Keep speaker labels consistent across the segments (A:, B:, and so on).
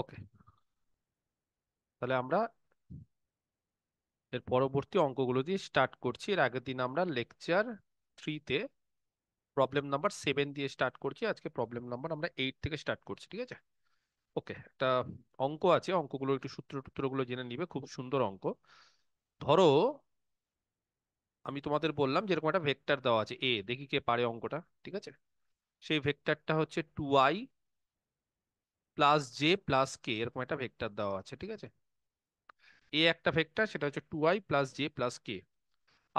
A: ওকে তাহলে আমরা এর পরবর্তী অঙ্কগুলো দিয়ে স্টার্ট করছি এর আগের দিন আমরা লেকচার থ্রিতে প্রবলেম নাম্বার সেভেন দিয়ে স্টার্ট করছি আজকে প্রবলেম নাম্বার আমরা এইট থেকে স্টার্ট করছি ঠিক আছে ওকে একটা অঙ্ক আছে অঙ্কগুলো একটু সূত্র টুত্রগুলো জেনে নিবে খুব সুন্দর অঙ্ক ধরো আমি তোমাদের বললাম যেরকম একটা ভেক্টর দেওয়া আছে এ দেখি কে পারে অঙ্কটা ঠিক আছে সেই ভেক্টরটা হচ্ছে two I plus J plus K এরকম একটা ভেক্টর দেওয়া আছে ঠিক আছে এ একটা ভেক্টর সেটা হচ্ছে two I plus J plus K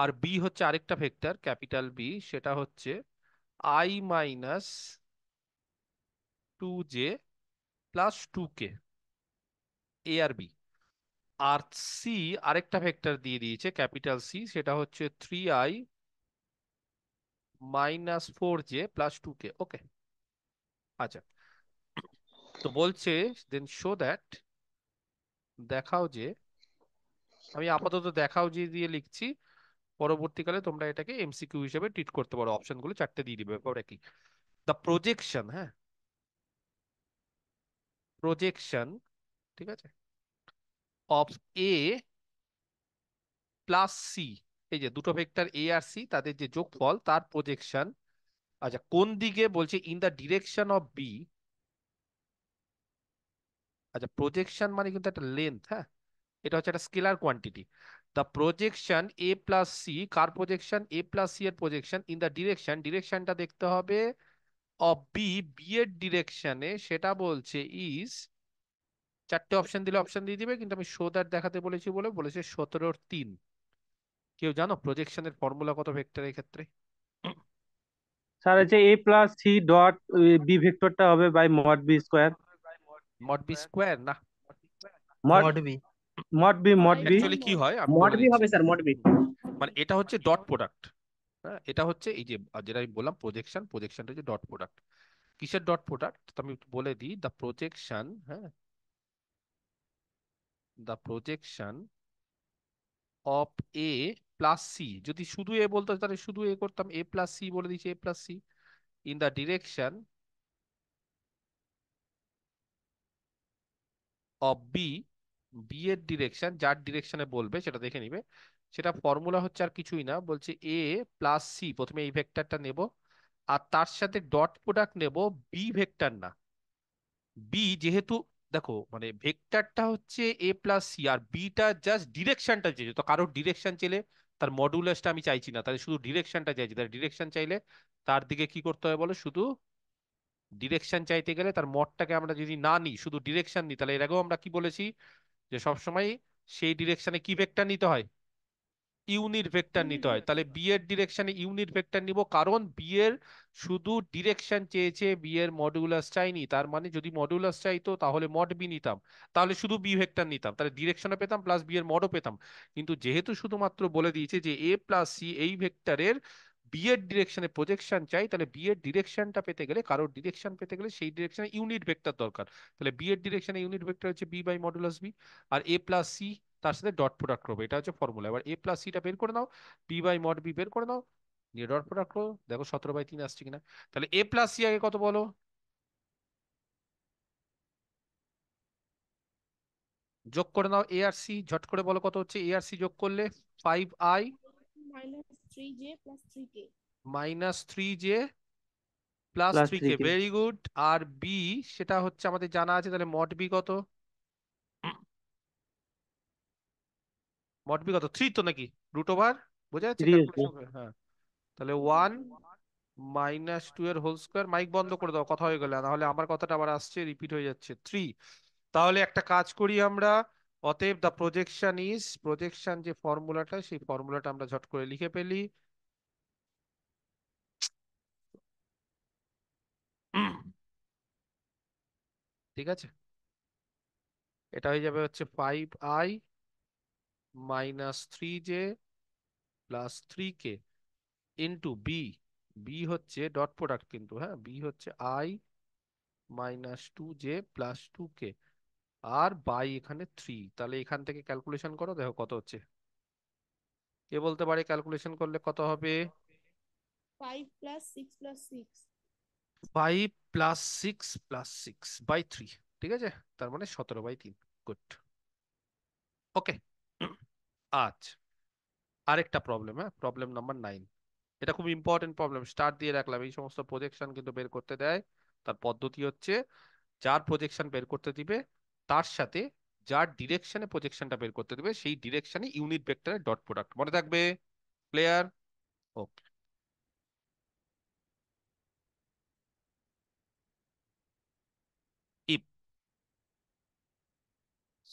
A: আর বি হচ্ছে আরেকটা ভেক্টর ক্যাপিটাল বি সেটা হচ্ছে I minus two J plus two K A আর বি আর সি আরেকটা ভেক্টর দিয়ে দিয়েছে ক্যাপিটাল সি সেটা হচ্ছে three I minus four J plus two K okay আচ্ছা তো বলছে দেন শো দ্যাট দেখাও যে আমি আপাতত দেখাও যে দিয়ে লিখছি পরবর্তীকালে তোমরা এটাকে এমসিকিউ হিসেবে ট্রিট করতে পারো অপশনগুলো চারটে দিয়ে দিবে ব্যাপারে কি দ্য প্রজেকশন হ্যাঁ প্রজেকশন ঠিক আছে অফ এ প্লাস সি এই যে দুটো ভেক্টর এ আর সি তাদের যে যোগফল তার প্রজেকশন আচ্ছা কোন দিকে বলছে in the direction of B আচ্ছা প্রজেকশন মানে কিন্তু একটা লেন্থ হ্যাঁ এটা হচ্ছে একটা scalar quantity the projection A plus C কার প্রজেকশন এ প্লাস সি এর প্রজেকশন ইন দ্য ডিরেকশন ডিরেকশনটা দেখতে হবে অফ বি বি এর ডিরেকশনে সেটা বলছে ইজ চারটে অপশন দিলে অপশন দিয়ে দিবে কিন্তু আমি সোদার দেখাতে বলেছি বলে বলেছে সতেরোর তিন কেউ জানো প্রজেকশনের ফর্মুলা কত ভেক্টরের ক্ষেত্রে
B: স্যার এই যে A plus C dot B ভেক্টরটা হবে by mod B square mod B square না mod B mod B mod B কি হয় মড বি হবে স্যার মড বি
A: মানে এটা হচ্ছে ডট প্রোডাক্ট হ্যাঁ এটা হচ্ছে এই যে যেটা আমি বললাম প্রজেকশন প্রজেকশনটা ডট প্রোডাক্ট কিসের ডট প্রোডাক্ট আমি বলে দিই দ্য প্রজেকশন হ্যাঁ the projection of A plus C যদি শুধু এ বলতো তাহলে শুধু এ করতাম এ প্লাস সি বলে দিচ্ছি A plus C in the direction of B B এর ডিরেকশন যার ডিরেকশনে বলবে সেটা দেখে নিবে সেটা ফর্মুলা হচ্ছে আর কিছুই না বলছে এ প্লাস সি প্রথমে এই ভেক্টরটা নেব আর তার সাথে ডট প্রোডাক্ট নেব বি ভেক্টর না বি যেহেতু দেখো মানে ভেক্টরটা হচ্ছে এ প্লাস সি আর বিটা জাস্ট ডিরেকশনটা চাইছে তো কারোর ডিরেকশন চাইলে তার মডুলাসটা আমি চাইছি না তাহলে শুধু ডিরেকশনটা চাইছি তার ডিরেকশন চাইলে তার দিকে কি করতে হবে বলো শুধু ডিরেকশন চাইতে গেলে তার মঠটাকে আমরা যদি না নিই শুধু ডিরেকশন নিই তাহলে এর আগেও আমরা কি বলেছি যে সবসময় সেই ডিরেকশনে কি ভেক্টর নিতে হয় ইউনিট ভেক্টর নিতে হয় তাহলে বি এর ডিরেকশনে ইউনিট ভেক্টর নিব কারণ বি এর শুধু ডিরেকশন চেয়েছে বি এর মডুলাস চাইনি তার মানে যদি মডুলাস চাইতো তাহলে মড বি নিতাম তাহলে শুধু বি ভেক্টর নিতাম তাহলে ডিরেকশনও পেতাম প্লাস বি এর মডও পেতাম কিন্তু যেহেতু শুধুমাত্র বলে দিয়েছে যে এ প্লাস সি এই ভেক্টরের বিয়ের ডিরেকশনে প্রজেকশন চাই তাহলে বিয়ের ডিরেকশনটা পেতে গেলে কারোর ডিরেকশন পেতে গেলে সেই ডিরেকশনে ইউনিট ভেক্টর দরকার তাহলে বিয়ের ডিরেকশনে ইউনিট ভেক্টর হচ্ছে বি বাই মডুলাস বি আর এ প্লাস সি তার সাথে ডট প্রোডাক্ট করবে এটা হচ্ছে ফর্মুলা এবার এ প্লাস সিটা বের করে নাও বি বাই মড বি বের করে নাও নিয়ে ডট প্রোডাক্ট করো দেখো সতেরো বাই তিন আসছে কিনা তাহলে এ প্লাস সি আগে কত বলো যোগ করে নাও এ আর সি ঝট করে বলো কত হচ্ছে এ আর সি যোগ করলে five I minus three J plus three K আর সেটা হচ্ছে আমাদের জানা আছে তাহলে কত কত তো নাকি রুট ওভার বোঝা যাচ্ছে হ্যাঁ তাহলে ওয়ান মাইনাস টু এর হোল স্কোয়ার মাইক বন্ধ করে দাও কথা হয়ে গেলে তাহলে আমার কথাটা আবার আসছে রিপিট হয়ে যাচ্ছে থ্রি তাহলে একটা কাজ করি আমরা অতএব দ্য প্রজেকশন ইজ প্রজেকশন যে ফর্মুলাটা সেই ফর্মুলাটা আমরা ঝট করে লিখে পেলি ঠিক আছে এটা হয়ে যাবে হচ্ছে five I minus three J plus three K into B B হচ্ছে ডট প্রোডাক্ট কিন্তু হ্যাঁ বি হচ্ছে I minus two J plus two K আর বাই এখানে থ্রি তাহলে এখান থেকে ক্যালকুলেশন করো দেখো কত হচ্ছে কে বলতে পারে ক্যালকুলেশন করলে কত হবে
B: five plus six plus six
A: five plus six plus six by three ঠিক আছে তার মানে সতেরো বাই তিন গুড ওকে আচ্ছা আরেকটা প্রবলেম হ্যাঁ প্রবলেম নাম্বার নাইন এটা খুব ইম্পর্টেন্ট প্রবলেম স্টার্ট দিয়ে রাখলাম এই সমস্ত প্রজেকশন কিন্তু বের করতে দেয় তার পদ্ধতি হচ্ছে যার প্রজেকশন বের করতে দিবে তার সাথে যার ডিরেকশনে প্রজেকশনটা বের করতে দেবে সেই ডিরেকশনে ইউনিট ভেক্টরের ডট প্রোডাক্ট মনে থাকবে প্লেয়ার ওকে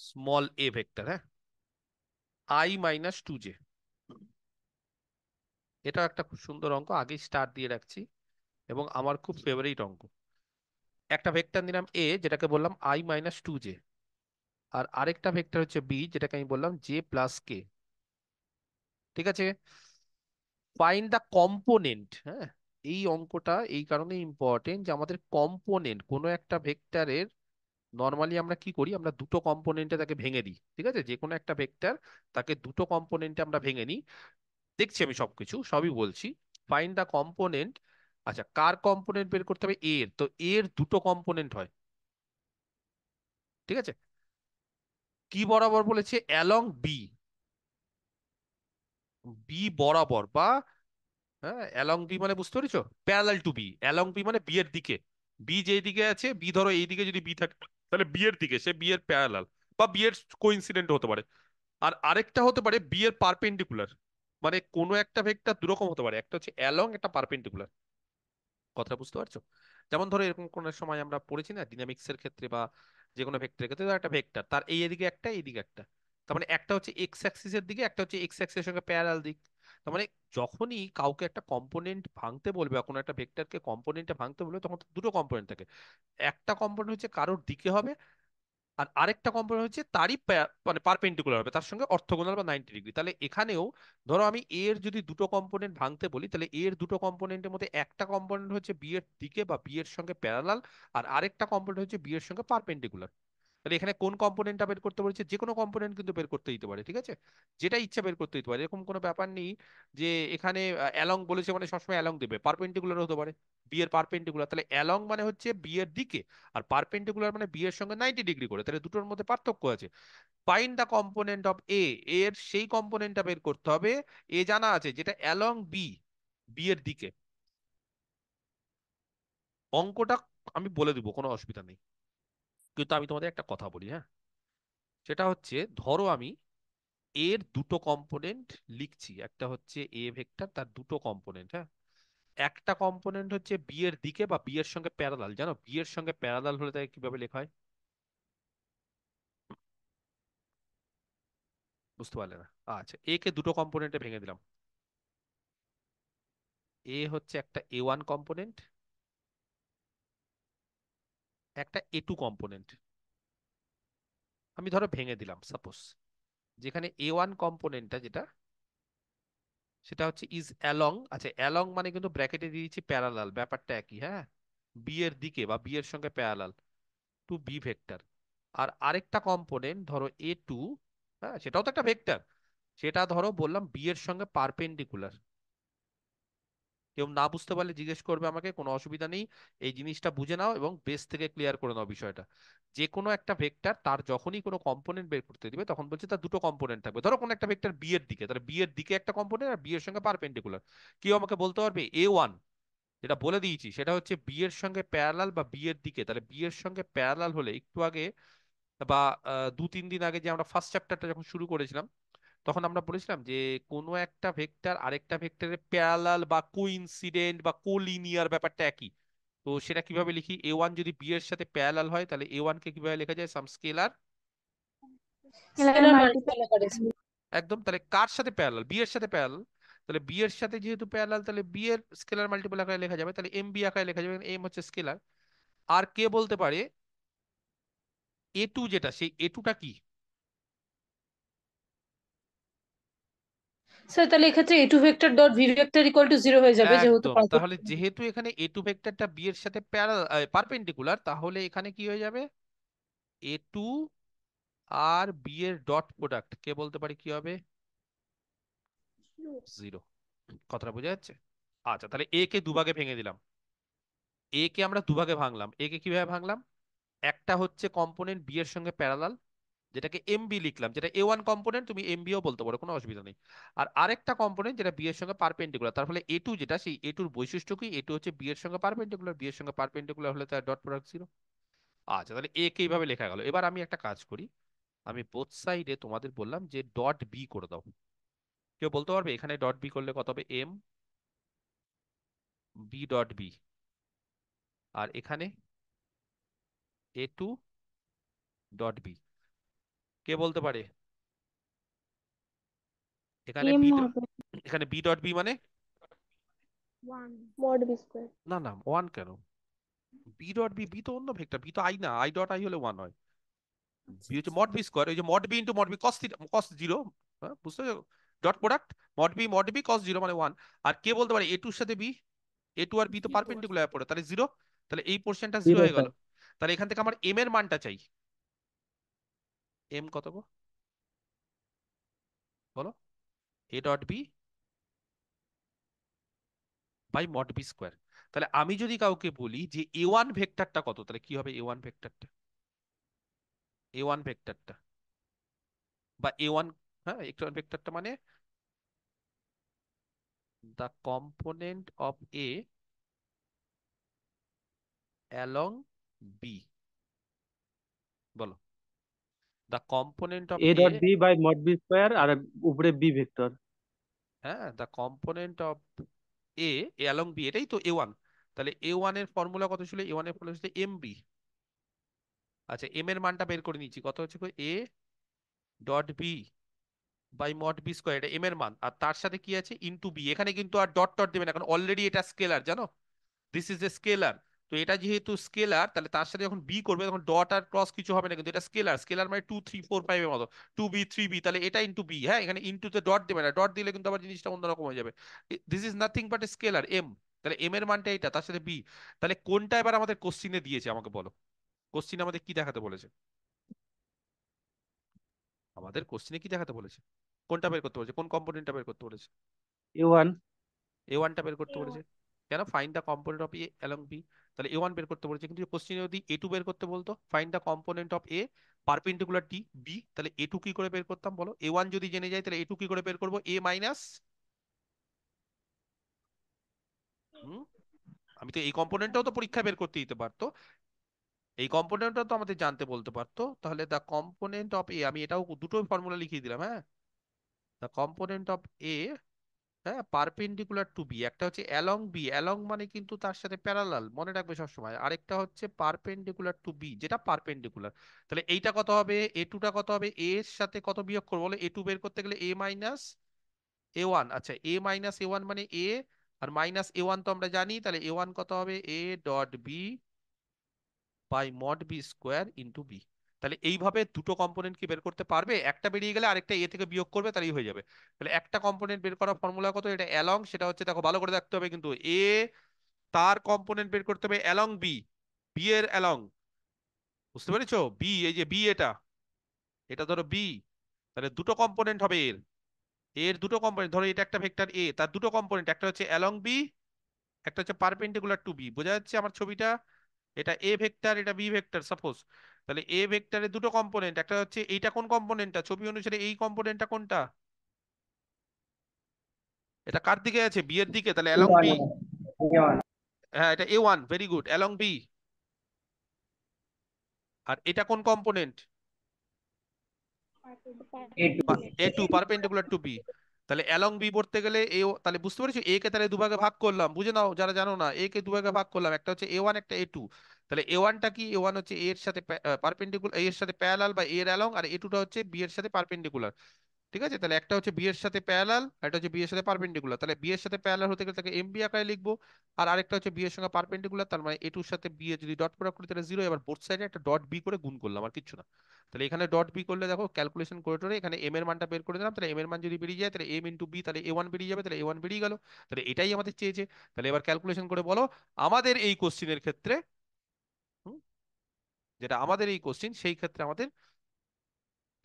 A: স্মল এ ভেক্টর হ্যাঁ আই মাইনাস টু জে এটা একটা খুব সুন্দর অঙ্ক আগেই স্টার দিয়ে রাখছি এবং আমার খুব ফেভারিট অঙ্ক একটা ভেক্টর নিলাম এ যেটাকে বললাম আই মাইনাস টু জে আর আরেকটা ভেক্টর হচ্ছে বি যেটাকে আমি বললাম জে প্লাস কে ঠিক আছে ফাইন দ্য কম্পোনেন্ট হ্যাঁ এই অঙ্কটা এই কারণে ইম্পর্টেন্ট যে আমাদের কম্পোনেন্ট কোনো একটা ভেক্টরের নর্মালি আমরা কি করি আমরা দুটো কম্পোনেন্টে তাকে ভেঙে দিই ঠিক আছে যে কোনো একটা ভেক্টর তাকে দুটো কম্পোনেন্টে আমরা ভেঙে নিই দেখছি আমি সবকিছু সবই বলছি ফাইন দ্য কম্পোনেন্ট আচ্ছা কার কম্পোনেন্ট বের করতে হবে এর তো এর দুটো কম্পোনেন্ট হয় ঠিক আছে কি বরাবর বলেছে অ্যালং বি বি বরাবর বা হ্যাঁ অ্যালং বি মানে বুঝতে পেরেছো parallel to B along B মানে বি এর দিকে বি যে দিকে আছে বি ধরো এই দিকে যদি বি থাকে তাহলে বি এর দিকে সে বি এর প্যারালাল বা বি এর কোইনসিডেন্ট হতে পারে আর আরেকটা হতে পারে বি এর পারপেন্ডিকুলার মানে কোনো একটা ভেক্টর দুরকম হতে পারে একটা হচ্ছে অ্যালং একটা পারপেন্ডিকুলার কথাটা বুঝতে পারছো যেমন ধরো এরকম কোন সময় আমরা পড়েছি না এর ক্ষেত্রে বা যে কোনো ভেক্টরের ক্ষেত্রে একটা ভেক্টর তার এই এদিকে একটা এই দিকে একটা তার মানে একটা হচ্ছে এক্স এর দিকে একটা হচ্ছে এক্স এর সঙ্গে প্যারাল দিক তার মানে যখনই কাউকে একটা কম্পোনেন্ট ভাঙতে বলবে বা কোনো একটা ভেক্টরকে কম্পোনেন্টে ভাঙতে বলবে তখন দুটো কম্পোনেন্ট থাকে একটা কম্পোনেন্ট হচ্ছে কারোর দিকে হবে আর আরেকটা কম্পোনেন্ট হচ্ছে তারই মানে পারপেন্ডিকুলার হবে তার সঙ্গে অর্থগোনাল বা নাইনটি ডিগ্রি তাহলে এখানেও ধরো আমি এ এর যদি দুটো কম্পোনেন্ট ভাঙতে বলি তাহলে এ এর দুটো কম্পোনেন্টের মধ্যে একটা কম্পোনেন্ট হচ্ছে বি এর দিকে বা বি এর সঙ্গে প্যারালাল আর আরেকটা কম্পোনেন্ট হচ্ছে বি এর সঙ্গে পারপেন্ডিকুলার তাহলে এখানে কোন কম্পোনেন্টটা বের করতে বলেছে যে কোনো কম্পোনেন্ট কিন্তু বের করতে দিতে পারে ঠিক আছে যেটা ইচ্ছা বের করতে দিতে পারে এরকম কোনো ব্যাপার নেই যে এখানে অ্যালং বলেছে মানে সবসময় অ্যালং দেবে পারপেন্টিকুলার হতে পারে বিয়ের পারপেন্টিকুলার তাহলে অ্যালং মানে হচ্ছে বিয়ের দিকে আর পারপেন্টিকুলার মানে বিয়ের সঙ্গে নাইনটি ডিগ্রি করে তাহলে দুটোর মধ্যে পার্থক্য আছে find the component of A এর সেই কম্পোনেন্টটা বের করতে হবে এ জানা আছে যেটা অ্যালং বি বিয়ের দিকে অঙ্কটা আমি বলে দিব কোনো অসুবিধা নেই কিন্তু আমি তোমাদের একটা কথা বলি হ্যাঁ সেটা হচ্ছে ধরো আমি এর দুটো কম্পোনেন্ট লিখছি একটা হচ্ছে এ ভেক্টর তার দুটো কম্পোনেন্ট হ্যাঁ একটা কম্পোনেন্ট হচ্ছে বি এর দিকে বা বি এর সঙ্গে প্যারালাল জানো বি এর সঙ্গে প্যারালাল হলে তাকে কিভাবে লেখা হয় বুঝতে পারলে না আচ্ছা এ কে দুটো কম্পোনেন্টে ভেঙে দিলাম এ হচ্ছে একটা এ ওয়ান কম্পোনেন্ট একটা এ টু কম্পোনেন্ট আমি ধরো ভেঙে দিলাম সাপোজ যেখানে এ ওয়ান কম্পোনেন্টটা যেটা সেটা হচ্ছে ইজ অ্যালং আচ্ছা অ্যালং মানে কিন্তু ব্র্যাকেটে দিয়ে দিচ্ছি প্যারালাল ব্যাপারটা একই হ্যাঁ বি এর দিকে বা বি এর সঙ্গে প্যারালাল টু বি ভেক্টর আর আরেকটা কম্পোনেন্ট ধরো এ টু হ্যাঁ সেটাও তো একটা ভেক্টর সেটা ধরো বললাম বি এর সঙ্গে পারপেন্ডিকুলার কেউ না বুঝতে পারলে জিজ্ঞেস করবে আমাকে কোনো অসুবিধা নেই এই জিনিসটা বুঝে নাও এবং বেস থেকে ক্লিয়ার করে নাও বিষয়টা যে কোনো একটা ভেক্টর তার যখনই কোনো কম্পোনেন্ট বের করতে দিবে তখন বলছে তার দুটো কম্পোনেন্ট থাকবে ধরো কোনো একটা ভেক্টর বি এর দিকে তাহলে বি এর দিকে একটা কম্পোনেন্ট আর বি এর সঙ্গে পারপেন্ডিকুলার কেউ আমাকে বলতে পারবে এ ওয়ান যেটা বলে দিয়েছি সেটা হচ্ছে বি এর সঙ্গে প্যারালাল বা বি এর দিকে তাহলে বি এর সঙ্গে প্যারালাল হলে একটু আগে বা দু তিন দিন আগে যে আমরা ফার্স্ট চ্যাপ্টারটা যখন শুরু করেছিলাম তখন আমরা বলেছিলাম যে কোনো একটা ভেক্টর আরেকটা ভেক্টরের প্যারালাল বা কোইনসিডেন্ট বা কোলিনিয়ার ব্যাপারটা একই তো সেটা কিভাবে লিখি এ ওয়ান যদি বি এর সাথে প্যারালাল হয় তাহলে এ ওয়ান কে কিভাবে লেখা যায় সাম স্কেলার একদম তাহলে কার সাথে প্যারালাল বি এর সাথে প্যারালাল তাহলে বি এর সাথে যেহেতু প্যারালাল তাহলে বি এর স্কেলার মাল্টিপল আকারে লেখা যাবে তাহলে এম বি আকারে লেখা যাবে এম হচ্ছে স্কেলার আর কে বলতে পারে এ টু যেটা সেই এ টুটা কি
B: স্যার তাহলে এক্ষেত্রে a2 vector dot v vector equal to 0 হয়ে যাবে যেহেতু
A: তাহলে যেহেতু এখানে a2 ভেক্টরটা b এর সাথে পারপেন্ডিকুলার তাহলে এখানে কি হয়ে যাবে a2 আর b এর ডট প্রোডাক্ট কে বলতে পারি কি হবে 0 কথাটা বোঝা যাচ্ছে আচ্ছা তাহলে a কে দুভাগে ভেঙে দিলাম a কে আমরা দুভাগে ভাঙলাম a কে কিভাবে ভাঙলাম একটা হচ্ছে কম্পোনেন্ট b এর সঙ্গে প্যারালাল যেটাকে এমবি লিখলাম যেটা এ ওয়ান কম্পোনেন্ট তুমি এমবিও বলতে পারো কোনো অসুবিধা নেই আর আরেকটা কম্পোনেন্ট যেটা বি এর সঙ্গে পারপেন্ডিকুলার তার ফলে এ টু যেটা সেই এ টুর বৈশিষ্ট্য কি এ টু হচ্ছে বি এর সঙ্গে পারপেন্ডিকুলার বি এর সঙ্গে পারপেন্ডিকুলার হলে তার ডট প্রোডাক্ট জিরো আচ্ছা তাহলে এ কে এইভাবে লেখা গেল এবার আমি একটা কাজ করি আমি বোথ সাইডে তোমাদের বললাম যে ডট বি করে দাও কেউ বলতে পারবে এখানে ডট বি করলে কত হবে এম বি ডট বি আর এখানে এ টু ডট বি কে বলতে পারে এখানে বি এখানে বি ডট বি মানে না না ওয়ান কেন বি ডট বি বি তো অন্য ভেক্টর বি তো আই না আই ডট আই হলে ওয়ান হয় বি হচ্ছে মড বি স্কোয়ার এই যে mod B into mod B cos cos zero বুঝতে dot product mod B mod B cos zero মানে ওয়ান আর কে বলতে পারে এ টুর সাথে বি এ টু আর বি তো পারপেন্ডিকুলার পড়ে তাহলে জিরো তাহলে এই পোর্শনটা জিরো হয়ে গেল তাহলে এখান থেকে আমার এম এর মানটা চাই এম কত গো বলো A dot B by mod B square তাহলে আমি যদি কাউকে বলি যে এ ওয়ান ভেক্টরটা কত তাহলে কি হবে এ ওয়ান ভেক্টরটা এ ওয়ান ভেক্টরটা বা এ ওয়ান হ্যাঁ এ ওয়ান ভেক্টরটা মানে the component of A along B
B: বলো the
A: component of a dot b
B: by mod b square আর উপরে b ভেক্টর
A: হ্যাঁ the component of a a along b এটাই তো a1 তাহলে a1 এর ফর্মুলা কত ছিল a1 এর ফর্মুলা ছিল mb আচ্ছা m এর মানটা বের করে নিয়েছি কত হচ্ছে a ডট b বাই মড বি স্কোয়ার এটা এম এর মান আর তার সাথে কি আছে ইনটু বি এখানে কিন্তু আর ডট ডট দেবে না কারণ অলরেডি এটা স্কেলার জানো দিস ইজ এ স্কেলার তো এটা যেহেতু স্কেলার তাহলে তার সাথে যখন বি করবে তখন ডট আর ক্রস কিছু হবে না কিন্তু এটা স্কেলার স্কেলার মানে টু থ্রি ফোর ফাইভের মতো টু বি থ্রি বি তাহলে এটা ইন্টু বি হ্যাঁ এখানে ইন্টুতে ডট দেবে না ডট দিলে কিন্তু আবার জিনিসটা অন্যরকম হয়ে যাবে this is nothing but scalar M তাহলে এম এর মানটা এটা তার সাথে বি তাহলে কোনটা এবার আমাদের কোশ্চিনে দিয়েছে আমাকে বলো কোশ্চিন আমাদের কি দেখাতে বলেছে আমাদের কোশ্চিনে কি দেখাতে বলেছে কোনটা বের করতে বলেছে কোন কম্পোনেন্টটা বের করতে বলেছে এ ওয়ান এ ওয়ানটা বের করতে বলেছে কেন find the component of A along B তাহলে এ ওয়ান বের করতে বলেছে কিন্তু কোশ্চেন যদি এ টু বের করতে বলতো find the component of A perpendicular to B তাহলে এ টু কি করে বের করতাম বলো এ ওয়ান যদি জেনে যায় তাহলে এ টু কি করে বের করবো এ মাইনাস আমি তো এই কম্পোনেন্টটাও তো পরীক্ষা বের করতে দিতে পারতো এই কম্পোনেন্টটা তো আমাদের জানতে বলতে পারতো তাহলে দ্য কম্পোনেন্ট অফ এ আমি এটাও দুটো ফর্মুলা লিখিয়ে দিলাম হ্যাঁ দ্য কম্পোনেন্ট অফ এ হ্যাঁ পারপেন্ডিকুলার টু বি একটা হচ্ছে অ্যালং বি অ্যালং মানে কিন্তু তার সাথে প্যারালাল মনে রাখবে সবসময় আরেকটা হচ্ছে পারপেন্ডিকুলার টু বি যেটা পারপেন্ডিকুলার তাহলে এইটা কত হবে এ টুটা কত হবে এ এর সাথে কত বিয়োগ করবো বলে এ টু বের করতে গেলে এ মাইনাস এ ওয়ান আচ্ছা এ মাইনাস এ ওয়ান মানে এ আর মাইনাস এ ওয়ান তো আমরা জানি তাহলে এ ওয়ান কত হবে A dot B by mod B square into B তাহলে এইভাবে দুটো কম্পোনেন্ট কি বের করতে পারবে একটা বেরিয়ে গেলে আরেকটা এ থেকে বিয়োগ করবে তাহলেই হয়ে যাবে তাহলে একটা কম্পোনেন্ট বের করার ফর্মুলা কত এটা অ্যালং সেটা হচ্ছে দেখো ভালো করে দেখতে হবে কিন্তু এ তার কম্পোনেন্ট বের করতে হবে অ্যালং বি বি এর অ্যালং বুঝতে পেরেছো বি এই যে বি এটা এটা ধরো বি তাহলে দুটো কম্পোনেন্ট হবে এর এর দুটো কম্পোনেন্ট ধরো এটা একটা ভেক্টর এ তার দুটো কম্পোনেন্ট একটা হচ্ছে অ্যালং বি একটা হচ্ছে পারপেন্ডিকুলার টু বি বোঝা যাচ্ছে আমার ছবিটা এটা এ ভেক্টর এটা বি ভেক্টর সাপোজ তাহলে এ ভেক্টরে দুটো কম্পোনেন্ট একটা হচ্ছে এইটা কোন কম্পোনেন্টটা ছবি অনুসারে এই কম্পোনেন্টটা কোনটা এটা কার দিকে আছে বি এর দিকে তাহলে অ্যালং বি হ্যাঁ এটা A one very good along B আর এটা কোন component A two perpendicular to B তাহলে অ্যালং বি পড়তে গেলে এ তাহলে বুঝতে পারছো এ কে তাহলে দুভাগে ভাগ করলাম বুঝে নাও যারা জানো না এ কে দুভাগে ভাগ করলাম একটা হচ্ছে এ ওয়ান একটা এ টু তাহলে এ ওয়ানটা কি এ ওয়ান হচ্ছে এর সাথে পারপেন্ডিকুলার এর সাথে প্যারালাল বা এর অ্যালং আর এ টুটা হচ্ছে বি এর সাথে পারপেন্ডিকুলার ঠিক আছে তাহলে একটা হচ্ছে বি এর সাথে প্যারালাল একটা হচ্ছে বি এর সাথে পারপেন্ডিকুলার তাহলে বি এর সাথে প্যারালাল হতে গেলে তাকে এমবি আকারে লিখবো আর আরেকটা হচ্ছে বি এর সঙ্গে পারপেন্ডিকুলার তার মানে এ টুর সাথে বি এ যদি ডট প্রোডাক্ট করি তাহলে জিরো এবার বোর্ড সাইডে একটা ডট বি করে গুণ করলাম আর কিছু না তাহলে এখানে ডট বি করলে দেখো ক্যালকুলেশন করে টোরে এখানে এম এর মানটা বের করে দিলাম তাহলে এম এর মান যদি বেরিয়ে যায় তাহলে এম ইন্টু বি তাহলে এ ওয়ান বেরিয়ে যাবে তাহলে এ ওয়ান বেরিয়ে গেল তাহলে এটাই আমাদের চেয়েছে তাহলে এবার ক্যালকুলেশন করে বলো আমাদের এই কোশ্চিনের ক্ষেত্রে যেটা আমাদের এই কোশ্চিন সেই ক্ষেত্রে আমাদের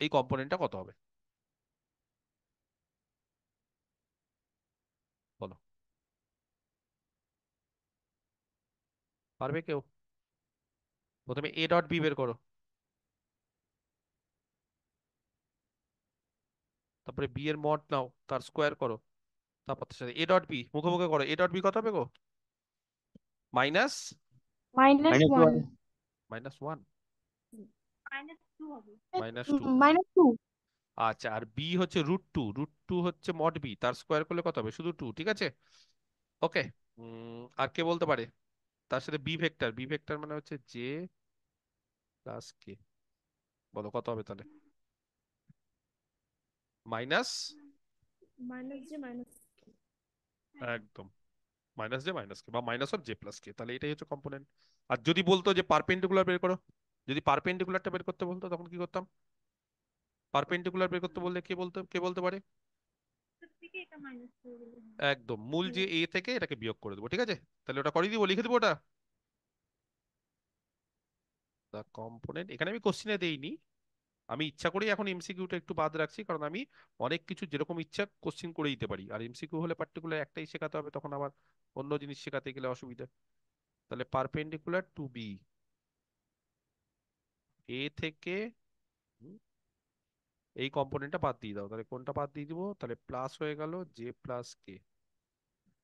A: এই কম্পোনেন্টটা কত হবে বলো পারবে কেউ প্রথমে এ ডট বি বের করো তারপরে বি এর মট নাও তার স্কোয়ার করো তারপর সাথে এ ডট বি মুখে মুখে করো এ ডট বি কত হবে গো minus minus minus one
B: minus two two
A: আচ্ছা আর বি হচ্ছে রুট টু রুট টু হচ্ছে মড বি তার স্কোয়ার করলে কত হবে শুধু টু ঠিক আছে ওকে আর কে বলতে পারে তার সাথে বি ভেক্টর বি ভেক্টর মানে হচ্ছে জে প্লাস কে বলো কত হবে তাহলে minus
B: minus J minus K
A: একদম মাইনাস জে মাইনাস কে বা minus of J plus K তাহলে এটাই হচ্ছে কম্পোনেন্ট আর যদি বলতো যে পারপেন্ডিকুলার বের করো যদি পারপেন্ডিকুলারটা বের করতে বলতো তখন কি করতাম পারপেন্ডিকুলার বের করতে বললে কে বলতো কে বলতে পারে একদম মূল যে এ থেকে এটাকে বিয়োগ করে দেবো ঠিক আছে তাহলে ওটা করিয়ে দিব লিখে দেবো ওটা দা কম্পোনেন্ট এখানে আমি কোশ্চেনে দেইনি আমি ইচ্ছা করেই এখন এমসিকিউটা একটু বাদ রাখছি কারণ আমি অনেক কিছু যেরকম ইচ্ছা কোশ্চেন করে দিতে পারি আর এমসিকিউ হলে পার্টিকুলার একটাই শেখাতে হবে তখন আবার অন্য জিনিস শেখাতে গেলে অসুবিধা তাহলে পারপেন্ডিকুলার টু বি এ থেকে এই কম্পোনেন্টটা বাদ দিয়ে দাও তাহলে কোনটা বাদ দিয়ে দিব তাহলে প্লাস হয়ে গেল জে প্লাস কে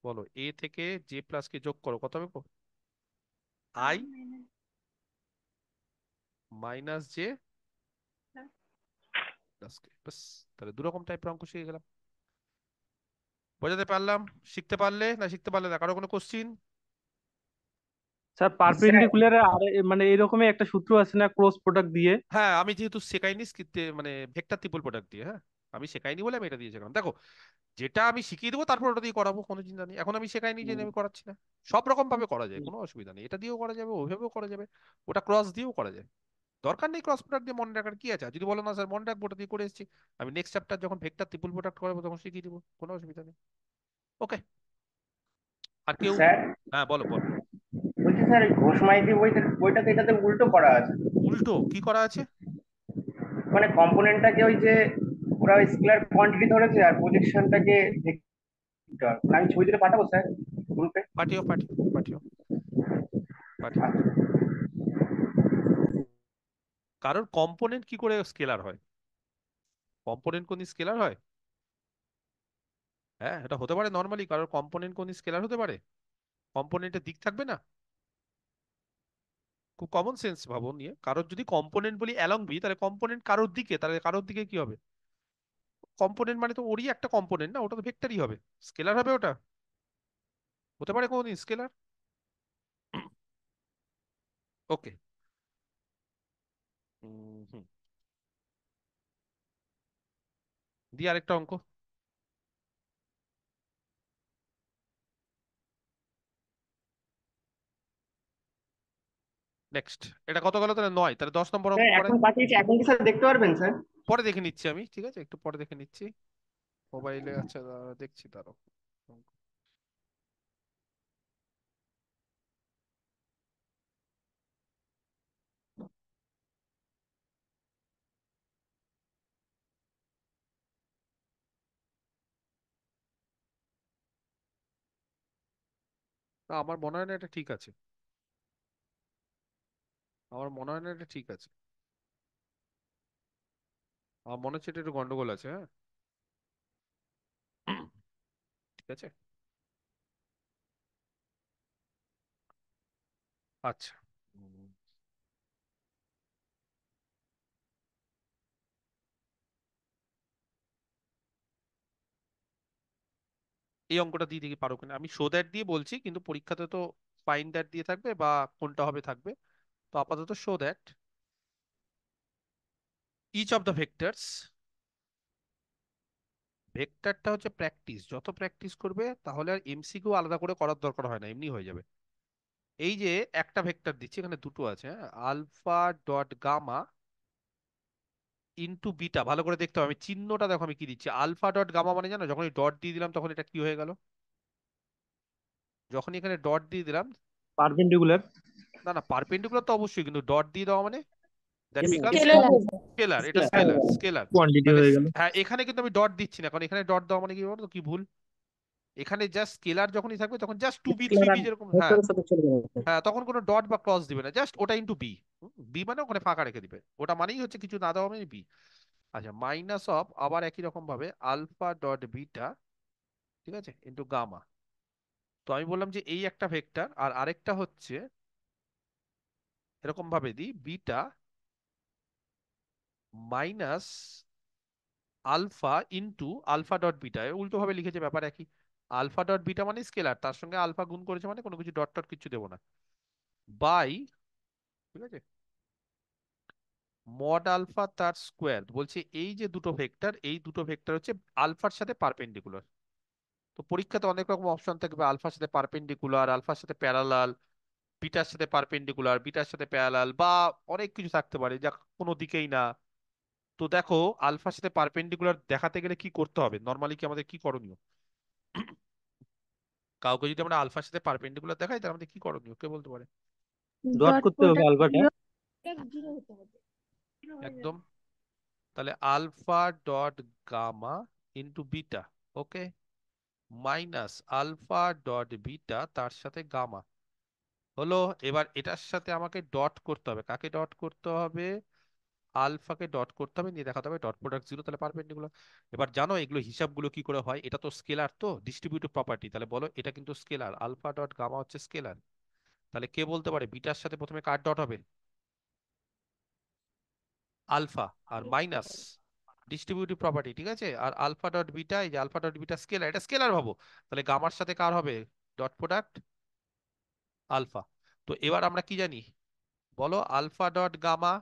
A: বলো এ থেকে জে প্লাস কে যোগ করো কত হবে I minus J plus K বাস তাহলে দুরকম টাইপের অঙ্ক শিখে গেলাম বোঝাতে পারলাম শিখতে পারলে না শিখতে পারলে না কারো কোনো কোশ্চিন
B: স্যার পারপেন্ডিকুলার আর মানে এরকমই একটা সূত্র আছে না ক্রস প্রোডাক্ট দিয়ে হ্যাঁ আমি যেহেতু
A: শেখাইনি মানে ভেক্টর ট্রিপল প্রোডাক্ট দিয়ে হ্যাঁ আমি শেখাইনি বলে আমি এটা দিয়ে শেখালাম দেখো যেটা আমি শিখিয়ে দেবো তারপর ওটা দিয়ে করাবো কোনো চিন্তা নেই এখন আমি শেখাইনি যে আমি করাচ্ছি না সব রকম ভাবে করা যায় কোনো অসুবিধা নেই এটা দিয়েও করা যাবে ওইভাবেও করা যাবে ওটা ক্রস দিয়েও করা যায় দরকার নেই ক্রস প্রোডাক্ট দিয়ে মনে রাখার কি আছে যদি বলো না স্যার মনে রাখবো ওটা দিয়ে করে এসেছি আমি নেক্সট চ্যাপ্টার যখন ভেক্টর ট্রিপল প্রোডাক্ট করাবো তখন শিখিয়ে দেবো কোনো অসুবিধা নেই ওকে আর কেউ হ্যাঁ বলো বলো
B: স্যার ঘোষ মাইতি বইটা বইটাতে এটাতে উল্টো করা আছে উল্টো কি করা আছে মানে কম্পোনেন্টটাকে ওই যে ওরা স্কেলার কোয়ান্টিটি ধরেছে আর প্রজেকশনটাকে মানে আমি ছবি তুলে পাঠাবো স্যার গ্রুপে
A: পাঠিও পাঠিও পাঠিও পাঠিও কারোর কম্পোনেন্ট কি করে স্কেলার হয় কম্পোনেন্ট কোন স্কেলার হয় হ্যাঁ এটা হতে পারে নর্মালি কারোর কম্পোনেন্ট কোন স্কেলার হতে পারে কম্পোনেন্টের দিক থাকবে না খুব কমন সেন্স ভাবো নিয়ে কারোর যদি কম্পোনেন্ট বলি অ্যালং বি তাহলে কম্পোনেন্ট কারোর দিকে তাহলে কারোর দিকে কি হবে কম্পোনেন্ট মানে তো ওরই একটা কম্পোনেন্ট না ওটা তো ভেক্টরই হবে স্কেলার হবে ওটা হতে পারে কোনো দিন স্কেলার ওকে দিয়ে আরেকটা অঙ্ক নেক্সট এটা কত গেল তাহলে নয় তাহলে দশ নম্বর হ্যাঁ, অঙ্ক এখন কি স্যার দেখতে পারবেন স্যার পরে দেখে নিচ্ছি আমি ঠিক আছে একটু পরে দেখে নিচ্ছি মোবাইলে আচ্ছা দেখছি দাঁড়াও আমার মনে হয় না এটা ঠিক আছে আমার মনে হয় না এটা ঠিক আছে আমার মনে হচ্ছে এটা একটু গন্ডগোল আছে হ্যাঁ ঠিক আছে আচ্ছা এই অঙ্কটা দিয়ে দেখি পারো কিনা আমি শো দ্যাট দিয়ে বলছি কিন্তু পরীক্ষাতে তো ফাইন দ্যাট দিয়ে থাকবে বা কোনটা হবে থাকবে তো আপাতত show that each of the vectors ভেক্টরটা হচ্ছে প্র্যাকটিস যত প্র্যাকটিস করবে তাহলে আর এমসিকিউ আলাদা করে করার দরকার হয় না এমনি হয়ে যাবে এই যে একটা ভেক্টর দিচ্ছি এখানে দুটো আছে alpha dot gamma into beta ভালো করে দেখতে হবে আমি চিহ্নটা দেখো আমি কি দিচ্ছি আলফা ডট গামা মানে জানো যখন ডট দিয়ে দিলাম তখন এটা কি হয়ে গেল যখন এখানে ডট দিয়ে দিলাম পারপেন্ডিকুলার না না পারপেন্ডিকুলার তো অবশ্যই কিন্তু ডট দিয়ে দাও মানে দ্যাট বিকামস স্কেলার এটা স্কেলার স্কেলার কোয়ান্টিটি হয়ে গেল হ্যাঁ এখানে কিন্তু আমি ডট দিচ্ছি না কারণ এখানে ডট দাও মানে কি বলতো কি ভুল এখানে জাস্ট স্কেলার যখনই থাকবে তখন just two B three B যেরকম হ্যাঁ হ্যাঁ তখন কোনো ডট বা ক্রস দিবে না জাস্ট ওটা ইনটু বি বি মানে ওখানে ফাঁকা রেখে দিবে ওটা মানেই হচ্ছে কিছু না দেওয়া মানে বি আচ্ছা মাইনাস অফ আবার একই রকম ভাবে আলফা ডট বিটা ঠিক আছে ইনটু গামা তো আমি বললাম যে এই একটা ভেক্টর আর আরেকটা হচ্ছে এরকম ভাবে দিই beta minus alpha into alpha dot beta উল্টো ভাবে লিখেছে ব্যাপার একই আলফা ডট বিটা মানে স্কেলার তার সঙ্গে আলফা গুণ করেছে মানে কোনো কিছু ডট ডট কিছু দেবো না বাই ঠিক আছে মড আলফা তার স্কোয়ার বলছে এই যে দুটো ভেক্টর এই দুটো ভেক্টর হচ্ছে আলফার সাথে পারপেন্ডিকুলার তো পরীক্ষাতে অনেক রকম অপশন থাকবে আলফার সাথে পারপেন্ডিকুলার আলফার সাথে প্যারালাল বিটার সাথে পারপেন্ডিকুলার বিটার সাথে প্যারালাল বা অনেক কিছু থাকতে পারে যা কোনো দিকেই না তো দেখো আলফার সাথে পারপেন্ডিকুলার দেখাতে গেলে কি করতে হবে নর্মালি কি আমাদের কি করণীয় কাউকে যদি আমরা আলফার সাথে পারপেন্ডিকুলার দেখাই তাহলে আমাদের কি করণীয় কে বলতে পারে
B: ডট করতে হবে আলফাটা
A: একদম তাহলে alpha dot gamma into beta okay minus alpha dot beta তার সাথে গামা হলো এবার এটার সাথে আমাকে ডট করতে হবে কাকে ডট করতে হবে আলফাকে ডট করতে হবে নিয়ে দেখাতে হবে ডট প্রোডাক্ট জিরো তাহলে পারপেন্ডিকুলার এবার জানো এগুলো হিসাবগুলো কি করে হয় এটা তো স্কেলার তো ডিস্ট্রিবিউটিভ প্রপার্টি তাহলে বলো এটা কিন্তু স্কেলার আলফা ডট গামা হচ্ছে স্কেলার তাহলে কে বলতে পারে বিটার সাথে প্রথমে কার ডট হবে আলফা আর মাইনাস ডিস্ট্রিবিউটিভ প্রপার্টি ঠিক আছে আর আলফা ডট বিটা এই যে আলফা ডট বিটা স্কেলার এটা স্কেলার ভাবো তাহলে গামার সাথে কার হবে ডট প্রোডাক্ট আলফা তো এবার আমরা কি জানি বলো আলফা ডট গামা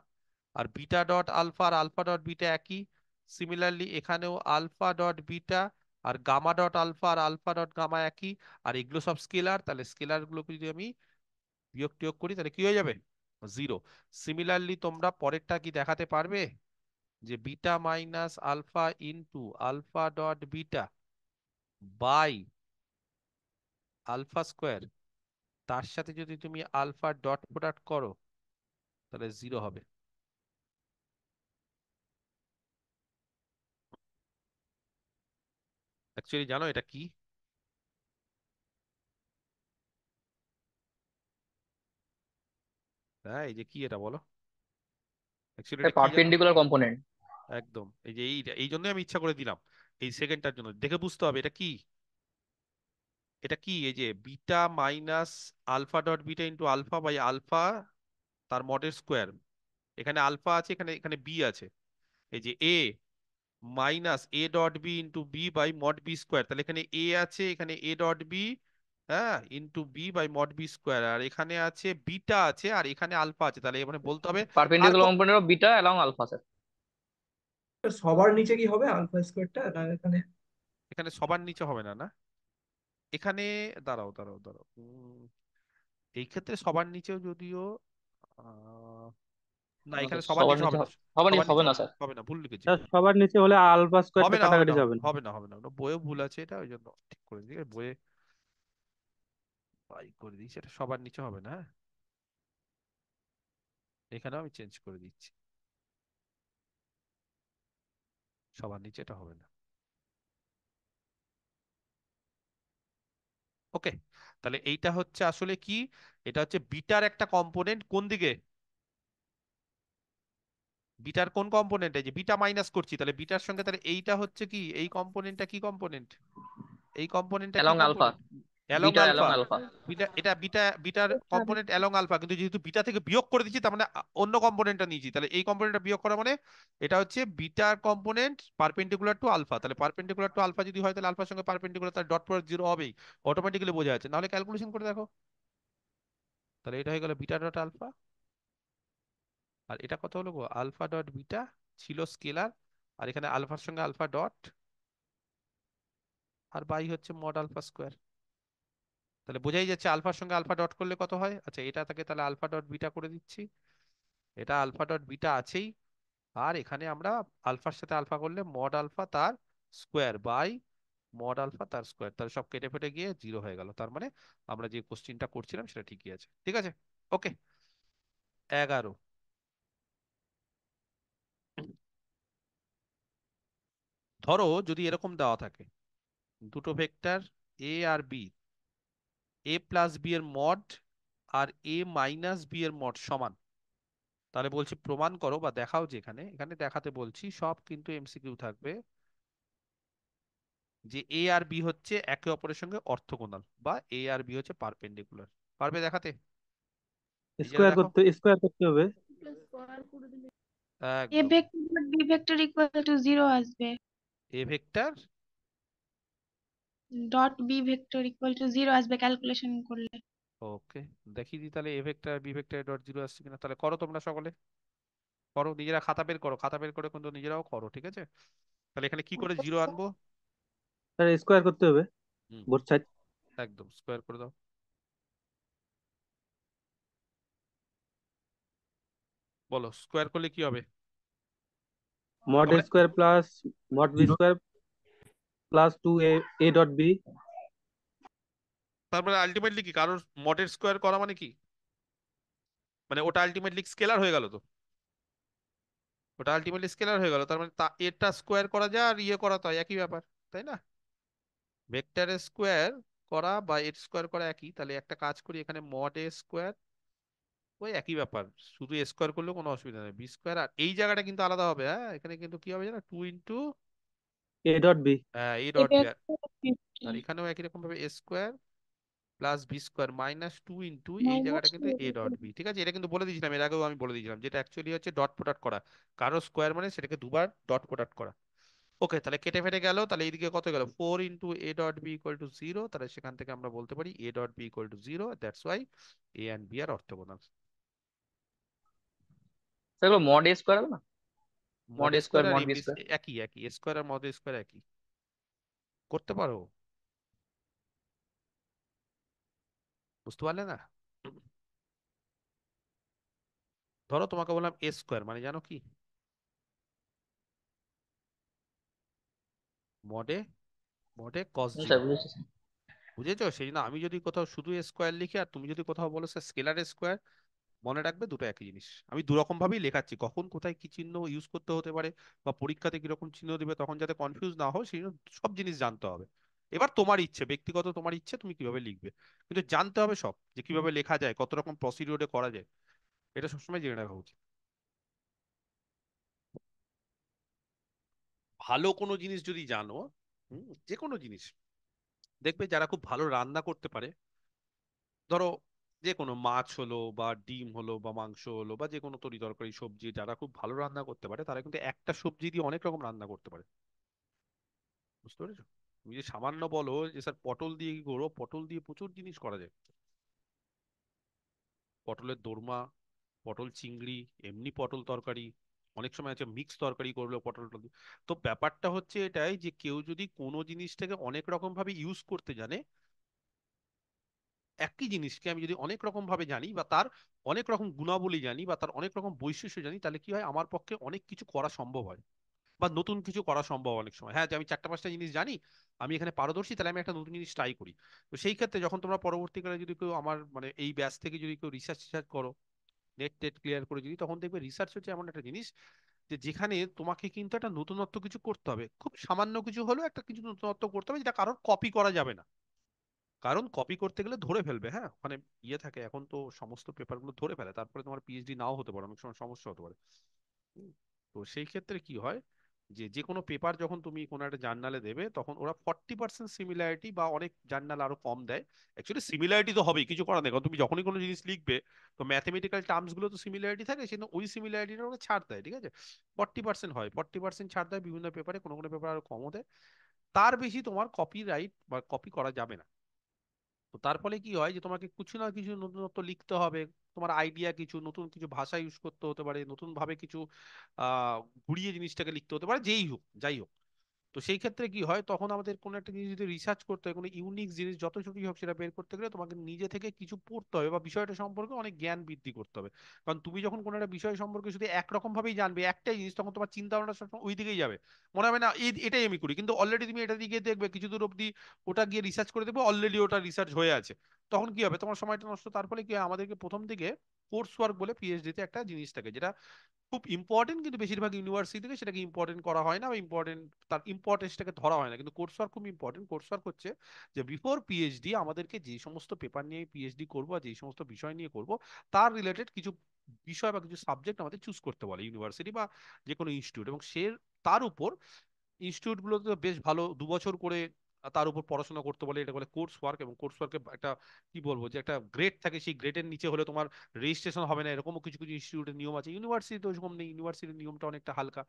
A: আর বিটা ডট আলফা আর আলফা ডট বিটা একই সিমিলারলি এখানেও আলফা ডট বিটা আর গামা ডট আলফা আর আলফা ডট গামা একই আর এগুলো সব স্কেলার তাহলে স্কেলারগুলোকে যদি আমি বিয়োগ টিয়োগ করি তাহলে কি হয়ে যাবে জিরো সিমিলারলি তোমরা পরেরটা কি দেখাতে পারবে যে beta minus alpha into alpha dot beta by alpha square তার সাথে যদি তুমি আলফা ডট প্রোডাক্ট করো তাহলে জিরো হবে অ্যাকচুয়ালি জানো এটা কি হ্যাঁ এই যে কি এটা বলো একদম এই যে এই এই জন্য আমি ইচ্ছা করে দিলাম এই সেকেন্ডটার জন্য দেখে বুঝতে হবে এটা কি এটা কি এই যে beta minus alpha dot beta into alpha by alpha তার মডের স্কোয়ার এখানে আলফা আছে এখানে এখানে বি আছে এই যে A minus A dot B into B by mod B square তাহলে এখানে এ আছে এখানে এ ডট বি হ্যাঁ into B by mod B square আর এখানে আছে বিটা আছে আর এখানে আলফা আছে তাহলে এখানে বলতে হবে perpendicular component
B: beta alpha sir সবার নিচে কি হবে আলফা স্কোয়ারটা এখানে
A: এখানে সবার নিচে হবে না না এখানে দাঁড়াও দাঁড়াও দাঁড়াও এই ক্ষেত্রে সবার নিচেও যদিও
B: না এখানে সবার
A: হবে না ভুল লিখেছি
B: সবার নিচে হলে আলফা না হবে
A: না হবে না বইয়ে ভুল আছে এটা ওই জন্য ঠিক করে দিই বইয়ে বাই করে দিই সেটা সবার নিচে হবে না হ্যাঁ?
B: এখানেও আমি চেঞ্জ করে দিচ্ছি সবার নিচে এটা হবে না
A: ওকে তাহলে এইটা হচ্ছে আসলে কি এটা হচ্ছে বিটার একটা কম্পোনেন্ট কোন দিকে বিটার কোন কম্পোনেন্ট এই যে বিটা মাইনাস করছি তাহলে বিটার সঙ্গে তাহলে এইটা হচ্ছে কি এই কম্পোনেন্টটা কি কম্পোনেন্ট এই কম্পোনেন্টটা along alpha
B: along alpha
A: beta এটা বিটা বিটার কম্পোনেন্ট অ্যালং আলফা কিন্তু যেহেতু বিটা থেকে বিয়োগ করে দিয়েছি তার মানে অন্য কম্পোনেন্টটা নিয়েছি তাহলে এই কম্পোনেন্টটা বিয়োগ করা মানে এটা হচ্ছে বিটার কম্পোনেন্ট পারপেন্ডিকুলার টু আলফা তাহলে পারপেন্ডিকুলার টু আলফা যদি হয় তাহলে আলফার সঙ্গে পারপেন্ডিকুলার তার ডট প্রোডাক্ট জিরো হবেই অটোমেটিক্যালি বোঝা যাচ্ছে নাহলে ক্যালকুলেশন করে দেখো তাহলে এটা হয়ে গেল বিটা ডট আলফা আর এটা কত হলো গো আলফা ডট বিটা ছিল স্কেলার আর এখানে আলফার সঙ্গে আলফা ডট আর বাই হচ্ছে মড আলফা স্কোয়ার তাহলে বোঝাই যাচ্ছে আলফার সঙ্গে আলফা ডট করলে কত হয় আচ্ছা এটা তাকে তাহলে আলফা ডট বিটা করে দিচ্ছি এটা আলফা ডট বিটা আছেই আর এখানে আমরা আলফার সাথে আলফা করলে মড আলফা তার স্কোয়ার বাই মড আলফা তার স্কোয়ার তাহলে সব কেটে ফেটে গিয়ে জিরো হয়ে গেল তার মানে আমরা যে কোশ্চিনটা করছিলাম সেটা ঠিকই আছে ঠিক আছে ওকে এগারো ধরো যদি এরকম দেওয়া থাকে দুটো ভেক্টর এ আর বি এ প্লাস বি এর মড আর এ মাইনাস বি এর মড সমান তাহলে বলছি প্রমাণ করো বা দেখাও যে এখানে এখানে দেখাতে বলছি সব কিন্তু এমসিকিউ থাকবে যে এ আর বি হচ্ছে একে অপরের সঙ্গে অর্থগোনাল বা এ আর বি হচ্ছে পারপেন্ডিকুলার পারবে দেখাতে
B: স্কয়ার করতে স্কয়ার করতে হবে A vector B vector equal to 0 আসবে A vector dot B vector equal to zero আসবে ক্যালকুলেশন করলে
A: ওকে দেখি দি তাহলে A vector B vector dot zero আসছে কিনা তাহলে করো তোমরা সকলে করো নিজেরা খাতা বের করো খাতা বের করে কিন্তু নিজেরাও করো ঠিক আছে তাহলে এখানে কি করে জিরো আনবো
B: স্যার স্কোয়ার করতে হবে বোথ সাইড
A: একদম স্কোয়ার করে দাও বলো স্কোয়ার করলে কি হবে
B: mod square plus mod B square plus two A dot B
A: তার মানে আলটিমেটলি কি কারোর মডের স্কোয়ার করা মানে কি মানে ওটা আলটিমেটলি স্কেলার হয়ে গেল তো ওটা আলটিমেটলি স্কেলার হয়ে গেল তার মানে এটা স্কোয়ার করা যায় আর ইয়ে করা তো একই ব্যাপার তাই না ভেক্টরের স্কোয়ার করা বা এর স্কোয়ার করা একই তাহলে একটা কাজ করি এখানে মড এ স্কোয়ার ওই একই ব্যাপার শুধু এ স্কোয়ার করলেও কোনো অসুবিধা নেই বি স্কোয়ার আর এই জায়গাটা কিন্তু আলাদা হবে হ্যাঁ এখানে কিন্তু কি হবে জানো two into
B: A dot B হ্যাঁ এ ডট বি আর
A: এখানেও একই রকম ভাবে A square plus B square minus two into এই জায়গাটা কিন্তু এ ডট বি ঠিক আছে এটা কিন্তু বলে দিয়েছিলাম এর আগেও আমি বলে দিয়েছিলাম যেটা অ্যাকচুয়ালি হচ্ছে ডট প্রোডাক্ট করা কারো স্কোয়ার মানে সেটাকে দুবার ডট প্রোডাক্ট করা ওকে তাহলে কেটে ফেটে গেল তাহলে এইদিকে কত গেল four into A dot B equal to zero তাহলে সেখান থেকে আমরা বলতে পারি A dot B equal to zero that's why A and B are orthogonal
B: সেগুলো মড স্কোয়ার করাবে না মড স্কয়ার মড
A: একই একই স্কয়ার আর মড স্কয়ার একই করতে পারো বুঝতে পারলে না ধরো তোমাকে বললাম এ স্কোয়ার মানে জানো কি মডে মডে কস বুঝেছো সেই জন্য আমি যদি কোথাও শুধু স্কোয়ার লিখি আর তুমি যদি কোথাও বলো স্কেলার স্কোয়ার মনে রাখবে দুটো একই জিনিস আমি দুরকম ভাবেই লেখাচ্ছি কখন কোথায় কি চিহ্ন ইউজ করতে হতে পারে বা পরীক্ষাতে কিরকম চিহ্ন দিবে তখন যাতে কনফিউজ না হয় সেই সব জিনিস জানতে হবে এবার তোমার ইচ্ছে ব্যক্তিগত তোমার ইচ্ছে তুমি কিভাবে লিখবে কিন্তু জানতে হবে সব যে কিভাবে লেখা যায় কত রকম প্রসিডিওরে করা যায় এটা সবসময় জেনে রাখা উচিত ভালো কোনো জিনিস যদি জানো যে কোনো জিনিস দেখবে যারা খুব ভালো রান্না করতে পারে ধরো যে কোনো মাছ হলো বা ডিম হলো বা মাংস হলো বা যে কোনো তরি তরকারি সবজি যারা খুব ভালো রান্না করতে পারে তারা কিন্তু একটা সবজি দিয়ে অনেক রকম রান্না করতে পারে বুঝতে পেরেছো তুমি যে সামান্য বলো যে স্যার পটল দিয়ে কি করবো পটল দিয়ে প্রচুর জিনিস করা যায় পটলের দোরমা পটল চিংড়ি এমনি পটল তরকারি অনেক সময় আছে মিক্স তরকারি করলো পটল টল তো ব্যাপারটা হচ্ছে এটাই যে কেউ যদি কোনো জিনিসটাকে অনেক রকম ভাবে ইউজ করতে জানে একই জিনিসকে আমি যদি অনেক রকম ভাবে জানি বা তার অনেক রকম গুণাবলী জানি বা তার অনেক রকম বৈশিষ্ট্য জানি তাহলে কি হয় আমার পক্ষে অনেক কিছু করা সম্ভব হয় বা নতুন কিছু করা সম্ভব অনেক সময় হ্যাঁ যে আমি চারটা পাঁচটা জিনিস জানি আমি এখানে পারদর্শী তাহলে আমি একটা নতুন জিনিস ট্রাই করি তো সেই ক্ষেত্রে যখন তোমরা পরবর্তীকালে যদি কেউ আমার মানে এই ব্যাচ থেকে যদি কেউ রিসার্চ রিসার্চ করো নেট টেট ক্লিয়ার করে যদি তখন দেখবে রিসার্চ হচ্ছে এমন একটা জিনিস যে যেখানে তোমাকে কিন্তু একটা নতুনত্ব কিছু করতে হবে খুব সামান্য কিছু হলেও একটা কিছু নতুনত্ব করতে হবে যেটা কারোর কপি করা যাবে না কারণ কপি করতে গেলে ধরে ফেলবে হ্যাঁ মানে ইয়ে থাকে এখন তো সমস্ত পেপারগুলো ধরে ফেলে তারপরে তোমার পিএইচডি নাও হতে পারে অনেক সময় সমস্যা হতে পারে তো সেই ক্ষেত্রে কি হয় যে যে কোনো পেপার যখন তুমি কোনো একটা জার্নালে দেবে তখন ওরা ফর্টি পার্সেন্ট সিমিলারিটি বা অনেক জার্নাল আরো কম দেয় অ্যাকচুয়ালি সিমিলারিটি তো হবেই কিছু করার নেই কারণ তুমি যখনই কোনো জিনিস লিখবে তো ম্যাথমেটিক্যাল টার্মসগুলো তো সিমিলারিটি থাকে সেজন্য ওই সিমিলারিটিটা ওরা ছাড় দেয় ঠিক আছে ফর্টি পার্সেন্ট হয় ফর্টি পার্সেন্ট ছাড় দেয় বিভিন্ন পেপারে কোনো কোনো পেপার আরো কমও দেয় তার বেশি তোমার কপি রাইট বা কপি করা যাবে না তো তার ফলে কি হয় যে তোমাকে কিছু না কিছু নতুনত্ব লিখতে হবে তোমার আইডিয়া কিছু নতুন কিছু ভাষা ইউজ করতে হতে পারে নতুন ভাবে কিছু আহ ঘুরিয়ে জিনিসটাকে লিখতে হতে পারে যেই হোক যাই হোক তো সেই ক্ষেত্রে কি হয় তখন আমাদের কোনো একটা জিনিস যদি রিসার্চ করতে হয় কোনো ইউনিক জিনিস যত ছুটি হোক সেটা বের করতে গেলে তোমাকে নিজে থেকে কিছু পড়তে হবে বা বিষয়টা সম্পর্কে অনেক জ্ঞান বৃদ্ধি করতে হবে কারণ তুমি যখন কোনো একটা বিষয় সম্পর্কে শুধু একরকম ভাবেই জানবে একটাই জিনিস তখন তোমার চিন্তা ভাবনা সবসময় ওই দিকেই যাবে মনে হবে না এটাই আমি করি কিন্তু অলরেডি তুমি এটা দিকে দেখবে কিছু দূর অব্দি ওটা গিয়ে রিসার্চ করে দেখবে অলরেডি ওটা রিসার্চ হয়ে আছে তখন কি হবে তোমার সময়টা নষ্ট তার ফলে কি হয় আমাদেরকে প্রথম থেকে কোর্স ওয়ার্ক বলে পিএইচডিতে একটা জিনিস থাকে যেটা খুব ইম্পর্টেন্ট কিন্তু বেশিরভাগ ইউনিভার্সিটি থেকে সেটাকে ইম্পর্টেন্ট করা হয় না বা ইম্পর্টেন্ট তার ইম্পর্টেন্সটাকে ধরা হয় না কিন্তু কোর্স ওয়ার্ক খুব ইম্পর্টেন্ট কোর্স ওয়ার্ক হচ্ছে যে বিফোর পিএইচডি আমাদেরকে যে সমস্ত পেপার নিয়ে পিএইচডি করবো যে সমস্ত বিষয় নিয়ে করব তার রিলেটেড কিছু বিষয় বা কিছু সাবজেক্ট আমাদের চুজ করতে বলে ইউনিভার্সিটি বা যে কোনো ইনস্টিটিউট এবং সে তার উপর ইনস্টিটিউটগুলোতে বেশ ভালো দু বছর করে তার উপর পড়াশোনা করতে বলে এটা বলে কোর্স ওয়ার্ক এবং কোর্স ওয়ার্কে একটা কি বলবো যে একটা গ্রেড থাকে সেই গ্রেডের নিচে হলে তোমার রেজিস্ট্রেশন হবে না এরকম কিছু কিছু ইনস্টিটিউটের নিয়ম আছে ইউনিভার্সিটি তো ওরকম নেই ইউনিভার্সিটির নিয়মটা অনেকটা হালকা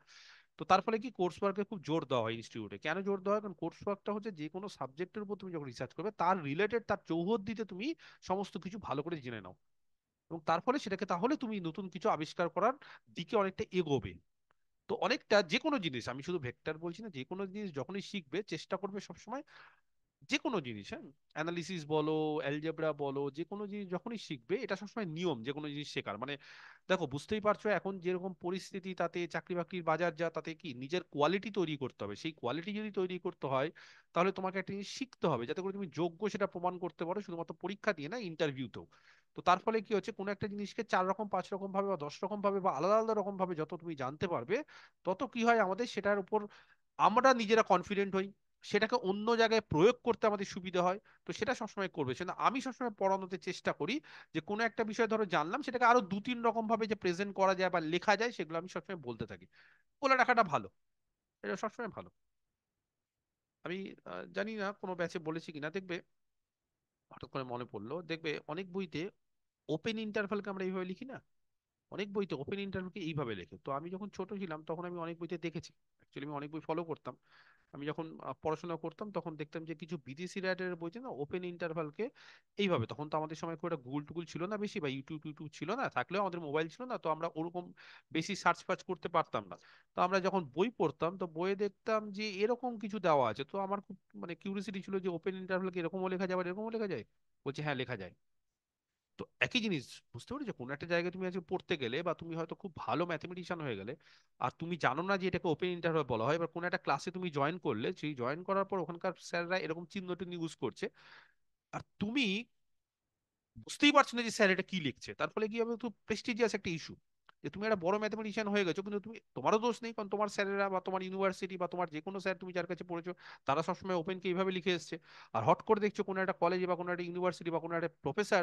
A: তো তার ফলে কি কোর্স ওয়ার্কে খুব জোর দেওয়া হয় ইনস্টিটিউটে কেন জোর দেওয়া হয় কারণ কোর্স ওয়ার্কটা হচ্ছে যে কোনো সাবজেক্টের উপর তুমি যখন রিসার্চ করবে তার রিলেটেড তার চৌহদ্দিতে তুমি সমস্ত কিছু ভালো করে জেনে নাও এবং তার ফলে সেটাকে তাহলে তুমি নতুন কিছু আবিষ্কার করার দিকে অনেকটা এগোবে তো অনেকটা যে কোনো জিনিস আমি শুধু ভেক্টর বলছি না যে কোনো জিনিস যখনই শিখবে চেষ্টা করবে সবসময় যে কোনো জিনিস হ্যাঁ অ্যানালিসিস বলো অ্যালজেব্রা বলো যে কোনো জিনিস যখনই শিখবে এটা সবসময় নিয়ম যে কোনো জিনিস শেখার মানে দেখো বুঝতেই পারছো এখন যেরকম পরিস্থিতি তাতে চাকরি বাকরির বাজার যা তাতে কি নিজের কোয়ালিটি তৈরি করতে হবে সেই কোয়ালিটি যদি তৈরি করতে হয় তাহলে তোমাকে একটা জিনিস শিখতে হবে যাতে করে তুমি যোগ্য সেটা প্রমাণ করতে পারো শুধুমাত্র পরীক্ষা দিয়ে না ইন্টারভিউতেও তো তার ফলে কি হচ্ছে কোনো একটা জিনিসকে চার রকম পাঁচ রকম ভাবে বা দশ রকম ভাবে বা আলাদা আলাদা রকম ভাবে যত তুমি জানতে পারবে তত কি হয় আমাদের সেটার উপর আমরা নিজেরা কনফিডেন্ট হই সেটাকে অন্য জায়গায় প্রয়োগ করতে আমাদের সুবিধা হয় তো সেটা সবসময় করবে সেটা আমি সবসময় পড়ানোতে চেষ্টা করি যে কোনো একটা বিষয় ধরো জানলাম সেটাকে আরো দু তিন রকম ভাবে যে প্রেজেন্ট করা যায় বা লেখা যায় সেগুলো আমি সবসময় বলতে থাকি বলে রাখাটা ভালো এটা সবসময় ভালো আমি জানি না কোনো ব্যাচে বলেছি কিনা দেখবে হঠাৎ করে মনে পড়লো দেখবে অনেক বইতে ওপেন ইন্টারভালকে আমরা এইভাবে লিখি না অনেক বইতে ওপেন ইন্টারভালকে এইভাবে লেখে তো আমি যখন ছোট ছিলাম তখন আমি অনেক বইতে দেখেছি অ্যাকচুয়ালি আমি অনেক বই ফলো করতাম আমি যখন পড়াশোনা করতাম তখন দেখতাম যে কিছু বিদেশি রাইটারের বইতে না ওপেন ইন্টারভালকে এইভাবে তখন তো আমাদের সময় খুব একটা গুগল টুগুল ছিল না বেশি বা ইউটিউব ইউটিউব ছিল না থাকলেও আমাদের মোবাইল ছিল না তো আমরা ওরকম বেশি সার্চ ফার্চ করতে পারতাম না তো আমরা যখন বই পড়তাম তো বইয়ে দেখতাম যে এরকম কিছু দেওয়া আছে তো আমার খুব মানে কিউরিয়াসিটি ছিল যে ওপেন ইন্টারভালকে এরকমও লেখা যায় আবার এরকমও লেখা যায় বলছে হ্যাঁ লেখা যায় তো একই জিনিস বুঝতে পারি যে কোনো একটা জায়গায় তুমি আজকে পড়তে গেলে বা তুমি হয়তো খুব ভালো ম্যাথমেটিশিয়ান হয়ে গেলে আর তুমি জানো না যে এটাকে ওপেন ইন্টারভিউ বলা হয় বা কোনো একটা ক্লাসে তুমি জয়েন করলে সেই জয়েন করার পর ওখানকার স্যাররা এরকম চিহ্নটি ইউজ করছে আর তুমি বুঝতেই পারছো না যে স্যার এটা কি লিখছে তার ফলে কি হবে একটু প্রেস্টিজিয়াস একটা ইস্যু যে তুমি একটা বড় ম্যাথমেটিশিয়ান হয়ে গেছো কিন্তু তুমি তোমারও দোষ নেই কারণ তোমার স্যারেরা বা তোমার ইউনিভার্সিটি বা তোমার যে কোনো স্যার তুমি যার কাছে পড়েছো তারা সবসময় ওপেনকে এইভাবে লিখে এসছে আর হট করে দেখছো কোনো একটা কলেজে বা কোনো একটা ইউনিভার্সিটি বা কোনো একটা প্রফেসর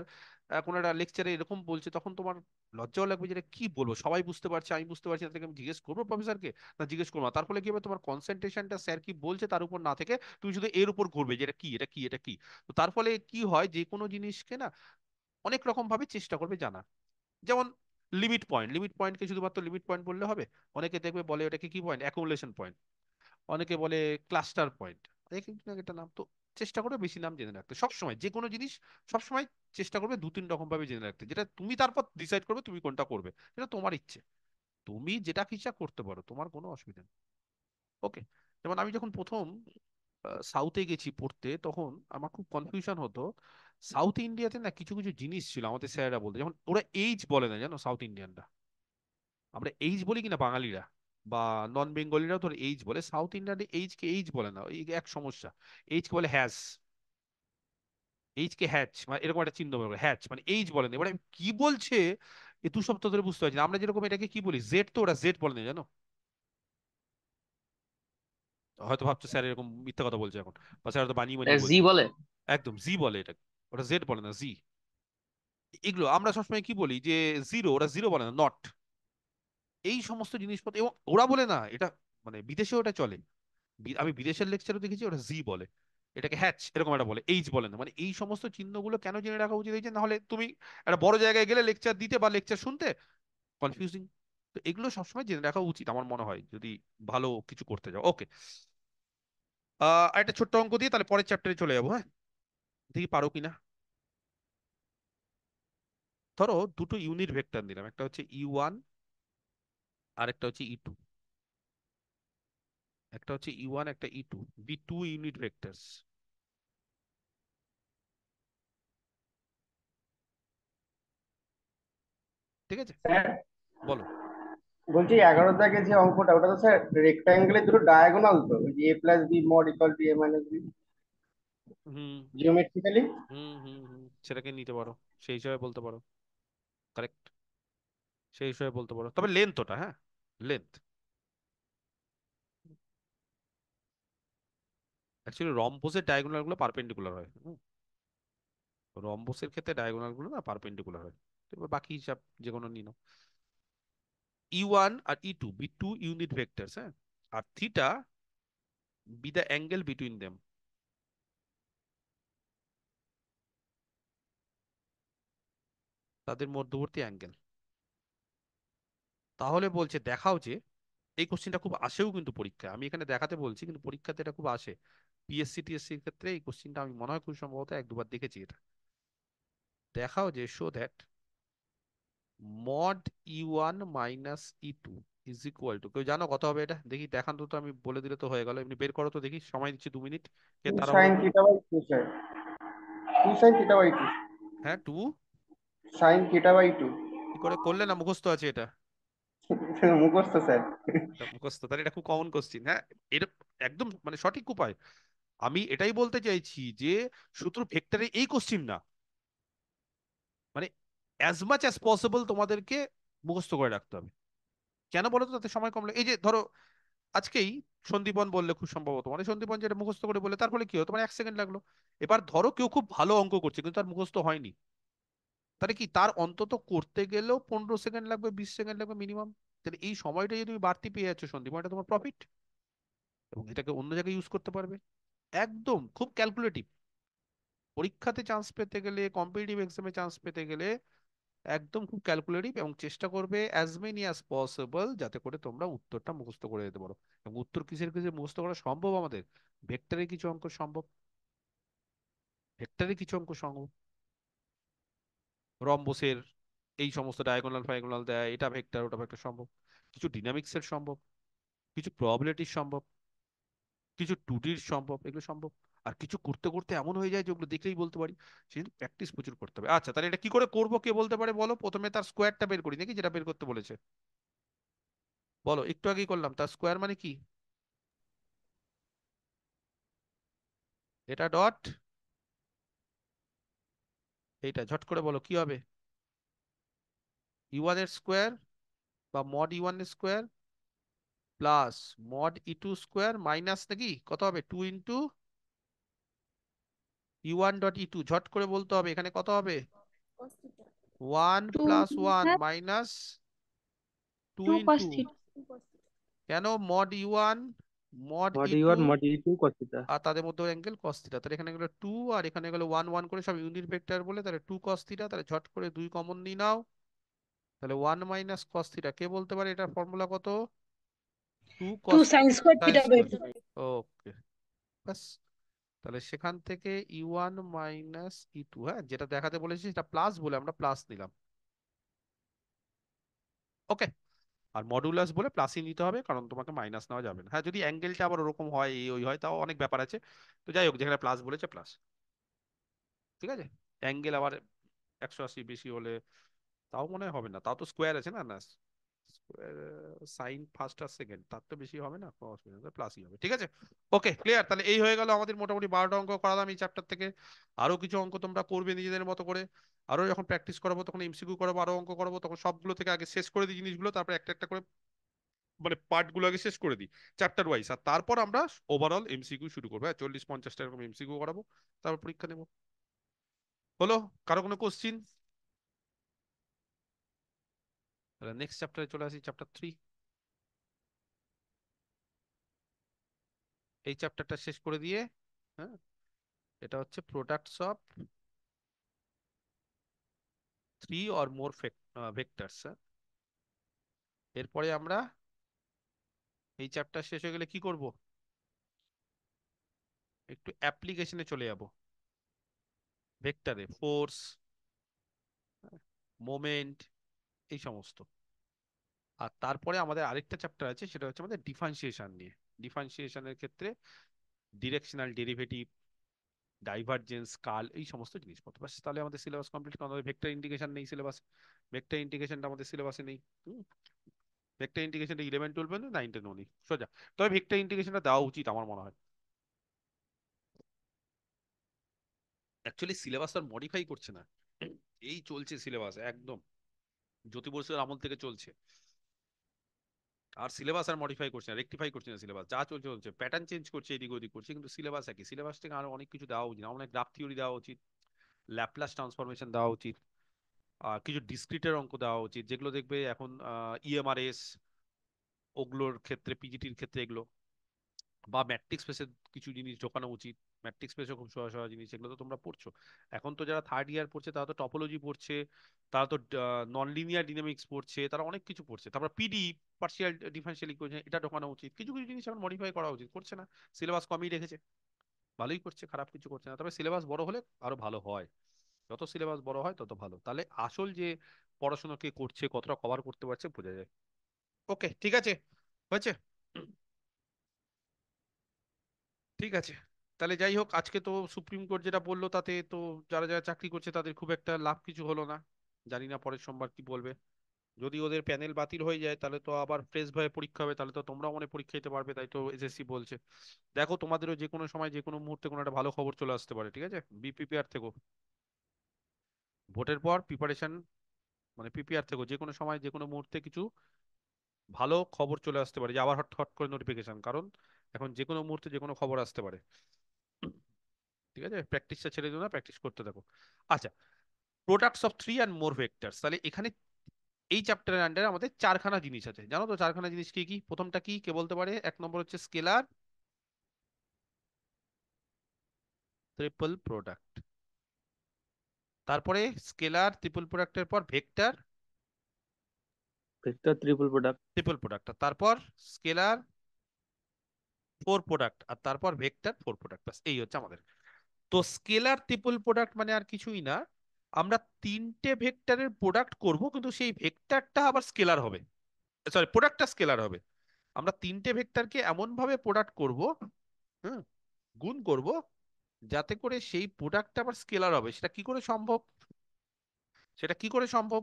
A: কোনো একটা লেকচারে এরকম বলছে তখন তোমার লজ্জাও লাগবে যেটা কি বলবো সবাই বুঝতে পারছে আমি বুঝতে পারছি না থেকে আমি জিজ্ঞেস করবো প্রফেসরকে না জিজ্ঞেস করবো না তার ফলে কি হবে তোমার কনসেন্ট্রেশনটা স্যার কি বলছে তার উপর না থেকে তুমি শুধু এর উপর ঘুরবে যে এটা কি এটা কি এটা কি তো তার ফলে কি হয় যে কোনো জিনিসকে না অনেক রকম ভাবে চেষ্টা করবে জানার যেমন লিমিট পয়েন্ট লিমিট পয়েন্টকে শুধুমাত্র লিমিট পয়েন্ট বললে হবে অনেকে দেখবে বলে ওটাকে কি পয়েন্ট অ্যাকুমুলেশন পয়েন্ট অনেকে বলে ক্লাস্টার পয়েন্ট একটা নাম তো চেষ্টা করবে বেশি নাম জেনে রাখতে সবসময় যে কোনো জিনিস সবসময় চেষ্টা করবে দু তিন রকম ভাবে জেনে রাখতে যেটা তুমি তারপর ডিসাইড করবে তুমি কোনটা করবে সেটা তোমার ইচ্ছে তুমি যেটা ইচ্ছা করতে পারো তোমার কোনো অসুবিধা নেই ওকে যেমন আমি যখন প্রথম সাউথে গেছি পড়তে তখন আমার খুব কনফিউশন হতো সাউথ ইন্ডিয়াতে না কিছু কিছু জিনিস ছিল আমাদের স্যারেরা বলতো যেমন ওরা এইজ বলে না জানো সাউথ ইন্ডিয়ানরা আমরা এইজ বলি কিনা বাঙালিরা বা নন বেঙ্গলিরাও তোর এইজ বলে সাউথ ইন্ডিয়ানে কে এইজ বলে না এক সমস্যা এইজকে বলে হ্যাচ মানে এরকম একটা চিহ্ন হ্যাচ মানে এইচ বলে না এবারে কি বলছে এ দু সপ্তাহ ধরে বুঝতে পারছি আমরা যেরকম এটাকে কি বলি জেড তো ওরা জেড বলে না জানো হয়তো ভাবছো স্যার এরকম মিথ্যা কথা বলছে এখন বা স্যার হয়তো বানিয়ে বলে একদম জি বলে এটাকে ওটা জেড বলে না জি এগুলো আমরা সবসময় কি বলি যে জিরো ওরা জিরো বলে না নট এই সমস্ত জিনিসপত্র এবং ওরা বলে না এটা মানে বিদেশে ওটা চলে আমি বিদেশের লেকচারও দেখেছি ওটা জি বলে এটাকে হ্যাচ এরকম একটা বলে এইচ বলে না মানে এই সমস্ত চিহ্নগুলো কেন জেনে রাখা উচিত হয়েছে নাহলে তুমি একটা বড় জায়গায় গেলে লেকচার দিতে বা লেকচার শুনতে কনফিউজিং তো এগুলো সবসময় জেনে রাখা উচিত আমার মনে হয় যদি ভালো কিছু করতে যাও ওকে আহ একটা ছোট্ট অঙ্ক দিয়ে তাহলে পরের চ্যাপ্টারে চলে যাবো হ্যাঁ দেখি পারো কিনা ধরো দুটো ইউনিট ভেক্টর দিলাম একটা হচ্ছে ই e ওয়ান আর একটা হচ্ছে ই e টু একটা হচ্ছে ই e ওয়ান একটা E two B two unit vector ঠিক আছে বলো
B: বলছি এগারো দাগে যে অঙ্কটা ওটা তো স্যার রেক্টাঙ্গেলের দুটো ডায়াগোনাল তো A plus B mod equal to A minus B geometrically
A: সেটাকে নিতে পারো সেই হিসাবে বলতে পারো কারেক্ট সেই হিসাবে বলতে পারো তবে লেন্থ ওটা হ্যাঁ লেন্থ অ্যাকচুয়ালি রম্বোসের ডায়াগোনালগুলো পারপেন্ডিকুলার হয় রম্বোসের ক্ষেত্রে ডায়াগোনালগুলো না পারপেন্ডিকুলার হয় এবার বাকি হিসাব যে কোনো নিয়ে নাও ই e ওয়ান আর E two B two unit vectors হ্যাঁ আর theta B the angle between them তাদের মধ্যবর্তী অ্যাঙ্গেল তাহলে বলছে দেখাও যে এই কোশ্চিনটা খুব আসেও কিন্তু পরীক্ষায় আমি এখানে দেখাতে বলছি কিন্তু পরীক্ষাতে এটা খুব আসে পিএসসি টিএসসির ক্ষেত্রে এই কোশ্চিনটা আমি মনে হয় খুব সম্ভবত এক দুবার দেখেছি এটা দেখাও যে show that mod E one minus E two is equal to কেউ জানো কত হবে এটা দেখি দেখান তো আমি বলে দিলে তো হয়ে গেল এমনি বের করো তো দেখি সময় দিচ্ছি দু মিনিট হ্যাঁ টু
B: sin থিটা বাই
A: 2 কি করে করলে না মুখস্থ আছে এটা মুখস্থ স্যার মুখস্থ তাহলে এটা খুব কমন কোশ্চিন হ্যাঁ এটা একদম মানে সঠিক উপায় আমি এটাই বলতে চাইছি যে শুধু ভেক্টরে এই কোশ্চিন না মানে অ্যাজ মাচ অ্যাজ পসিবল তোমাদেরকে মুখস্থ করে রাখতে হবে কেন বলো তো তাতে সময় কম লাগে এই যে ধরো আজকেই সন্দীপন বললে খুব সম্ভবত মানে সন্দীপন যেটা মুখস্থ করে বলে তারপরে কি হলো তোমার মানে এক সেকেন্ড লাগলো এবার ধরো কেউ খুব ভালো অঙ্ক করছে কিন্তু তার মুখস্থ হয়নি তাহলে কি তার অন্তত করতে গেলেও পনেরো সেকেন্ড লাগবে বিশ সেকেন্ড লাগবে মিনিমাম তাহলে এই সময়টা যদি তুমি বাড়তি পেয়ে যাচ্ছ সন্দীপ এটা তোমার প্রফিট এবং এটাকে অন্য জায়গায় ইউজ করতে পারবে একদম খুব ক্যালকুলেটিভ পরীক্ষাতে চান্স পেতে গেলে কম্পিটিটিভ এক্সামে চান্স পেতে গেলে একদম খুব ক্যালকুলেটিভ এবং চেষ্টা করবে অ্যাজ মেনি অ্যাজ পসিবল যাতে করে তোমরা উত্তরটা মুখস্থ করে দিতে পারো এবং উত্তর কিসের কিসের মুখস্থ করা সম্ভব আমাদের ভেক্টরের কিছু অঙ্ক সম্ভব ভেক্টরের কিছু অঙ্ক সম্ভব রম্বসের এই সমস্ত ডায়াগোনাল ফাইগোনাল দেয় এটা ভেক্টর ওটা ভেক্টর সম্ভব কিছু ডিনামিক্সের সম্ভব কিছু প্রবলেটির সম্ভব কিছু টুডির সম্ভব এগুলো সম্ভব আর কিছু করতে করতে এমন হয়ে যায় যেগুলো দেখলেই বলতে পারি সেই প্র্যাকটিস প্রচুর করতে হবে আচ্ছা তাহলে এটা কি করে করবো কে বলতে পারে বলো প্রথমে তার স্কোয়ারটা বের করি নাকি যেটা বের করতে বলেছে বলো একটু আগেই করলাম তার স্কোয়ার মানে কি এটা ডট এইটা ঝট করে বলো কি হবে ই ওয়ানের স্কোয়ার বা মড ই ওয়ানের square plus mod E two square minus নাকি কত হবে two into E one dot E two ঝট করে বলতে হবে এখানে কত হবে one plus one minus
B: two into
A: কেন mod E one E e আর তাদের মধ্যে অ্যাঙ্গেল cos তাহলে এখানে গেল 2 আর এখানে গেল 1 1 করে সব ইউনিট ভেক্টর বলে তাহলে 2 cos তাহলে ঝট করে 2 কমন নিয়ে নাও তাহলে 1 মাইনাস cos কে বলতে পারে ফর্মুলা কত 2 2 ওকে বাস তাহলে সেখান থেকে e1 মাইনাস ইটু হ্যাঁ যেটা দেখাতে বলেছি সেটা প্লাস বলে আমরা প্লাস দিলাম ওকে আর মডুলাস বলে প্লাসই নিতে হবে কারণ তোমাকে মাইনাস নেওয়া যাবে না হ্যাঁ যদি অ্যাঙ্গেলটা আবার ওরকম হয় এই ওই হয় তাও অনেক ব্যাপার আছে তো যাই হোক যেখানে প্লাস বলেছে প্লাস ঠিক আছে অ্যাঙ্গেল আবার একশো আশি বেশি হলে তাও মনে হবে না তাও তো স্কোয়ার আছে না না সাইন ফার্স্ট আর সেকেন্ড তার তো বেশি হবে না কোনো অসুবিধা প্লাসই হবে ঠিক আছে ওকে ক্লিয়ার তাহলে এই হয়ে গেল আমাদের মোটামুটি বারোটা অঙ্ক করালাম এই চ্যাপ্টার থেকে আরও কিছু অঙ্ক তোমরা করবে নিজেদের মতো করে আরো যখন প্র্যাকটিস করাবো তখন এমসিকিউ করাবো আরো অঙ্ক করাবো তখন সবগুলো থেকে আগে শেষ করে দিই জিনিসগুলো তারপরে একটা একটা করে মানে পার্টগুলো আগে শেষ করে দিই চ্যাপ্টার ওয়াইজ আর তারপর আমরা ওভারঅল এমসিকিউ শুরু করবো হ্যাঁ চল্লিশ পঞ্চাশটা এরকম এমসিকিউ করাবো তারপর পরীক্ষা নেব হলো কারো কোনো কোশ্চিন তাহলে নেক্সট চ্যাপ্টারে চলে আসি চ্যাপ্টার থ্রি এই চ্যাপ্টারটা শেষ করে দিয়ে হ্যাঁ এটা হচ্ছে products of three or more vectors এরপরে আমরা এই চ্যাপ্টার শেষ হয়ে গেলে কি করব একটু অ্যাপ্লিকেশনে চলে যাব ভেক্টরে ফোর্স মোমেন্ট এই সমস্ত আর তারপরে আমাদের আরেকটা চ্যাপ্টার আছে সেটা হচ্ছে আমাদের ডিফারেন্সিয়েশন নিয়ে ডিফারেন্সিয়েশনের ক্ষেত্রে ডিরেকশনাল ডেরিভেটিভ ডাইভারজেন্স কাল এই সমস্ত জিনিসপত্র বাস তাহলে আমাদের সিলেবাস কমপ্লিট হবে ভেক্টর ইন্টিগ্রেশন নেই সিলেবাস ভেক্টর ইন্টিগ্রেশনটা আমাদের সিলেবাসে নেই ভেক্টর ইন্টিগ্রেশনটা ইলেভেন টুয়েলভ নাইন টেন নেই সোজা তবে ভেক্টর ইন্টিগ্রেশনটা দেওয়া উচিত আমার মনে হয় অ্যাকচুয়ালি সিলেবাস আর মডিফাই করছে না এই চলছে সিলেবাস একদম জ্যোতি আমল থেকে চলছে আর সিলেবাস আর মডিফাই করছে না রেকটিফাই করছে না সিলেবাস যা চলছে চলছে প্যাটার্ন চেঞ্জ করছে এদিক ওদিক করছে কিন্তু সিলেবাস একই সিলেবাস থেকে আরো অনেক কিছু দেওয়া উচিত অনেক গ্রাফ থিওরি দেওয়া উচিত ল্যাপ্লাস ট্রান্সফরমেশন দেওয়া উচিত কিছু ডিসক্রিটের অঙ্ক দেওয়া উচিত যেগুলো দেখবে এখন ইএমআরএস e ওগুলোর ক্ষেত্রে পিজিটির ক্ষেত্রে এগুলো বা ম্যাট্রিক্স স্পেসের কিছু জিনিস ঢোকানো উচিত ম্যাট্রিক্স পেয়েছো খুব সহজ সহজ জিনিস এগুলো তো তোমরা পড়ছো এখন তো যারা থার্ড ইয়ার পড়ছে তারা তো টপোলজি পড়ছে তারা তো নন লিনিয়ার ডিনামিক্স পড়ছে তারা অনেক কিছু পড়ছে তারপর পিডি পার্সিয়াল ডিফারেন্সিয়াল ইকুয়েশন এটা ঢোকানো উচিত কিছু কিছু জিনিস এখন মডিফাই করা উচিত করছে না সিলেবাস কমই রেখেছে ভালোই করছে খারাপ কিছু করছে না তবে সিলেবাস বড় হলে আরো ভালো হয় যত সিলেবাস বড় হয় তত ভালো তাহলে আসল যে পড়াশোনা কে করছে কতটা কভার করতে পারছে বোঝা যায় ওকে ঠিক আছে হয়েছে ঠিক আছে তাহলে যাই হোক আজকে তো সুপ্রিম কোর্ট যেটা বললো তাতে তো যারা যারা চাকরি করছে তাদের খুব একটা লাভ কিছু হলো না জানি না পরের সোমবার কি বলবে যদি ওদের প্যানেল বাতিল হয়ে যায় তাহলে তো আবার ফ্রেশ ভাবে পরীক্ষা হবে তাহলে তো তোমরাও মনে পরীক্ষা দিতে পারবে তাই তো এসএসসি বলছে দেখো তোমাদেরও যে কোনো সময় যে কোনো মুহূর্তে কোনো একটা ভালো খবর চলে আসতে পারে ঠিক আছে বিপিপিআর প্রিপেয়ার ভোটের পর প্রিপারেশন মানে পিপিআর থেকো যে কোনো সময় যে কোনো মুহূর্তে কিছু ভালো খবর চলে আসতে পারে যে আবার হট হট করে নোটিফিকেশন কারণ এখন যে কোনো মুহূর্তে যে কোনো খবর আসতে পারে ঠিক আছে প্র্যাকটিসটা ছেড়ে দিও না প্র্যাকটিস করতে থাকো আচ্ছা products of three and more vectors তাহলে এখানে এই চ্যাপ্টারের আন্ডারে আমাদের চারখানা জিনিস আছে জানো তো চারখানা জিনিস কি কি প্রথমটা কি কে বলতে পারে এক নম্বর হচ্ছে স্কেলার ট্রিপল প্রোডাক্ট তারপরে স্কেলার ট্রিপল প্রোডাক্টের পর vector vector triple product triple product তারপর স্কেলার ফোর প্রোডাক্ট আর তারপর ভেক্টর ফোর প্রোডাক্ট এই হচ্ছে আমাদের তো স্কেলার ট্রিপল প্রোডাক্ট মানে আর কিছুই না আমরা তিনটে ভেক্টরের প্রোডাক্ট করব কিন্তু সেই ভেক্টরটা আবার স্কেলার হবে সরি প্রোডাক্টটা স্কেলার হবে আমরা তিনটে ভেক্টরকে এমনভাবে প্রোডাক্ট করব হুম গুণ করব যাতে করে সেই প্রোডাক্টটা আবার স্কেলার হবে সেটা কি করে সম্ভব সেটা কি করে সম্ভব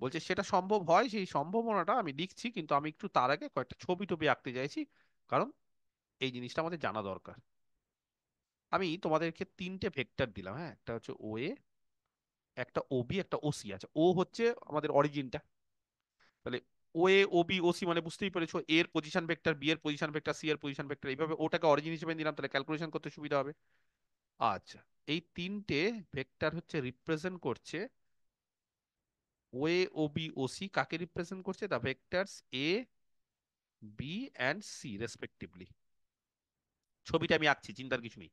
A: বলছে সেটা সম্ভব হয় সেই সম্ভাবনাটা আমি লিখছি কিন্তু আমি একটু তার আগে কয়েকটা ছবি টবি আঁকতে চাইছি কারণ এই জিনিসটা আমাদের জানা দরকার আমি তোমাদেরকে তিনটে ভেক্টর দিলাম হ্যাঁ একটা হচ্ছে ও এ একটা ওবি একটা ওসি আচ্ছা ও হচ্ছে আমাদের অরিজিনটা তাহলে ও এ ওবি ওসি মানে বুঝতেই পেরেছো এর পজিশন ভেক্টর বি এর পজিশন ভেক্টর সি এর পজিশন ভেক্টর এইভাবে ওটাকে অরিজিন হিসেবে দিলাম তাহলে ক্যালকুলেশন করতে সুবিধা হবে আচ্ছা এই তিনটে ভেক্টর হচ্ছে রিপ্রেজেন্ট করছে O A O B O C কাকে রিপ্রেজেন্ট করছে the vectors A B and C respectively ছবিটা আমি আঁকছি চিন্তার কিছু নেই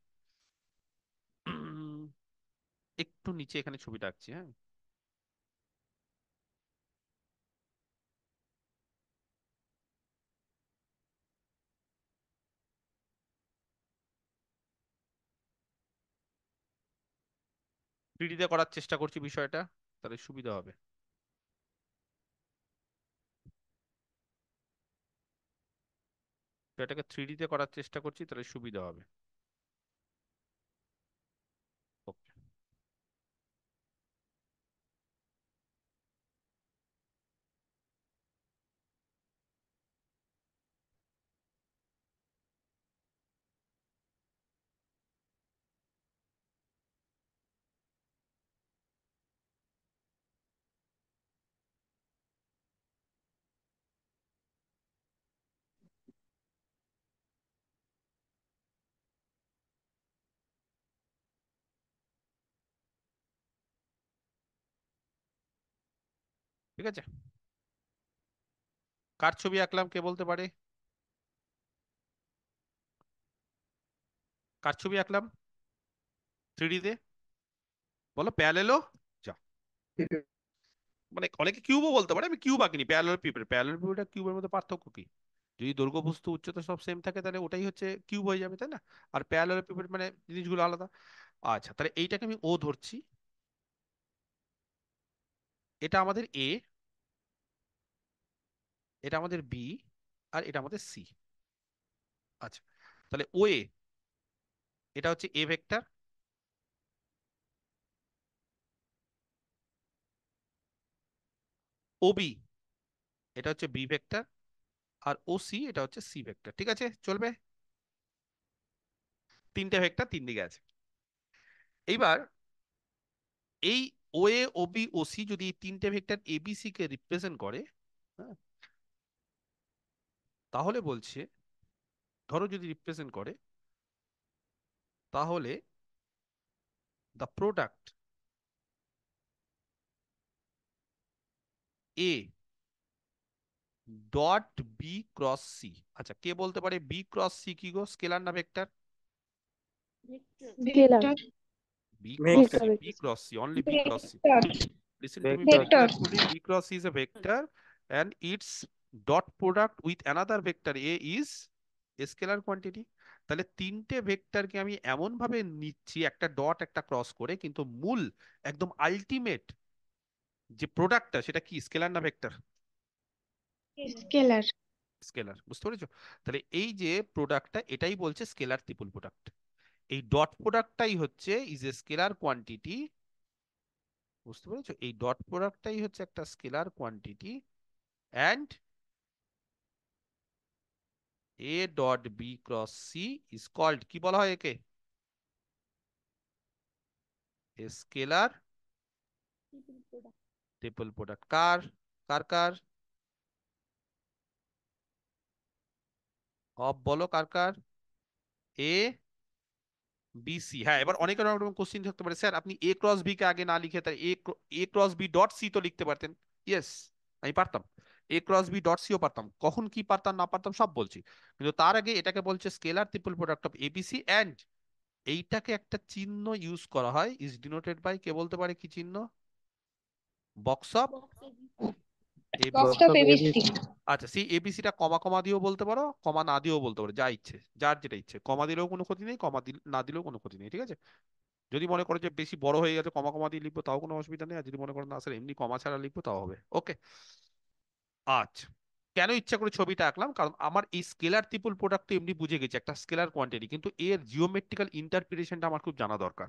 A: একটু নিচে এখানে ছবিটা আঁকছি হ্যাঁ থ্রিডিতে করার চেষ্টা করছি বিষয়টা তাহলে সুবিধা হবে এটাকে থ্রিডিতে করার চেষ্টা করছি তাহলে সুবিধা হবে ঠিক আছে কার ছবি আঁকলাম কে বলতে পারে কার ছবি আঁকলাম থ্রিডিতে বলো প্যালেলো যা মানে অনেকে কিউবও বলতে পারে আমি কিউব আঁকিনি প্যালেলো পিপের প্যালেলো পিপলটা কিউবের মধ্যে পার্থক্য কি যদি বস্তু উচ্চতা সব সেম থাকে তাহলে ওটাই হচ্ছে কিউব হয়ে যাবে তাই না আর প্যারেলাল পিপের মানে জিনিসগুলো আলাদা আচ্ছা তাহলে এইটাকে আমি ও ধরছি এটা আমাদের এ এটা আমাদের বি আর এটা আমাদের সি আচ্ছা তাহলে ও এ এটা হচ্ছে এ ভেক্টর বি এটা হচ্ছে বি ভেক্টর আর ওসি এটা হচ্ছে সি ভেক্টর ঠিক আছে চলবে তিনটে ভেক্টর তিন দিকে আছে এইবার এই ওএ ওবি ওসি যদি তিনটে ভেক্টর এবিসি কে রিপ্রেজেন্ট করে হ্যাঁ, তাহলে বলছে ধরো যদি রিপ্রেজেন্ট করে তাহলে the product A dot B cross C আচ্ছা কে বলতে পারে বি ক্রস সি কি গো স্কেলার না vector B cross C, B cross C, only B cross C. Listen to me, vector. B cross C is a vector and its dot product with another vector A is a scalar quantity. তাহলে তিনটে ভেক্টরকে আমি এমন ভাবে নিচ্ছি একটা dot একটা cross করে কিন্তু মূল একদম আলটিমেট যে প্রোডাক্টটা সেটা কি স্কেলার না ভেক্টর স্কেলার স্কেলার বুঝতে পেরেছো তাহলে এই যে প্রোডাক্টটা এটাই বলছে স্কেলার ত্রিপুল প্রোডাক্ট এই ডট প্রোডাক্টটাই হচ্ছে ইজ এ স্কেলার কোয়ান্টিটি বুঝতে পেরেছো এই ডট প্রোডাক্টটাই হচ্ছে একটা scalar quantity and A dot B cross C is called কি বলা হয় একে স্কেলার ট্রিপল প্রোডাক্ট কার কার কার অফ বলো কার কার এ বিসি হ্যাঁ এবার অনেক রকম কোশ্চিন থাকতে পারে স্যার আপনি এ ক্রস বি কে আগে না লিখে তার A cross B dot C তো লিখতে পারতেন ইয়েস আমি পারতাম এ ক্রস বি ডট সিও পারতাম কখন কি পারতাম না পারতাম সব বলছি কিন্তু তার আগে এটাকে বলছে scalar triple product of ABC and এইটাকে একটা চিহ্ন ইউজ করা হয় ইজ ডিনোটেড বাই কে বলতে পারে কি চিহ্ন বক্স অফ আচ্ছা সি এবিসিটা কমা কমা দিয়েও বলতে পারো কমা না দিয়েও বলতে পারো যা ইচ্ছে যার যেটা ইচ্ছে কমা দিলেও কোনো ক্ষতি নেই কমা না দিলেও কোনো ক্ষতি নেই ঠিক আছে যদি মনে করো যে বেশি বড় হয়ে গেছে কমা কমা দিয়ে লিখবো তাও কোনো অসুবিধা নেই আর যদি মনে করো না স্যার এমনি কমা ছাড়া লিখবো তাও হবে ওকে আচ্ছা কেন ইচ্ছা করে ছবিটা আঁকলাম কারণ আমার এই স্কেলার ত্রিপুল প্রোডাক্ট তো এমনি বুঝে গেছে একটা স্কেলার কোয়ান্টিটি কিন্তু এর জিওমেট্রিক্যাল ইন্টারপ্রিটেশনটা আমার খুব জানা দরকার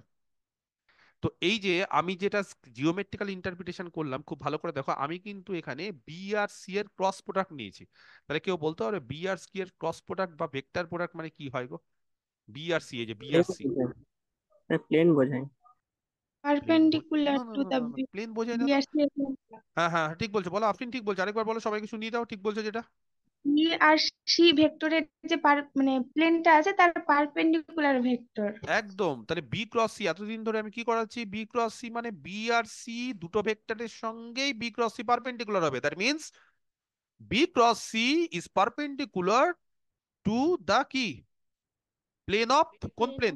A: তো এই যে আমি যেটা জিওমেট্রিক্যাল ইন্টারপ্রিটেশন করলাম খুব ভালো করে দেখো আমি কিন্তু এখানে বি আর সি এর ক্রস প্রোডাক্ট নিয়েছি তাহলে কেউ বলতে পারবে বি আর সি এর ক্রস প্রোডাক্ট বা ভেক্টর প্রোডাক্ট মানে কি হয় গো বি আর সি এ যে বি আর সি
B: প্লেন বোঝায় পারপেন্ডিকুলার টু দা প্লেন বোঝায় না হ্যাঁ,
A: হ্যাঁ হ্যাঁ ঠিক বলছো বলো আপনি ঠিক বলছো আরেকবার বলো সবাইকে শুনিয়ে দাও ঠিক বলছো যেটা
B: E আর সি ভেক্টরের যে পার মানে প্লেনটা আছে তার পারপেন্ডিকুলার ভেক্টর
A: একদম তাহলে বি ক্রস সি এতদিন ধরে আমি কি করাচ্ছি বি ক্রস সি মানে বি আর সি দুটো ভেক্টরের সঙ্গেই বি ক্রস সি পারপেন্ডিকুলার হবে that means B cross C is perpendicular to the কি প্লেন অফ কোন প্লেন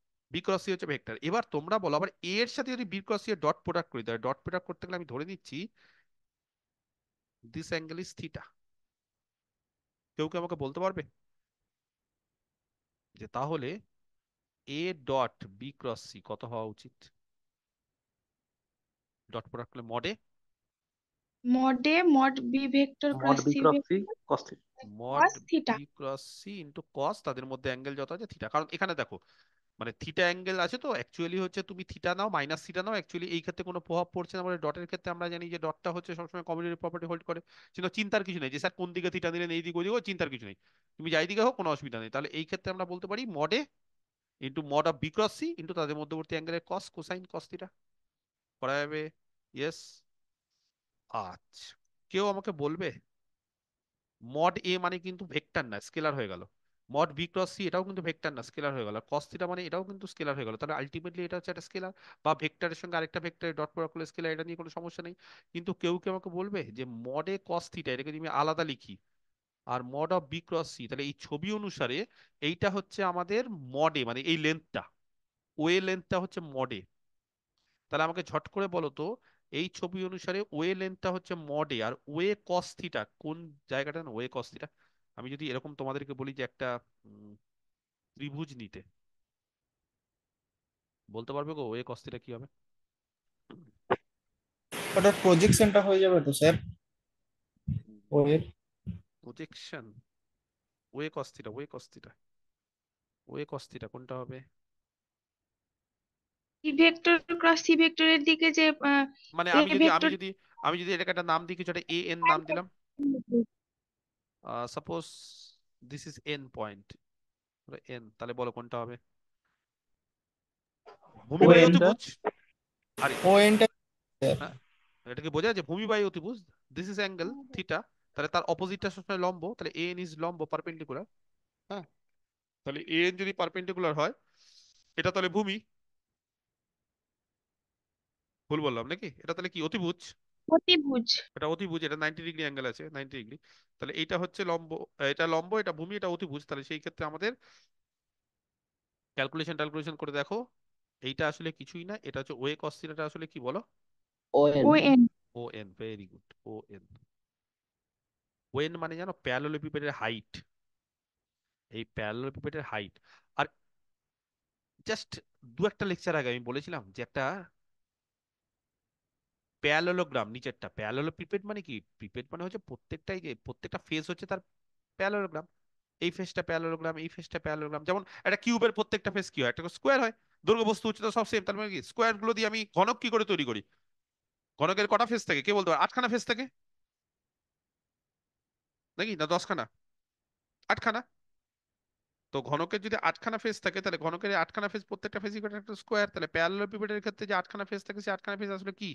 A: বি ক্রস সি হচ্ছে ভেক্টর এবার তোমরা বলো আবার এর সাথে যদি বি ক্রস সি এর ডট প্রোডাক্ট করি তাহলে ডট প্রোডাক্ট করতে গেলে আমি ধরে নিচ্ছি দিস অ্যাঙ্গেল ইজ থিটা কেউ কি আমাকে বলতে পারবে যে তাহলে A dot B cross C কত হওয়া উচিত ডট প্রোডাক্ট করলে মডে
B: মডে mod B vector cross C
A: cos theta mod B cross C into cos তাদের মধ্যে অ্যাঙ্গেল যত আছে থিটা কারণ এখানে দেখো মানে থিটা অ্যাঙ্গেল আছে তো অ্যাকচুয়ালি হচ্ছে তুমি থিটা নাও মাইনাস থিটা নাও অ্যাকচুয়ালি এই ক্ষেত্রে কোনো প্রভাব পড়ছে না মানে ডটের ক্ষেত্রে আমরা জানি যে ডটটা হচ্ছে সবসময় কমিউনিটি প্রপার্টি হোল্ড করে সেটা চিন্তার কিছু নেই যে স্যার কোন দিকে থিটা নিলেন এই দিকে ওই দিকে চিন্তার কিছু নেই তুমি যাই দিকে হোক কোনো অসুবিধা নেই তাহলে এই ক্ষেত্রে আমরা বলতে পারি মডে into mod of B cross C into তাদের মধ্যবর্তী অ্যাঙ্গেলের কস কোসাইন কস থিটা করা যাবে ইয়েস আচ্ছা কেউ আমাকে বলবে মড এ মানে কিন্তু ভেক্টর না স্কেলার হয়ে গেল মড বি ক্রস সি এটাও কিন্তু ভেক্টর না স্কেলার হয়ে গেল কস থিটা মানে এটাও কিন্তু স্কেলার হয়ে গেল তাহলে আলটিমেটলি এটা হচ্ছে একটা স্কেলার বা ভেক্টরের সঙ্গে আরেকটা ভেক্টরের ডট প্রোডাক্ট করলে স্কেলার এটা নিয়ে কোনো সমস্যা নেই কিন্তু কেউ কেউ আমাকে বলবে যে মডে কস থিটা এটাকে আমি আলাদা লিখি আর mod of B cross C তাহলে এই ছবি অনুসারে এইটা হচ্ছে আমাদের মডে মানে এই লেন্থটা ওয়ে লেন্থটা হচ্ছে মডে তাহলে আমাকে ঝট করে বলো তো এই ছবি অনুসারে ওয়ে লেন্থটা হচ্ছে মডে আর ওয়ে কস থিটা কোন জায়গাটা না ওয়ে কস থিটা আমি যদি এরকম তোমাদেরকে বলি যে একটা ত্রিভুজ নিতে বলতে পারবে গো এ কস্তিটা কি হবে
B: ওটা প্রজেকশনটা হয়ে যাবে তো স্যার ওয়ের
A: projection O A cos theta O A cos theta O A cos theta কোনটা হবে
B: সি ভেক্টর ক্রস সি ভেক্টরের দিকে যে মানে আমি যদি আমি যদি
A: আমি যদি এটাকে একটা নাম দিই কিছু একটা এ এন নাম হ্যাঁ, দিলাম হ্যাঁ। Suppose this is N point N তাহলে বলো কোনটা হবে
B: ভূমিবায়ু অতিভুজ আরে ও এনটা
A: হ্যাঁ, এটাকে বোঝা যায় ভূমিবায়ু অতিভুজ দিস ইজ অ্যাঙ্গেল থিটা তাহলে তার অপোজিটটা সবসময় লম্ব তাহলে এন ইজ লম্ব পারপেন্ডিকুলার হ্যাঁ তাহলে এন যদি পারপেন্ডিকুলার হয় এটা তাহলে ভূমি ভুল বললাম নাকি এটা তাহলে কি অতিভুজ অতিভুজ এটা অতিভুজ এটা 90 ডিগ্রি অ্যাঙ্গেল আছে 90 ডিগ্রি তাহলে এটা হচ্ছে লম্ব এটা লম্ব এটা ভূমি এটা অতিভুজ তাহলে সেই ক্ষেত্রে আমাদের ক্যালকুলেশন ক্যালকুলেশন করে দেখো এইটা আসলে কিছুই না এটা হচ্ছে ওয়ে cos থিটাটা আসলে কি বলো ওএন ওএন ভেরি গুড ওএন ওএন মানে জানো হাইট এই হাইট আর জাস্ট দু একটা লেকচার আগে আমি বলেছিলাম যে একটা প্যালোলোগ্রাম নিচেরটা প্যালোলো প্রিপেড মানে কি প্রিপেড মানে হচ্ছে প্রত্যেকটাই প্রত্যেকটা ফেস হচ্ছে তার প্যালোলোগ্রাম এই ফেসটা প্যালোলোগ্রাম এই ফেসটা প্যালোলোগ্রাম যেমন একটা কিউবের প্রত্যেকটা ফেস কি হয় একটা স্কোয়ার হয় দুর্গ বস্তু হচ্ছে তো সব সেম তার মানে কি স্কোয়ার গুলো দিয়ে আমি ঘনক কি করে তৈরি করি ঘনকের কটা ফেস থাকে কে বলতে পারে আটখানা ফেস থাকে নাকি না দশখানা আটখানা তো ঘনকের যদি আটখানা ফেস থাকে তাহলে ঘনকের আটখানা ফেস প্রত্যেকটা ফেসই একটা স্কোয়ার তাহলে প্যারালাল পিভটের ক্ষেত্রে যে আটখানা ফেস থাকে সেই আটখানা ফেস আসলে কি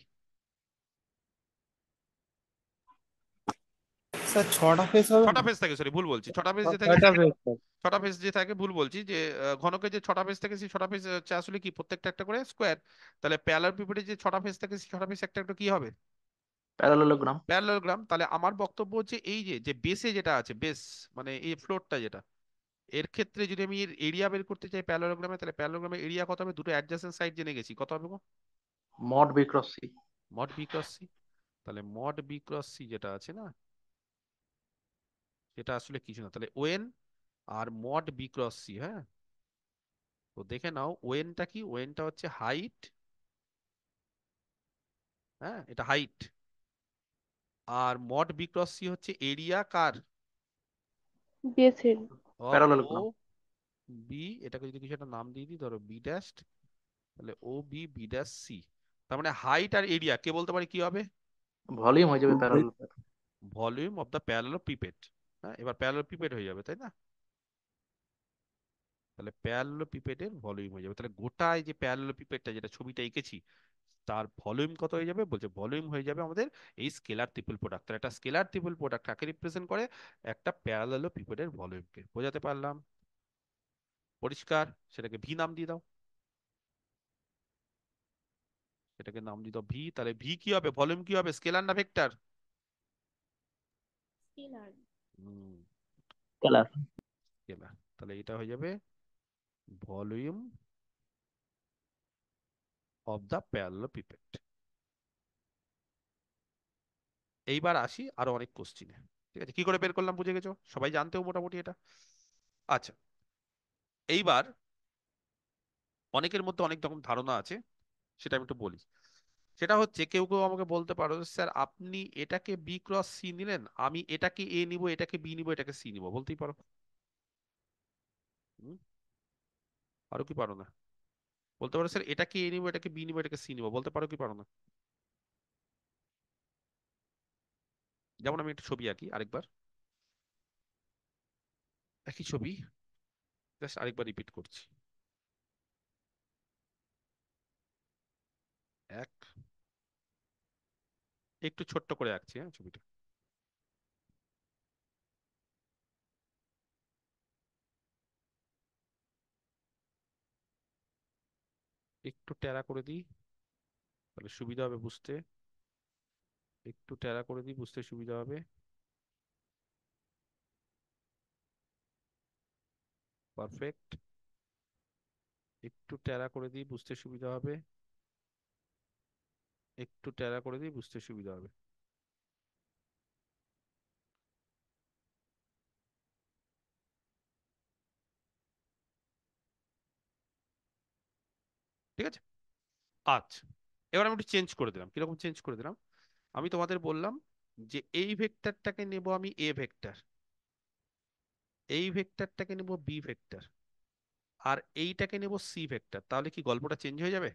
A: আমার বক্তব্য হচ্ছে এই যে বেসে যেটা আছে বেস মানে এই ফ্লোরটা যেটা এর ক্ষেত্রে যদি আমি এর এরিয়া বের করতে চাই প্যালোগ্রামে তাহলে প্যারালোগ্রামের এরিয়া কত হবে দুটো অ্যাডজাসেন্ট সাইড জেনে গেছি কত হবে mod B C mod B cross C তাহলে মড বিক্রস সি যেটা আছে না এটা আসলে কিছু না তাহলে ওয়েন আর মড বি ক্রস সি হ্যাঁ তো দেখে নাও ওয়েনটা কি ওয়েনটা হচ্ছে হাইট হ্যাঁ এটা হাইট আর মড বি ক্রস সি হচ্ছে এরিয়া কার বিএসএন প্যারালাল বি এটাকে যদি কিছু একটা নাম দিয়ে দিই ধরো বি ড্যাশ তাহলে O B B dash C তার মানে হাইট আর এরিয়া কে বলতে পারি কি হবে ভলিউম হয়ে যাবে parallel volume of the parallelepiped হ্যাঁ এবার প্যারালোপিপেড হয়ে যাবে তাই না তাহলে প্যারালোপিপেডের ভলিউম হয়ে যাবে তাহলে গোটায় যে প্যারালোপিপেডটা যেটা ছবিটা এঁকেছি তার ভলিউম কত হয়ে যাবে বলছে ভলিউম হয়ে যাবে আমাদের এই স্কেলার ট্রিপল প্রোডাক্ট তাহলে একটা স্কেলার ট্রিপল প্রোডাক্ট কাকে রিপ্রেজেন্ট করে একটা প্যারালোপিপেডের ভলিউমকে বোঝাতে পারলাম পরিষ্কার সেটাকে ভি নাম দিয়ে দাও সেটাকে নাম দিয়ে দাও ভি তাহলে ভি কি হবে ভলিউম কি হবে স্কেলার না ভেক্টর স্কেলার তাহলে এটা হয়ে যাবে ভলিউম অফ দ্য এইবার আসি আরো অনেক কোশ্চিনে ঠিক আছে কি করে বের করলাম বুঝে গেছো সবাই জানতেও মোটামুটি এটা আচ্ছা এইবার অনেকের মধ্যে অনেক রকম ধারণা আছে সেটা আমি একটু বলি সেটা হচ্ছে কেউ কেউ আমাকে বলতে পারো স্যার আপনি এটাকে বি ক্রস সি নিলেন আমি এটাকে এ নিব এটাকে বি নিব এটাকে সি নিব বলতেই পারো আরো কি পারো না বলতে পারো স্যার এটাকে এ নিব এটাকে বি নিব এটাকে সি নিব বলতে পারো কি পারো না যেমন আমি একটা ছবি আঁকি আরেকবার একই ছবি জাস্ট আরেকবার রিপিট করছি এক একটু ছোট্ট করে আঁকছি হ্যাঁ ছবিটা একটু টেরা করে দিই তাহলে সুবিধা হবে বুঝতে একটু টেরা করে দিই বুঝতে সুবিধা হবে পারফেক্ট একটু টেরা করে দিই বুঝতে সুবিধা হবে একটু টেরা করে দিয়ে বুঝতে সুবিধা হবে ঠিক আছে আচ্ছা এবার আমি একটু চেঞ্জ করে দিলাম কিরকম চেঞ্জ করে দিলাম আমি তোমাদের বললাম যে এই ভেক্টরটাকে নেব আমি এ ভেক্টর এই ভেক্টরটাকে নেব বি ভেক্টর আর এইটাকে নেব সি ভেক্টর তাহলে কি গল্পটা চেঞ্জ হয়ে যাবে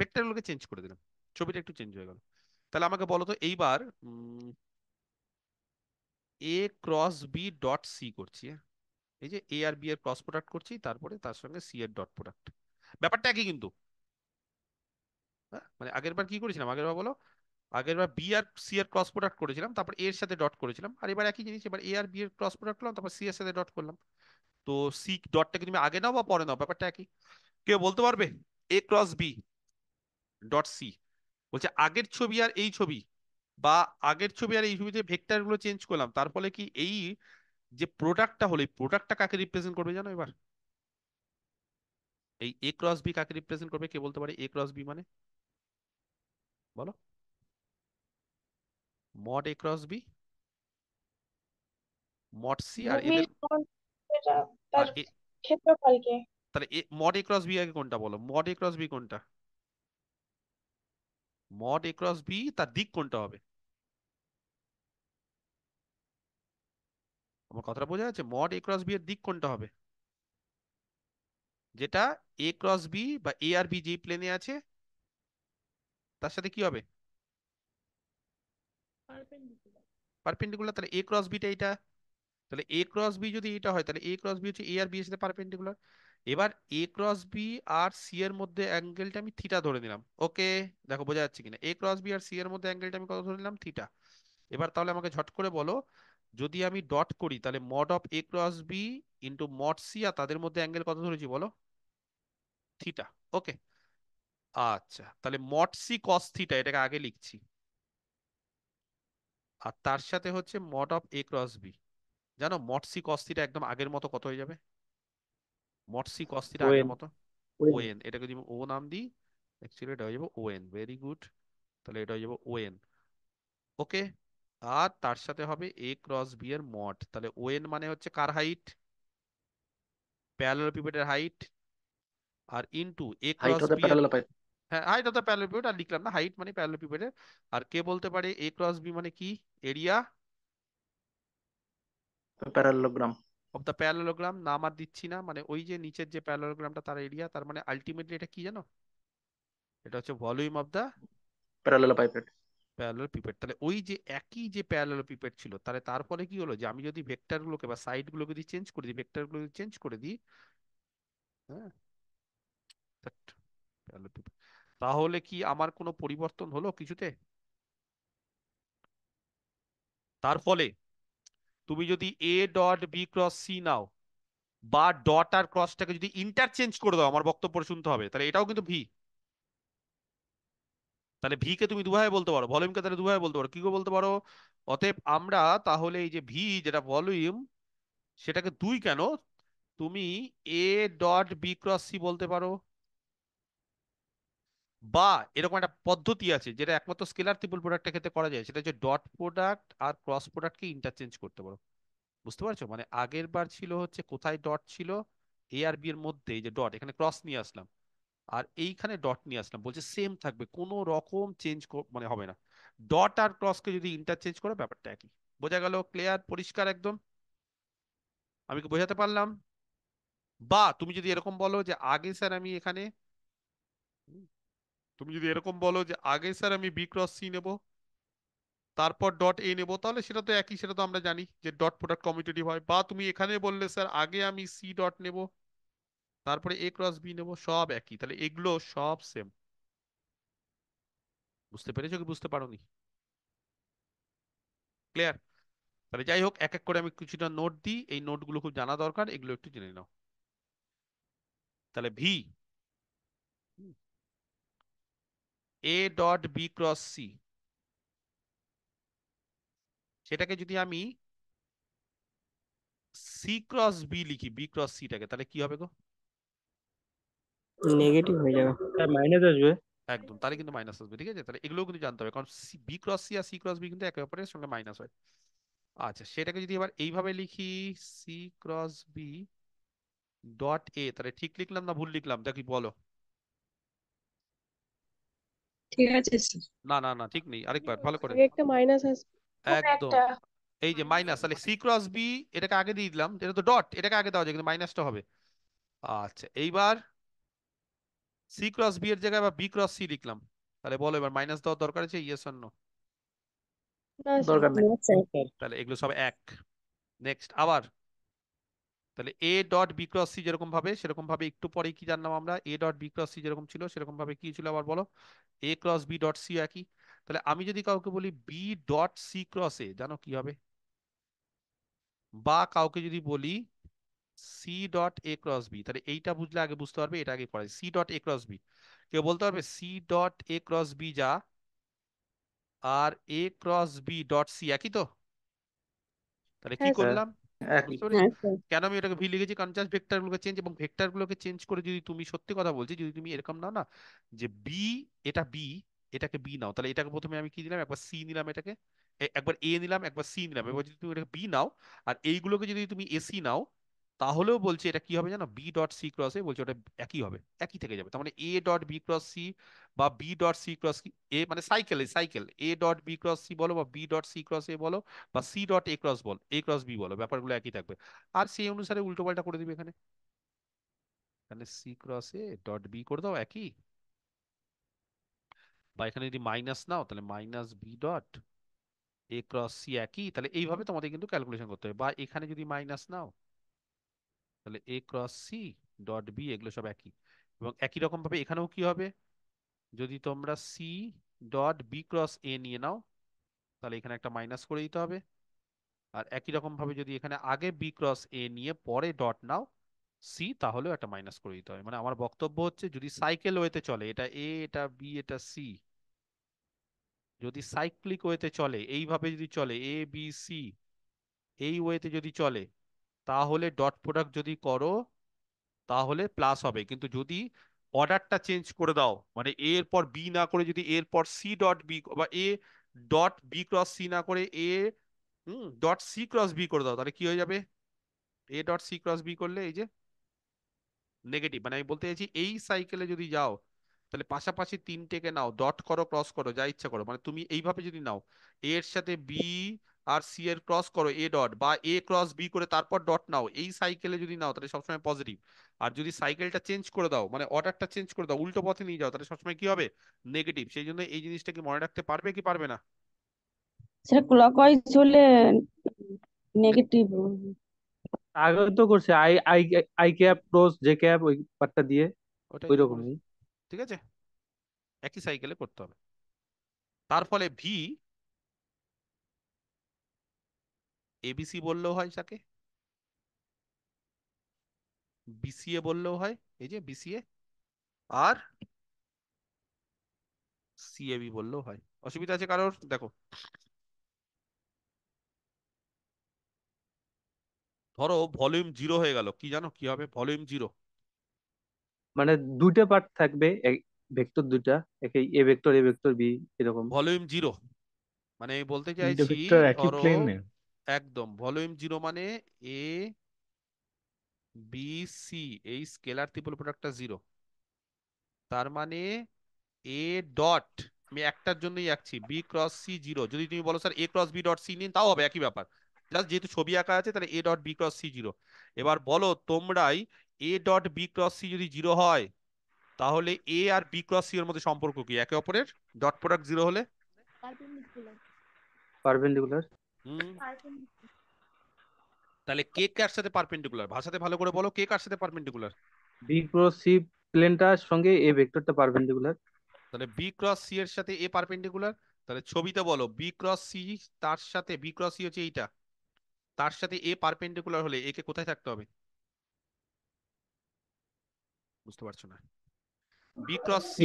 A: ভেক্টরগুলোকে চেঞ্জ করে দিলাম ছবিটা একটু চেঞ্জ হয়ে গেল তাহলে আমাকে বলো তো এইবার A cross B dot C করছি হ্যাঁ? এই যে এ আর বি এর ক্রস প্রোডাক্ট করছি তারপরে তার সঙ্গে সি এর ডট প্রোডাক্ট ব্যাপারটা একই কিন্তু হ্যাঁ? মানে আগের বার কি করেছিলাম আগের বার বলো আগের বার বি আর সি এর ক্রস প্রোডাক্ট করেছিলাম তারপর এর সাথে ডট করেছিলাম আর এবার একই জিনিস এবার এ আর বি এর ক্রস প্রোডাক্ট করলাম তারপর সি এর সাথে ডট করলাম তো সি ডটটাকে তুমি আগে নাও বা পরে নাও ব্যাপারটা একই কেউ বলতে পারবে A cross B dot C বলছে আগের ছবি আর এই ছবি বা আগের ছবি আর এই ছবিতে ভেক্টরগুলো চেঞ্জ করলাম তার ফলে কি এই যে প্রোডাক্টটা হলো এই প্রোডাক্টটা কাকে রিপ্রেজেন্ট করবে জানো এবার এই এ ক্রস বি কাকে রিপ্রেজেন্ট করবে কে বলতে পারে এ ক্রস বি মানে বলো মড মানে A cross B mod C আর এদের
B: ক্ষেত্রফলকে
A: তাহলে A mod A cross B আগে কোনটা বলো মড এ ক্রস বি কোনটা মড এ ক্রস বি তার দিক কোনটা হবে আমার কথাটা বোঝা যাচ্ছে মড এ ক্রস বি এর দিক কোনটা হবে যেটা এ ক্রস বি বা এ আর বি যে প্লেনে আছে তার সাথে কি হবে পারপেন্ডিকুলার তাহলে এ ক্রস বিটা এটা তাহলে এ ক্রস বি যদি এটা হয় তাহলে এ ক্রস বি হচ্ছে এ আর বি এর সাথে পারপেন্ডিকুলার এবার এ ক্রস বি আর সি এর মধ্যে অ্যাঙ্গেলটা আমি থিটা ধরে নিলাম ওকে দেখো বোঝা যাচ্ছে কিনা এ ক্রস বি আর সি এর মধ্যে অ্যাঙ্গেলটা আমি কত ধরে নিলাম থিটা এবার তাহলে আমাকে ঝট করে বলো যদি আমি ডট করি তাহলে mod of A cross B into mod C আর তাদের মধ্যে অ্যাঙ্গেল কত ধরেছি বলো থিটা ওকে আচ্ছা তাহলে মড সি কস থিটা এটাকে আগে লিখছি আর তার সাথে হচ্ছে mod of A cross B জানো মড সি কস থিটা একদম আগের মতো কত হয়ে যাবে মটসি কস্তির আগের মতো এটাকে যদি ও নাম দিই অ্যাকচুয়ালি এটা হয়ে যাবে ভেরি গুড তাহলে এটা হয়ে যাবে ওকে আর তার সাথে হবে এ ক্রস বি এর তাহলে মানে হচ্ছে কার হাইট হাইট আর ইনটু এ ক্রস বি হ্যাঁ হাইট অফ দ্য আর লিখলাম না হাইট মানে প্যারালাল আর কে বলতে পারে এ ক্রস বি মানে কি area parallelogram of the parallelogram নাম আর দিচ্ছি না মানে ওই যে নিচের যে প্যারালোগ্রামটা তার এরিয়া তার মানে আলটিমেটলি এটা কি জানো এটা হচ্ছে ভলিউম অফ দ্য প্যারালোপিপেড পিপেট তাহলে ওই যে একই যে পিপেট ছিল তাহলে তারপরে কি হলো যে আমি যদি গুলোকে বা সাইডগুলোকে যদি চেঞ্জ করে দিই ভেক্টর যদি চেঞ্জ করে দিই হ্যাঁ তাহলে কি আমার কোনো পরিবর্তন হলো কিছুতে তার ফলে তুমি যদি A dot B cross C নাও বা ডট আর ক্রসটাকে যদি ইন্টারচেঞ্জ করে দাও আমার বক্তব্য শুনতে হবে তাহলে এটাও কিন্তু ভি তাহলে ভি কে তুমি দুভাবে বলতে পারো ভলিউমকে তাহলে দুভাবে বলতে পারো কি করে বলতে পারো অতএব আমরা তাহলে এই যে ভি যেটা ভলিউম সেটাকে দুই কেন তুমি A dot B cross C বলতে পারো বা এরকম একটা পদ্ধতি আছে যেটা একমাত্র স্কেলার ত্রিপল প্রোডাক্টের ক্ষেত্রে করা যায় সেটা হচ্ছে ডট প্রোডাক্ট আর ক্রস প্রোডাক্টকে ইন্টারচেঞ্জ করতে পারো বুঝতে পারছো মানে আগের বার ছিল হচ্ছে কোথায় ডট ছিল এ আর বি এর মধ্যে যে ডট এখানে ক্রস নিয়ে আসলাম আর এইখানে ডট নিয়ে আসলাম বলছে সেম থাকবে কোনো রকম চেঞ্জ মানে হবে না ডট আর ক্রসকে যদি ইন্টারচেঞ্জ করো ব্যাপারটা একই বোঝা গেল ক্লিয়ার পরিষ্কার একদম আমি কি বোঝাতে পারলাম বা তুমি যদি এরকম বলো যে আগে স্যার আমি এখানে তুমি যদি এরকম বলো যে আগে স্যার আমি বি ক্রস সি নেব তারপর ডট এ নেব তাহলে সেটা তো একই সেটা তো আমরা জানি যে ডট প্রোডাক্ট কমিউটেটিভ হয় বা তুমি এখানে বললে স্যার আগে আমি সি ডট নেব তারপরে এ ক্রস বি নেব সব একই তাহলে এগুলো সব সেম বুঝতে পেরেছো কি বুঝতে পারোনি ক্লিয়ার তাহলে যাই হোক এক এক করে আমি কিছুটা নোট দিই এই নোটগুলো খুব জানা দরকার এগুলো একটু জেনে নাও তাহলে V A dot B cross C সেটাকে যদি আমি সি ক্রস বি লিখি বি ক্রস সিটাকে তাহলে কি হবে গো
B: নেগেটিভ হয়ে যাবে তার হ্যাঁ, মাইনাস আসবে
A: একদম তাহলে কিন্তু মাইনাস আসবে ঠিক আছে তাহলে এগুলোও কিন্তু জানতে হবে কারণ বি ক্রস সি আর সি ক্রস বি কিন্তু একে অপরের সঙ্গে মাইনাস হয় আচ্ছা সেটাকে যদি এবার এইভাবে লিখি C cross B dot A তাহলে ঠিক লিখলাম না ভুল লিখলাম দেখি বলো ঠিক আছে না না না ঠিক নেই আরেকবার ভালো করে
B: একটা মাইনাস আছে হ্যাঁ, একদম
A: এই যে মাইনাস তাহলে সি ক্রস বি এটাকে আগে দিয়ে দিলাম এটা তো ডট এটাকে আগে দেওয়া যায় কিন্তু মাইনাসটা হবে আচ্ছা এইবার সি ক্রস বি এর জায়গায় বা বি ক্রস সি লিখলাম তাহলে বলো এবার মাইনাস দেওয়ার দরকার আছে ইয়েস অর নো দরকার নেই তাহলে এগুলো সব এক নেক্সট আবার তাহলে A dot B cross C যেরকম ভাবে সেরকম ভাবে একটু পরে কি জানলাম আমরা A dot B cross C যেরকম ছিল সেরকম ভাবে কি ছিল আবার বলো A cross B dot C একই তাহলে আমি যদি কাউকে বলি B dot C cross A জানো কি হবে বা কাউকে যদি বলি C dot A cross B তাহলে এইটা বুঝলে আগে বুঝতে পারবে এটা আগে পড়াই C dot A cross B কেউ বলতে পারবে C dot A cross B যা আর A cross B dot C একই তো তাহলে কি হ্যাঁ, করলাম হ্যাঁ, কেন আমি এটাকে ভি লিখেছি কারণ জাস্ট ভেক্টর চেঞ্জ এবং ভেক্টর চেঞ্জ করে যদি তুমি সত্যি কথা বলছি যদি তুমি এরকম নাও না যে বি এটা বি এটাকে বি নাও তাহলে এটাকে প্রথমে আমি কি দিলাম একবার সি নিলাম এটাকে একবার এ নিলাম একবার সি নিলাম এবার যদি তুমি এটাকে বি নাও আর এইগুলোকে যদি তুমি এসি নাও তাহলেও বলছে এটা কি হবে জানো B dot C cross A বলছে ওটা একই হবে একই থেকে যাবে তার মানে A dot B cross C বা B dot C cross A মানে cycle cycle A dot B cross C বলো বা B dot C cross A বলো বা সি ডট এ ক্রস বল এ ক্রস বি বলো ব্যাপারগুলো একই থাকবে আর সেই অনুসারে উল্টো পাল্টা করে দিবে এখানে তাহলে C cross A dot B করে দাও একই বা এখানে যদি মাইনাস নাও তাহলে minus B dot A cross C একই তাহলে এইভাবে তোমাদের কিন্তু ক্যালকুলেশন করতে হবে বা এখানে যদি মাইনাস নাও তাহলে A cross C dot B এগুলো সব একই এবং একই রকম ভাবে এখানেও কি হবে যদি তোমরা C dot B cross A নিয়ে নাও তাহলে এখানে একটা মাইনাস করে দিতে হবে আর একই রকম ভাবে যদি এখানে আগে বি ক্রস এ নিয়ে পরে ডট নাও সি তাহলেও একটা মাইনাস করে দিতে হবে মানে আমার বক্তব্য হচ্ছে যদি সাইকেল ওয়েতে চলে এটা এ এটা বি এটা সি যদি সাইক্লিক ওয়েতে চলে এইভাবে যদি চলে এ বি সি এই ওয়েতে যদি চলে তাহলে ডট প্রোডাক্ট যদি করো তাহলে প্লাস হবে কিন্তু যদি অর্ডারটা চেঞ্জ করে দাও মানে এ এর পর বি না করে যদি এর পর সি ডট বি বা A dot B cross C না করে A dot C cross B করে দাও তাহলে কি হয়ে যাবে A dot C cross B করলে এই যে নেগেটিভ মানে আমি বলতে চাইছি এই সাইকেলে যদি যাও তাহলে পাশাপাশি তিনটেকে নাও ডট করো ক্রস করো যা ইচ্ছা করো মানে তুমি এইভাবে যদি নাও এর সাথে বি আর সি এর ক্রস করো এ ডট বা এ ক্রস বি করে তারপর ডট নাও এই সাইকেলে যদি নাও তাহলে সবসময় পজিটিভ আর যদি সাইকেলটা চেঞ্জ করে দাও মানে অর্ডারটা চেঞ্জ করে দাও উল্টো পথে নিয়ে যাও তাহলে সবসময় কি হবে নেগেটিভ সেই জন্য এই জিনিসটা কি মনে রাখতে পারবে কি পারবে না
B: সেটা ক্লকওয়াইজ হলে নেগেটিভ আগে তো করছে I I I cap cross J cap ওই পার্টটা দিয়ে ওই রকমই ঠিক আছে একই সাইকেলে করতে হবে
A: তার ফলে ভি এবিসি বললেও হয় তাকে বিসিএ বললেও হয় এই যে বিসিএ আর সিএবি বললেও হয় অসুবিধা আছে কারোর দেখো ধরো ভলিউম জিরো হয়ে গেল কি জানো কি হবে ভলিউম জিরো
B: মানে দুইটা পার্ট থাকবে ভেক্টর দুইটা একে
A: A vector A vector B এরকম ভলিউম জিরো মানে বলতে চাইছি ধরো একদম ভলিউম জিরো মানে এ বি সি এই স্কেলার ত্রিপল প্রোডাক্টটা জিরো তার মানে এ ডট আমি একটার জন্যই আঁকছি বি ক্রস সি জিরো যদি তুমি বলো sir A cross B dot C নিন তাও হবে একই ব্যাপার জাস্ট যেহেতু ছবি আঁকা আছে তাহলে A dot B cross C zero এবার বলো তোমরাই A dot B cross C যদি জিরো হয় তাহলে এ আর বি ক্রস সি এর মধ্যে সম্পর্ক কি একে অপরের ডট প্রোডাক্ট জিরো হলে পারপেন্ডিকুলার তাহলে কে কার সাথে পারপেন্ডিকুলার ভাষাতে ভালো করে বলো কে কার সাথে পারপেন্ডিকুলার
B: বি ক্রস সি প্লেনটার সঙ্গে এ ভেক্টরটা পারপেন্ডিকুলার
A: তাহলে বি ক্রস সি এর সাথে এ পারপেন্ডিকুলার তাহলে ছবিতে বলো বি ক্রস সি তার সাথে বি ক্রস সি হচ্ছে এইটা তার সাথে এ পারপেন্ডিকুলার হলে একে কোথায় থাকতে হবে বুঝতে পারছো না B cross C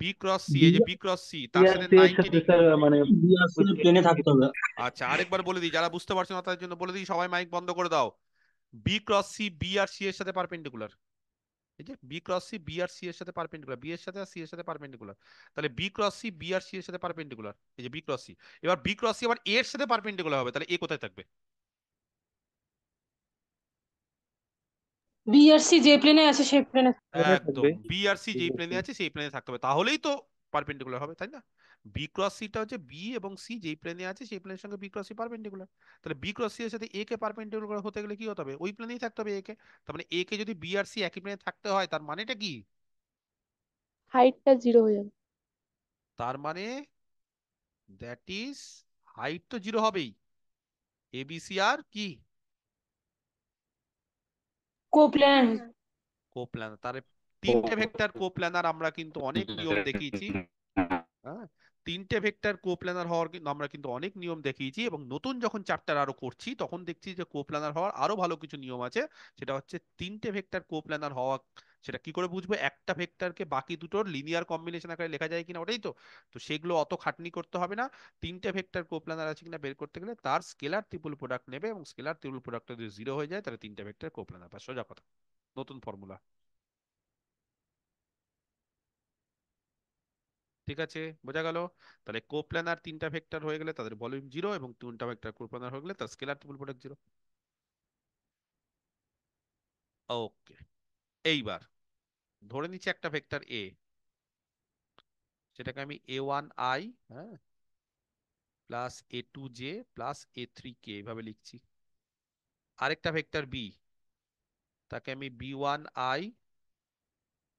A: B cross C এই যে বি ক্রস সি তার সাথে 90 মানে আচ্ছা আরেকবার বলে দিই যারা বুঝতে পারছেন তাদের জন্য বলে দিই সবাই মাইক বন্ধ করে দাও বি ক্রস সি বি আর সি এর সাথে পারপেন্ডিকুলার এই যে বি ক্রস সি বি আর সি এর সাথে পারপেন্ডিকুলার বি এর সাথে আর সি এর সাথে পারপেন্ডিকুলার তাহলে বি ক্রস সি বি আর সি এর সাথে পারপেন্ডিকুলার এই যে বি ক্রস সি এবার বি ক্রস সি আবার এর সাথে পারপেন্ডিকুলার হবে তাহলে এ কোথায় থাকবে
B: বিআরসি যে প্লেনে আছে সেই প্লেনে
A: হ্যাঁ, একদম বিআরসি যেই প্লেনে আছে সেই প্লেনে থাকতে হবে তাহলেই তো পারপেন্ডিকুলার হবে তাই না বি ক্রস সিটা হচ্ছে বি এবং সি যেই প্লেনে আছে সেই প্লেনের সঙ্গে বি ক্রস সি পারপেন্ডিকুলার তাহলে বি ক্রস সি এর সাথে এ কে পারপেন্ডিকুলার হতে গেলে কি হতে হবে ওই প্লেনেই থাকতে হবে এ কে তার মানে এ কে যদি বি আর সি একই প্লেনে থাকতে হয় তার মানেটা কি
B: হাইটটা জিরো হয়ে যাবে
A: তার মানে দ্যাট ইজ হাইট তো জিরো হবেই এ এবিসি আর কি কোপ্ল্যান কোপ্ল্যানার তার তিনটে ভেক্টর কোপ্ল্যানার আমরা কিন্তু অনেক নিয়ম দেখিয়েছি হ্যাঁ, তিনটে ভেক্টর কোপ্ল্যানার হওয়ার আমরা কিন্তু অনেক নিয়ম দেখিয়েছি এবং নতুন যখন চ্যাপ্টার আরো করছি তখন দেখছি যে কোপ্ল্যানার হওয়ার আরো ভালো কিছু নিয়ম আছে সেটা হচ্ছে তিনটে ভেক্টর কোপ্ল্যানার হওয়া সেটা কি করে বুঝবো একটা ভেক্টরকে বাকি দুটোর লিনিয়ার কম্বিনেশন আকারে লেখা যায় কিনা ওটাই তো তো সেগুলো অত খাটনি করতে হবে না তিনটে ভেক্টর কোপ্ল্যানার আছে কিনা বের করতে গেলে তার স্কেলার ত্রিপুল প্রোডাক্ট নেবে এবং স্কেলার ত্রিপুল প্রোডাক্ট যদি জিরো হয়ে যায় তাহলে তিনটে ভেক্টর কোপ্ল্যানার বা সোজা কথা নতুন ফর্মুলা ঠিক আছে বোঝা গেল তাহলে কোপ্ল্যানার তিনটা ভেক্টর হয়ে গেলে তাদের ভলিউম জিরো এবং তিনটা ভেক্টর কোপ্ল্যানার হয়ে গেলে তার scalar triple product zero okay এইবার ধরে নিচ্ছি একটা ভেক্টর এ সেটাকে আমি এ ওয়ান আই হ্যাঁ plus A two J plus A three K এভাবে লিখছি আরেকটা ভেক্টর বি তাকে আমি B one I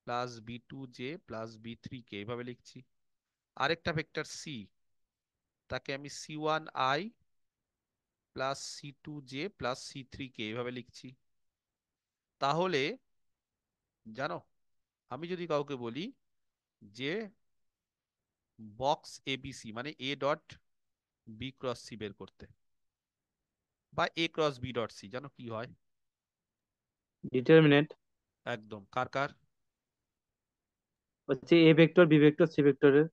A: plus B two J plus B three K এভাবে লিখছি আরেকটা ভেক্টর সি তাকে আমি C one I plus C two J plus C three K এভাবে লিখছি তাহলে জানো আমি যদি কাউকে বলি যে বক্স এবিসি মানে A dot B cross C বের করতে বা এ ক্রস বি ডট সি জানো কি হয় ডিটারমিনেন্ট একদম কার কার
B: হচ্ছে এ ভেক্টর বি ভেক্টর সি ভেক্টরের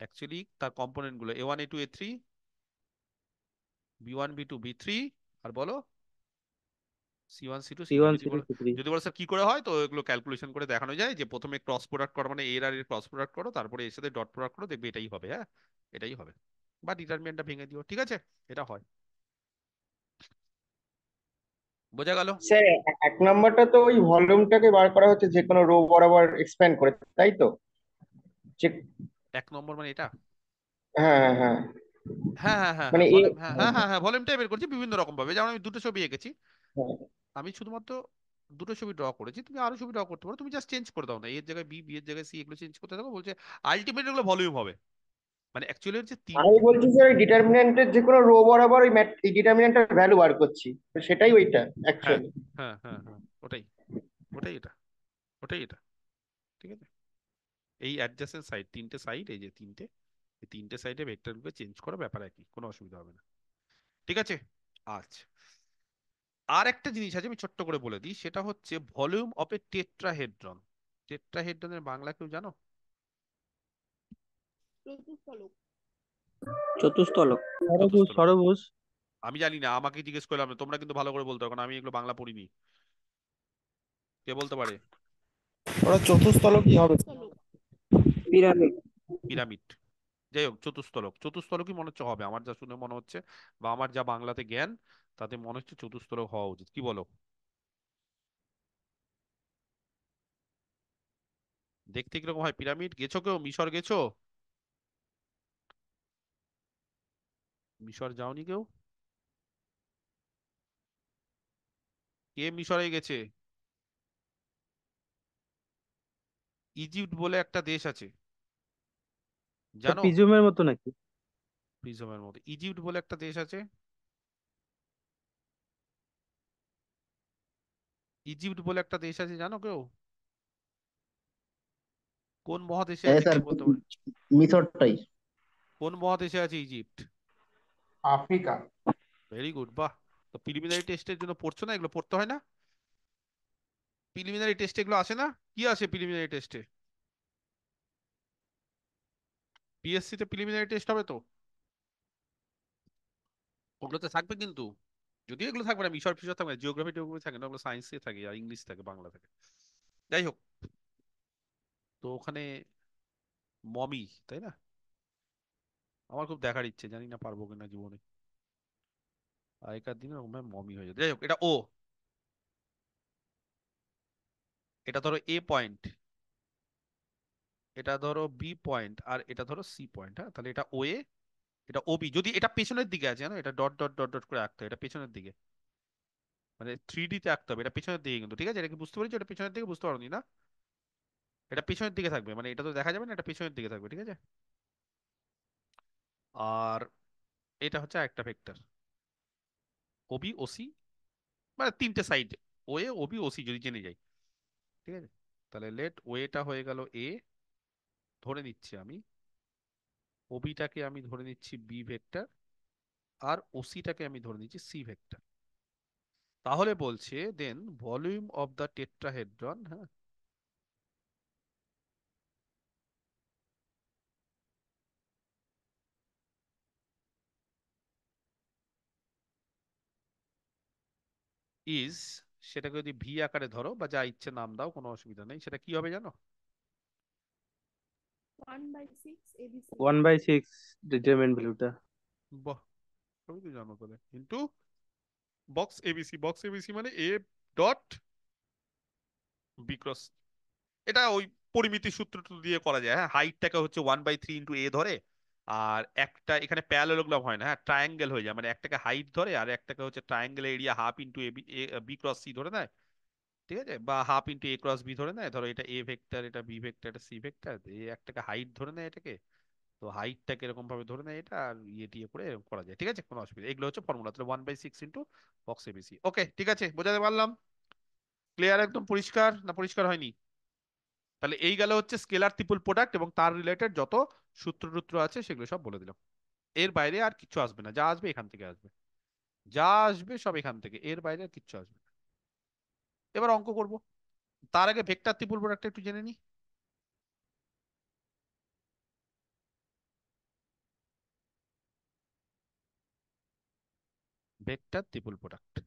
A: অ্যাকচুয়ালি তার কম্পোনেন্টগুলো এ one A two A three B one B two B three আর বলো যদি বলো স্যার কি করে হয় তো এগুলো ক্যালকুলেশন করে দেখানো যায় যে প্রথমে ক্রস প্রোডাক্ট করো মানে এর আর এর ক্রস প্রোডাক্ট করো তারপরে এর সাথে ডট প্রোডাক্ট করো দেখবে এটাই হবে হ্যাঁ এটাই হবে বা ডিটারমিনেন্টটা ভেঙে দিও ঠিক আছে এটা হয়
B: বোঝা গেল স্যার এক নাম্বারটা তো ওই ভলিউমটাকে বার করা হচ্ছে যে কোনো রো বরাবর এক্সপ্যান্ড করে তাই তো
A: এক নম্বর মানে এটা হ্যাঁ হ্যাঁ হ্যাঁ হ্যাঁ হ্যাঁ, হ্যাঁ মানে হ্যাঁ হ্যাঁ হ্যাঁ, হ্যাঁ ভলিউমটা বের করছি বিভিন্ন রকম ভাবে যেমন আমি দুটো ছবি এঁকেছি হ্যাঁ। আমি শুধুমাত্র দুটো ছবি ড্র করেছি তুমি আরো ছবি ড্র করতে পারো তুমি জাস্ট চেঞ্জ করে দাও না এর জায়গায় বি বি এর জায়গায় সি এগুলো চেঞ্জ করতে থাকো বলছে আলটিমেটলি এগুলো ভলিউম হবে মানে অ্যাকচুয়ালি হচ্ছে
B: তিন আমি বলছি যে ডিটারমিন্যান্টের যে কোনো রো বরাবর ওই এই ডিটারমিন্যান্টের ভ্যালু বার করছি তো সেটাই ওইটা
A: অ্যাকচুয়ালি হ্যাঁ হ্যাঁ হ্যাঁ ওটাই ওটাই এটা ওটাই এটা ঠিক আছে এই অ্যাডজাসেন্ট সাইড তিনটে সাইড এই যে তিনটে এই তিনটে সাইডে ভেক্টরগুলো চেঞ্জ করার ব্যাপার একই কোনো অসুবিধা হবে না ঠিক আছে আচ্ছা আর একটা জিনিস আছে আমি ছোট্ট করে বলে দিই সেটা হচ্ছে ভলিউম অফ এ টেট্রাহেড্রন টেট্রাহেড্রনের বাংলা কেউ জানো
B: চতুস্তলক চতুস্তলক ষড়ভুজ
A: আমি জানি না আমাকে জিজ্ঞেস করলাম তোমরা কিন্তু ভালো করে বলতে কারণ আমি এগুলো বাংলা পড়িনি কে বলতে পারে
B: ওরা চতুস্তলক কি হবে পিরামিড
A: পিরামিড যাই হোক চতুস্তলক চতুস্তলকই মনে হচ্ছে হবে আমার যা শুনে মনে হচ্ছে বা আমার যা বাংলাতে জ্ঞান তাতে মনে হচ্ছে চতুস্তলক হওয়া উচিত কি বলো দেখতে কিরকম হয় পিরামিড গেছো কেউ মিশর গেছো মিশর যাওনি কেউ কে মিশরে গেছে ইজিপ্ট বলে একটা দেশ আছে জানো পিজুমের
B: মতো নাকি পিজুমের মতো
A: ইজিপ্ট বলে একটা দেশ আছে ইজিপ্ট বলে একটা দেশ আছে জানো কেউ কোন মহাদেশে হ্যাঁ আছে কে বলতে পারে কোন মহাদেশে আছে ইজিপ্ট আফ্রিকা ভেরি গুড বাহ তো প্রিলিমিনারি টেস্টের জন্য পড়ছো না এগুলো পড়তে হয় না প্রিলিমিনারি টেস্টে এগুলো আসে না কি আসে প্রিলিমিনারি টেস্টে পিএসসি তে প্রিলিমিনারি টেস্ট হবে তো ওগুলোতে থাকবে কিন্তু যদি এগুলো থাকবে না মিশর ফিশর থাকবে জিওগ্রাফি টিওগ্রাফি থাকে না ওগুলো সায়েন্স থাকে আর ইংলিশ থাকে বাংলা থাকে যাই হোক তো ওখানে মমি তাই না আমার খুব দেখার ইচ্ছে জানি না পারবো কিনা জীবনে আগেকার দিনে ওরকম মমি হয়ে যাবে যাই হোক এটা ও এটা ধরো এ পয়েন্ট এটা ধরো বি পয়েন্ট আর এটা ধরো সি পয়েন্ট হ্যাঁ তাহলে এটা ও এ এটা ওবি যদি এটা পেছনের দিকে আছে জানো এটা ডট ডট ডট ডট করে আঁকতে হবে এটা পেছনের দিকে মানে থ্রি ডিতে আঁকতে হবে এটা পেছনের দিকে কিন্তু ঠিক আছে এটা কি বুঝতে পারছি এটা পেছনের দিকে বুঝতে পারি না এটা পেছনের দিকে থাকবে মানে এটা তো দেখা যাবে না এটা পেছনের দিকে থাকবে ঠিক আছে আর এটা হচ্ছে একটা ভেক্টর ওবি ওসি মানে তিনটে সাইড ওয়ে ওবি ওসি যদি জেনে যাই ঠিক আছে তাহলে লেট ওয়েটা হয়ে গেল এ ধরে নিচ্ছি আমি ওবিটাকে আমি ধরে নিচ্ছি বি ভেক্টর আর ওসিটাকে আমি ধরে নিচ্ছি সি ভেক্টর তাহলে বলছে then volume of the tetrahedron হ্যাঁ ইজ সেটাকে যদি ভি আকারে ধরো বা যা ইচ্ছে নাম দাও কোনো অসুবিধা নেই সেটা কি হবে জানো
B: 1 by 6 abc 1 by 6 ডিটারমিন্ট ভ্যালুটা
A: বাহ তুমি তো জানো তাহলে into box ABC box ABC মানে এ ডট বি ক্রস এটা ওই পরিমিতি সূত্র দিয়ে করা যায় হ্যাঁ হাইটটাকে হচ্ছে one by three into A ধরে আর একটা এখানে প্যারালোগ্রাম হয় না হ্যাঁ ট্রায়াঙ্গেল হয়ে যায় মানে একটাকে হাইট ধরে আর একটাকে হচ্ছে triangle area half into A B cross C ধরে নেয় ঠিক আছে বা half into A cross B ধরে নেয় ধরো এটা এ ভেক্টর এটা বি ভেক্টর এটা সি ভেক্টর এ একটাকে হাইট ধরে নেয় এটাকে তো হাইটটাকে এরকম ভাবে ধরে নেয় এটা আর ইয়ে টিয়ে করে এরকম করা যায় ঠিক আছে কোনো অসুবিধা এগুলো হচ্ছে ফর্মুলা তাহলে one by six into box ABC okay ঠিক আছে বোঝাতে পারলাম ক্লিয়ার একদম পরিষ্কার না পরিষ্কার হয়নি তাহলে এই গেল হচ্ছে স্কেলার ত্রিপুল প্রোডাক্ট এবং তার রিলেটেড যত সূত্র টুত্র আছে সেগুলো সব বলে দিলাম এর বাইরে আর কিছু আসবে না যা আসবে এখান থেকে আসবে যা আসবে সব এখান থেকে এর বাইরে আর কিচ্ছু আসবে এবার অঙ্ক করব তার আগে ভেক্টর ত্রিপুল প্রোডাক্ট একটু জেনে নি ভেক্টর ত্রিপুল প্রোডাক্ট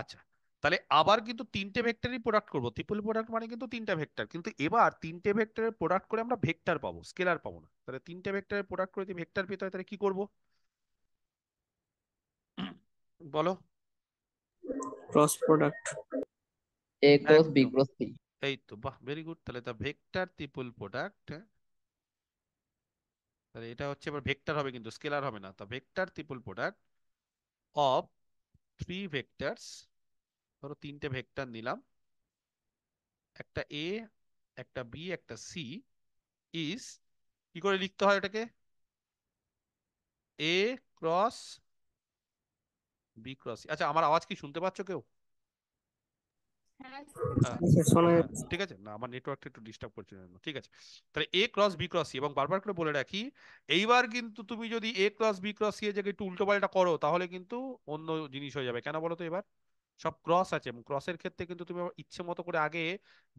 A: আচ্ছা তাহলে আবার কিন্তু তিনটে ভেক্টরই প্রোডাক্ট করব ত্রিপুল প্রোডাক্ট মানে কিন্তু তিনটা ভেক্টর কিন্তু এবার তিনটে ভেক্টরের প্রোডাক্ট করে আমরা ভেক্টর পাবো স্কেলার পাবো না তাহলে তিনটে ভেক্টরের প্রোডাক্ট করে যদি ভেক্টর পেতে হয় তাহলে কি করব
B: বলো cross product A cross B cross C
A: এই তো বাহ ভেরি গুড তাহলে দা ভেক্টর ট্রিপল প্রোডাক্ট তাহলে এটা হচ্ছে আবার ভেক্টর হবে কিন্তু স্কেলার হবে না তো vector triple product of three vectors ধরো তিনটে ভেক্টর নিলাম একটা এ একটা বি একটা সি ইজ কি করে লিখতে হয় এটাকে A cross B cross e. আচ্ছা আমার আওয়াজ কি শুনতে পাচ্ছ কেউ
B: হ্যাঁ। আচ্ছা,
A: ঠিক আছে না আমার নেটওয়ার্কটা একটু ডিস্টার্ব করছে ঠিক আছে তাহলে এ ক্রস বি ক্রস এবং বারবার করে বলে রাখি এইবার কিন্তু তুমি যদি A cross B cross C এর জায়গায় একটু উল্টো পাল্টা করো তাহলে কিন্তু অন্য জিনিস হয়ে যাবে কেন বলো তো এবার সব ক্রস আছে এবং ক্রসের ক্ষেত্রে কিন্তু তুমি ইচ্ছে মতো করে আগে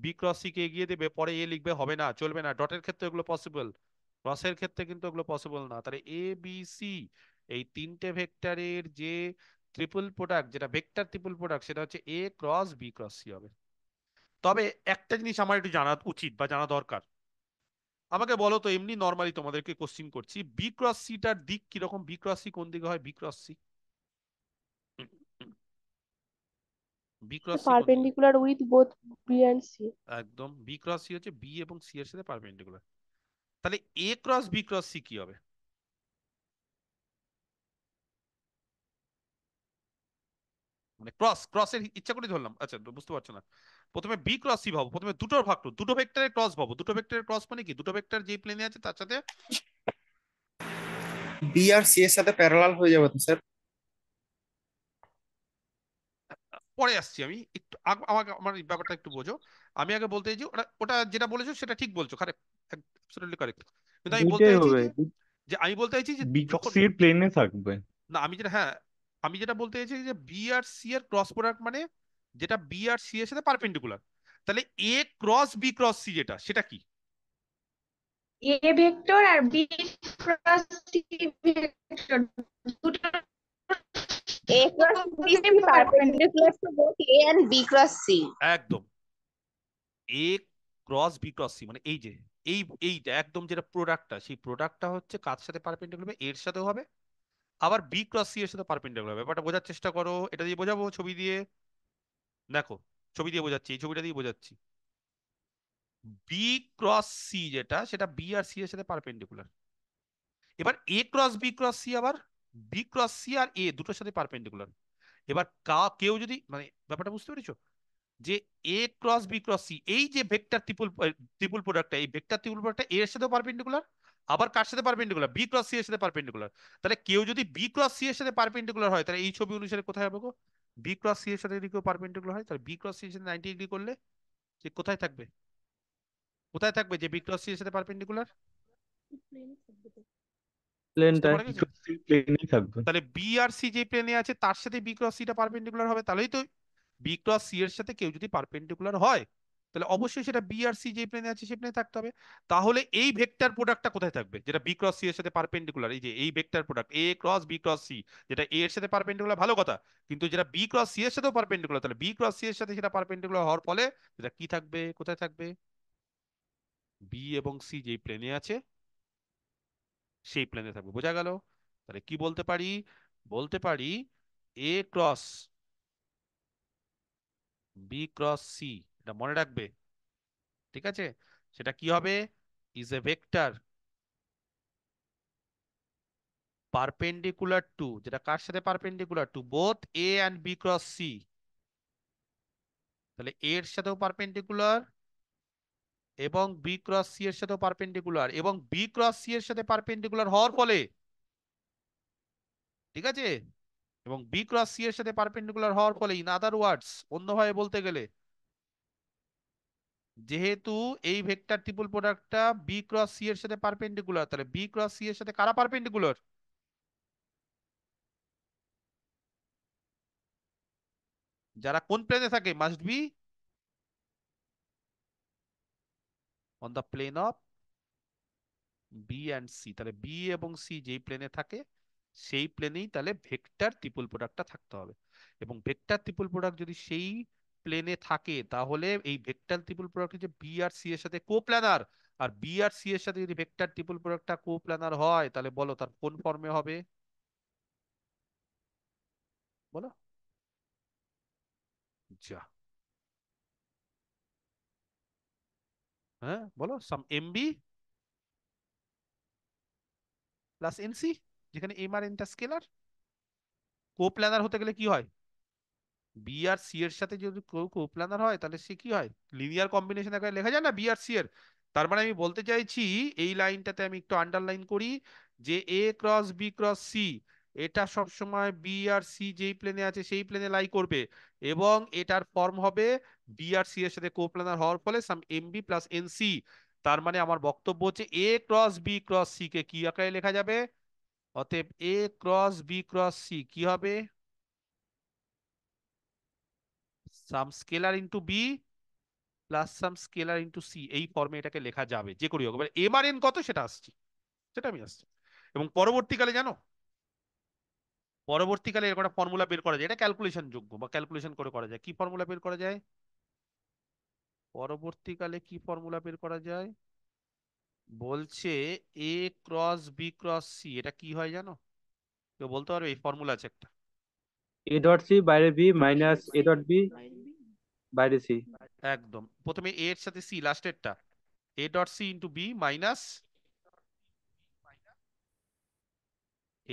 A: বি ক্রস সি কে এগিয়ে দেবে পরে এ লিখবে হবে না চলবে না ডটের ক্ষেত্রে এগুলো পসিবল ক্রসের ক্ষেত্রে কিন্তু এগুলো পসিবল না তাহলে এ বি সি এই তিনটে ভেক্টরের যে ত্রিপুল প্রোডাক্ট যেটা ভেক্টর ত্রিপুল প্রোডাক্ট সেটা হচ্ছে A cross B cross C হবে তবে একটা জিনিস আমার একটু জানা উচিত বা জানা দরকার আমাকে বলো তো এমনি নর্মালি তোমাদেরকে কোশ্চিন করছি বি ক্রস সিটার দিক কিরকম বি ক্রস সি কোন দিকে হয় B cross C B cross C
B: perpendicular with both B and C
A: একদম বি ক্রস সি হচ্ছে বি এবং সি এর সাথে পারপেন্ডিকুলার তাহলে A cross B cross C কি হবে মানে ক্রস ক্রসের ইচ্ছা করে ধরলাম আচ্ছা বুঝতে পারছো না প্রথমে বি ক্রস সি ভাবো প্রথমে দুটোর ভাগ দুটো ভেক্টরের ক্রস ভাবো দুটো ভেক্টরের ক্রস মানে কি দুটো ভেক্টর যে প্লেনে আছে তার সাথে
B: বি আর সি এর সাথে প্যারালাল হয়ে যাবে তো স্যার
A: পরে আসছি আমি একটু আমাকে আমার ব্যাপারটা একটু বোঝো আমি আগে বলতে চাইছি ওটা ওটা যেটা বলেছো সেটা ঠিক বলছো কারেক্ট অ্যাবসলিউটলি কারেক্ট কিন্তু আমি বলতে চাইছি যে আমি বলতে চাইছি যে যখন সি
B: প্লেনে থাকবে
A: না আমি যেটা হ্যাঁ আমি যেটা বলতে চাইছি যে বি আর সি এর ক্রস প্রোডাক্ট মানে যেটা বি আর সি এর সাথে পারপেন্ডিকুলার তাহলে A cross B cross C যেটা সেটা কি
B: এ ভেক্টর আর বি ক্রস সি ভেক্টর দুটো A cross B perpendicular to both A and B cross C
A: একদম A cross B cross C মানে এই যে এই এইটা একদম যেটা প্রোডাক্টটা সেই প্রোডাক্টটা হচ্ছে কার সাথে পারপেন্ডিকুলার এর সাথেও হবে আবার বি ক্রস সি এর সাথে পারপেন্ডিকুলার ব্যাপারটা বোঝার চেষ্টা করো এটা দিয়ে বোঝাবো ছবি দিয়ে দেখো ছবি দিয়ে বোঝাচ্ছি এই ছবিটা দিয়ে বোঝাচ্ছি বি ক্রস সি যেটা সেটা বি আর সি এর সাথে পারপেন্ডিকুলার এবার A cross B cross C আবার বি ক্রস সি আর এ দুটোর সাথে পারপেন্ডিকুলার এবার কা কেউ যদি মানে ব্যাপারটা বুঝতে পেরেছো যে A cross B cross C এই যে ভেক্টর ত্রিপুল ত্রিপুল প্রোডাক্টটা এই ভেক্টর ত্রিপুল প্রোডাক্টটা এর সাথেও পারপেন্ডিকুলার আবার কার সাথে পারপেন্ডিকুলার বি ক্রস সি এর সাথে পারপেন্ডিকুলার তাহলে কেউ যদি বি ক্রস সি এর সাথে পারপেন্ডিকুলার হয় তাহলে এই ছবি অনুসারে কোথায় হবে গো বি ক্রস সি এর সাথে যদি কেউ পারপেন্ডিকুলার হয় তাহলে বি ক্রস সি এর সাথে নাইনটি ডিগ্রি করলে যে কোথায় থাকবে কোথায় থাকবে যে বি ক্রস সি এর সাথে পারপেন্ডিকুলার তাহলে বি আর সি যে প্লেনে আছে তার সাথে বি ক্রস সিটা পারপেন্ডিকুলার হবে তাহলেই তো বি ক্রস সি এর সাথে কেউ যদি পারপেন্ডিকুলার হয় তাহলে অবশ্যই সেটা বি আর সি যে প্লেনে আছে সে প্লেনে থাকতে হবে তাহলে এই ভেক্টর প্রোডাক্টটা কোথায় থাকবে যেটা বি ক্রস সি এর সাথে পারপেন্ডিকুলার এই যে এই vector product A cross B cross C যেটা এ এর সাথে পারপেন্ডিকুলার ভালো কথা কিন্তু যেটা বি ক্রস সি এর সাথেও পারপেন্ডিকুলার তাহলে বি ক্রস সি এর সাথে সেটা পারপেন্ডিকুলার হওয়ার ফলে সেটা কি থাকবে কোথায় থাকবে বি এবং সি যেই প্লেনে আছে সেই প্লেনে থাকবে বোঝা গেল তাহলে কি বলতে পারি বলতে পারি A cross B cross C এটা মনে রাখবে ঠিক আছে সেটা কি হবে is a vector perpendicular to যেটা কার সাথে perpendicular to both A and B cross C তাহলে এর সাথেও পারপেন্ডিকুলার এবং বি ক্রস সি এর সাথেও পারপেন্ডিকুলার এবং বি ক্রস সি এর সাথে পারপেন্ডিকুলার হওয়ার ফলে ঠিক আছে এবং বি ক্রস সি এর সাথে পারপেন্ডিকুলার হওয়ার ফলে ইন আদার ওয়ার্ডস অন্যভাবে বলতে গেলে যেহেতু এই ভেক্টর ট্রিপল প্রোডাক্টটা বি ক্রস সি এর সাথে পারপেন্ডিকুলার তাহলে বি ক্রস সি এর সাথে কারা পারপেন্ডিকুলার যারা কোন প্লেনে থাকে must be on the plane of B and C তাহলে বি এবং সি যেই প্লেনে থাকে সেই প্লেনেই তাহলে ভেক্টর ত্রিপুল প্রোডাক্টটা থাকতে হবে এবং ভেক্টর ত্রিপুল প্রোডাক্ট যদি সেই প্লেনে থাকে তাহলে এই ভেক্টর ট্রিপল প্রোডাক্ট যে বি আর সি এর সাথে কোপ্ল্যানার আর বি আর সি এর সাথে যদি ভেক্টর ট্রিপল প্রোডাক্টটা কোপ্ল্যানার হয় তাহলে বলো তার কোন ফর্মে হবে বলো যা হ্যাঁ বলো সাম এমবি প্লাস এনসি যেখানে এম আর এনটা স্কেলার কোপ্ল্যানার হতে গেলে কি হয় বি আর সি এর সাথে যদি কোপ্লানার হয় তাহলে সে কি হয় লিনিয়ার কম্বিনেশন এখানে লেখা যায় না বি আর সি এর তার মানে আমি বলতে চাইছি এই লাইনটাতে আমি একটু আন্ডারলাইন করি যে A cross B cross C এটা সবসময় বি আর সি যেই প্লেনে আছে সেই প্লেনে লাই করবে এবং এটার ফর্ম হবে বি আর সি এর সাথে কোপ্ল্যানার হওয়ার ফলে some M B plus N C তার মানে আমার বক্তব্য হচ্ছে A cross B cross C কে কি আকারে লেখা যাবে অতএব A cross B cross C কি হবে some scalar into B plus some scalar into C এই ফর্মে এটাকে লেখা যাবে যে করি হোক এবার এম আর এন কত সেটা আসছি সেটা আমি আসছি এবং পরবর্তীকালে জানো পরবর্তীকালে এর একটা ফর্মুলা বের করা যায় এটা ক্যালকুলেশন যোগ্য বা ক্যালকুলেশন করে করা যায় কি ফর্মুলা বের করা যায় পরবর্তীকালে কি ফর্মুলা বের করা যায় বলছে A cross B cross C এটা কি হয় জানো কেউ বলতে পারবে এই ফর্মুলা আছে একটা
B: এ ডট সি বাইরে B minus A dot B বাইরে সি
A: একদম প্রথমে এ এর সাথে সি লাস্টেরটা A dot C into B minus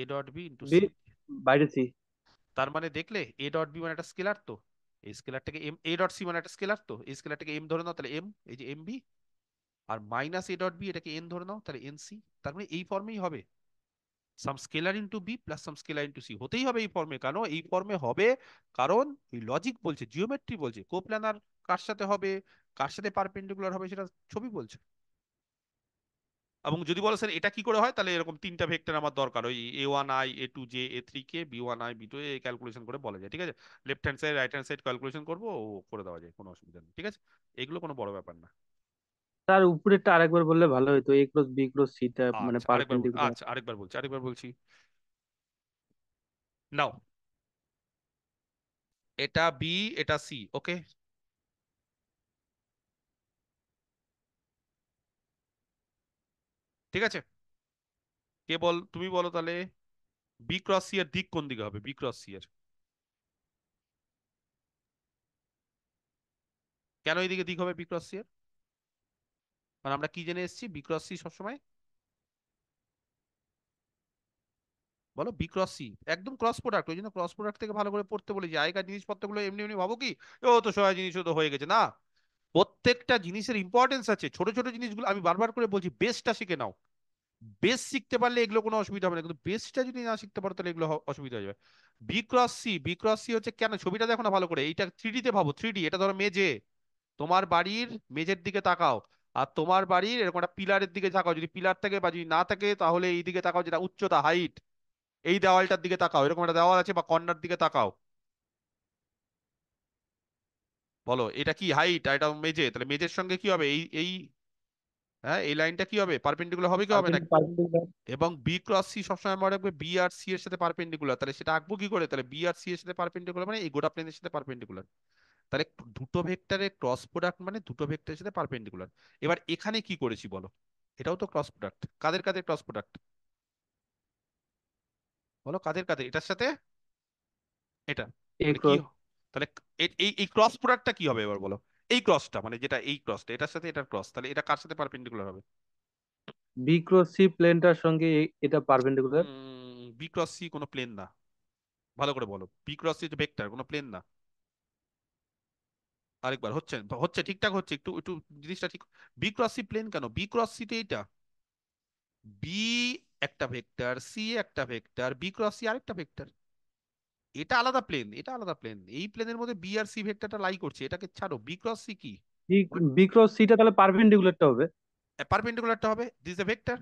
A: A dot B into C বাইরে সি তার মানে দেখলে এ ডট বি মানে একটা স্কেলার তো এই স্কেলারটাকে এম এ ডট সি মানে একটা স্কেলার তো এই স্কেলারটাকে এম ধরে নাও তাহলে এম এই যে এম বি আর মাইনাস এ ডট বি এটাকে এন ধরে নাও তাহলে এন সি তার মানে এই ফর্মেই হবে some scalar into B plus some scalar into C হতেই হবে এই ফর্মে কেন এই ফর্মে হবে কারণ এই লজিক বলছে জিওমেট্রি বলছে কোপ্ল্যানার কার সাথে হবে কার সাথে পারপেন্ডিকুলার হবে সেটা ছবি বলছে এবং যদি বলো স্যার এটা কি করে হয় তাহলে এরকম তিনটা ভেক্টর আমার দরকার ওই A one I A two J A three K B one I B two এ ক্যালকুলেশন করে বলা যায় ঠিক আছে left hand side right hand side calculation করবো ও করে দেওয়া যায় কোনো অসুবিধা নেই ঠিক আছে এগুলো কোনো বড় ব্যাপার না
B: তার উপরেরটা আরেকবার বললে ভালো হতো এ ক্রস বি ক্রস সিটা মানে আচ্ছা আরেকবার বল- পারপেন্ডিকুলার আচ্ছা
A: আরেকবার বলছি আরেকবার বলছি নাও এটা বি এটা সি ওকে ঠিক আছে কে বল তুমি বলো তাহলে বি ক্রস সি এর দিক কোন দিকে হবে বি ক্রস সি এর কেন এইদিকে দিক হবে বি ক্রস সি এর কারণ মানে আমরা কি জেনে এসেছি বি ক্রস সি সবসময় বলো বি ক্রস সি একদম ক্রস প্রোডাক্ট ওই জন্য ক্রস প্রোডাক্ট থেকে ভালো করে পড়তে বলি যে আগেকার জিনিসপত্রগুলো এমনি এমনি ভাবো কি ও তো সহায় জিনিসও তো হয়ে গেছে না প্রত্যেকটা জিনিসের ইম্পর্টেন্স আছে ছোট ছোট জিনিসগুলো আমি বারবার করে বলছি বেসটা শিখে নাও বেস শিখতে পারলে এগুলো কোনো অসুবিধা হবে না কিন্তু বেসটা যদি না শিখতে পারো তাহলে এগুলো অসুবিধা হয়ে যাবে B cross C B cross C হচ্ছে কেন ছবিটা দেখো না ভালো করে এইটা থ্রি ডিতে ভাবো থ্রি ডি এটা ধরো মেজে তোমার বাড়ির মেজের দিকে তাকাও আর তোমার বাড়ির এরকম একটা পিলারের দিকে তাকাও যদি পিলার থাকে বা যদি না থাকে তাহলে এই দিকে তাকাও যেটা উচ্চতা হাইট এই দেওয়ালটার দিকে তাকাও এরকম একটা দেওয়াল আছে বা কর্নার দিকে তাকাও বলো এটা কি হাইট এটা মেজে তাহলে মেজের সঙ্গে কি হবে এই এই হ্যাঁ এই লাইনটা কি হবে পারপেন্ডিকুলার হবে কি হবে না এবং বি ক্রস সি সবসময় মনে রাখবে বি আর সি এর সাথে পারপেন্ডিকুলার তাহলে সেটা আঁকবো কি করে তাহলে বি আর সি এর সাথে পারপেন্ডিকুলার মানে এই গোটা প্লেনের সাথে পারপেন্ডিকুলার তাহলে দুটো ভেক্টরের ক্রস প্রোডাক্ট মানে দুটো ভেক্টরের সাথে পারপেন্ডিকুলার এবার এখানে কি করেছি বলো এটাও তো ক্রস প্রোডাক্ট কাদের কাদের ক্রস প্রোডাক্ট বলো কাদের কাদের এটার সাথে এটা তাহলে এই এই ক্রস প্রোডাক্টটা কি হবে এবার বলো এই ক্রসটা মানে যেটা এই ক্রসটা এটার সাথে এটার ক্রস তাহলে এটা কার সাথে পারপেন্ডিকুলার হবে
B: বি ক্রস সি প্লেনটার সঙ্গে এটা পারপেন্ডিকুলার
A: বি ক্রস সি কোনো প্লেন না ভালো করে বলো বি ক্রস সি ভেক্টর কোনো প্লেন না আরেকবার হচ্ছে হচ্ছে ঠিকঠাক হচ্ছে একটু একটু জিনিসটা ঠিক বি ক্রস সি প্লেন কেন বি ক্রস সি তে এটা বি একটা ভেক্টর সি একটা ভেক্টর বি ক্রস সি আরেকটা ভেক্টর এটা আলাদা প্লেন এটা আলাদা প্লেন এই প্লেনের মধ্যে বি আর সি ভেক্টরটা লাই করছে এটাকে ছাড়ো বি ক্রস সি কি
B: বি ক্রস সি টা তাহলে পারপেন্ডিকুলারটা হবে
A: পারপেন্ডিকুলারটা হবে দিস এ ভেক্টর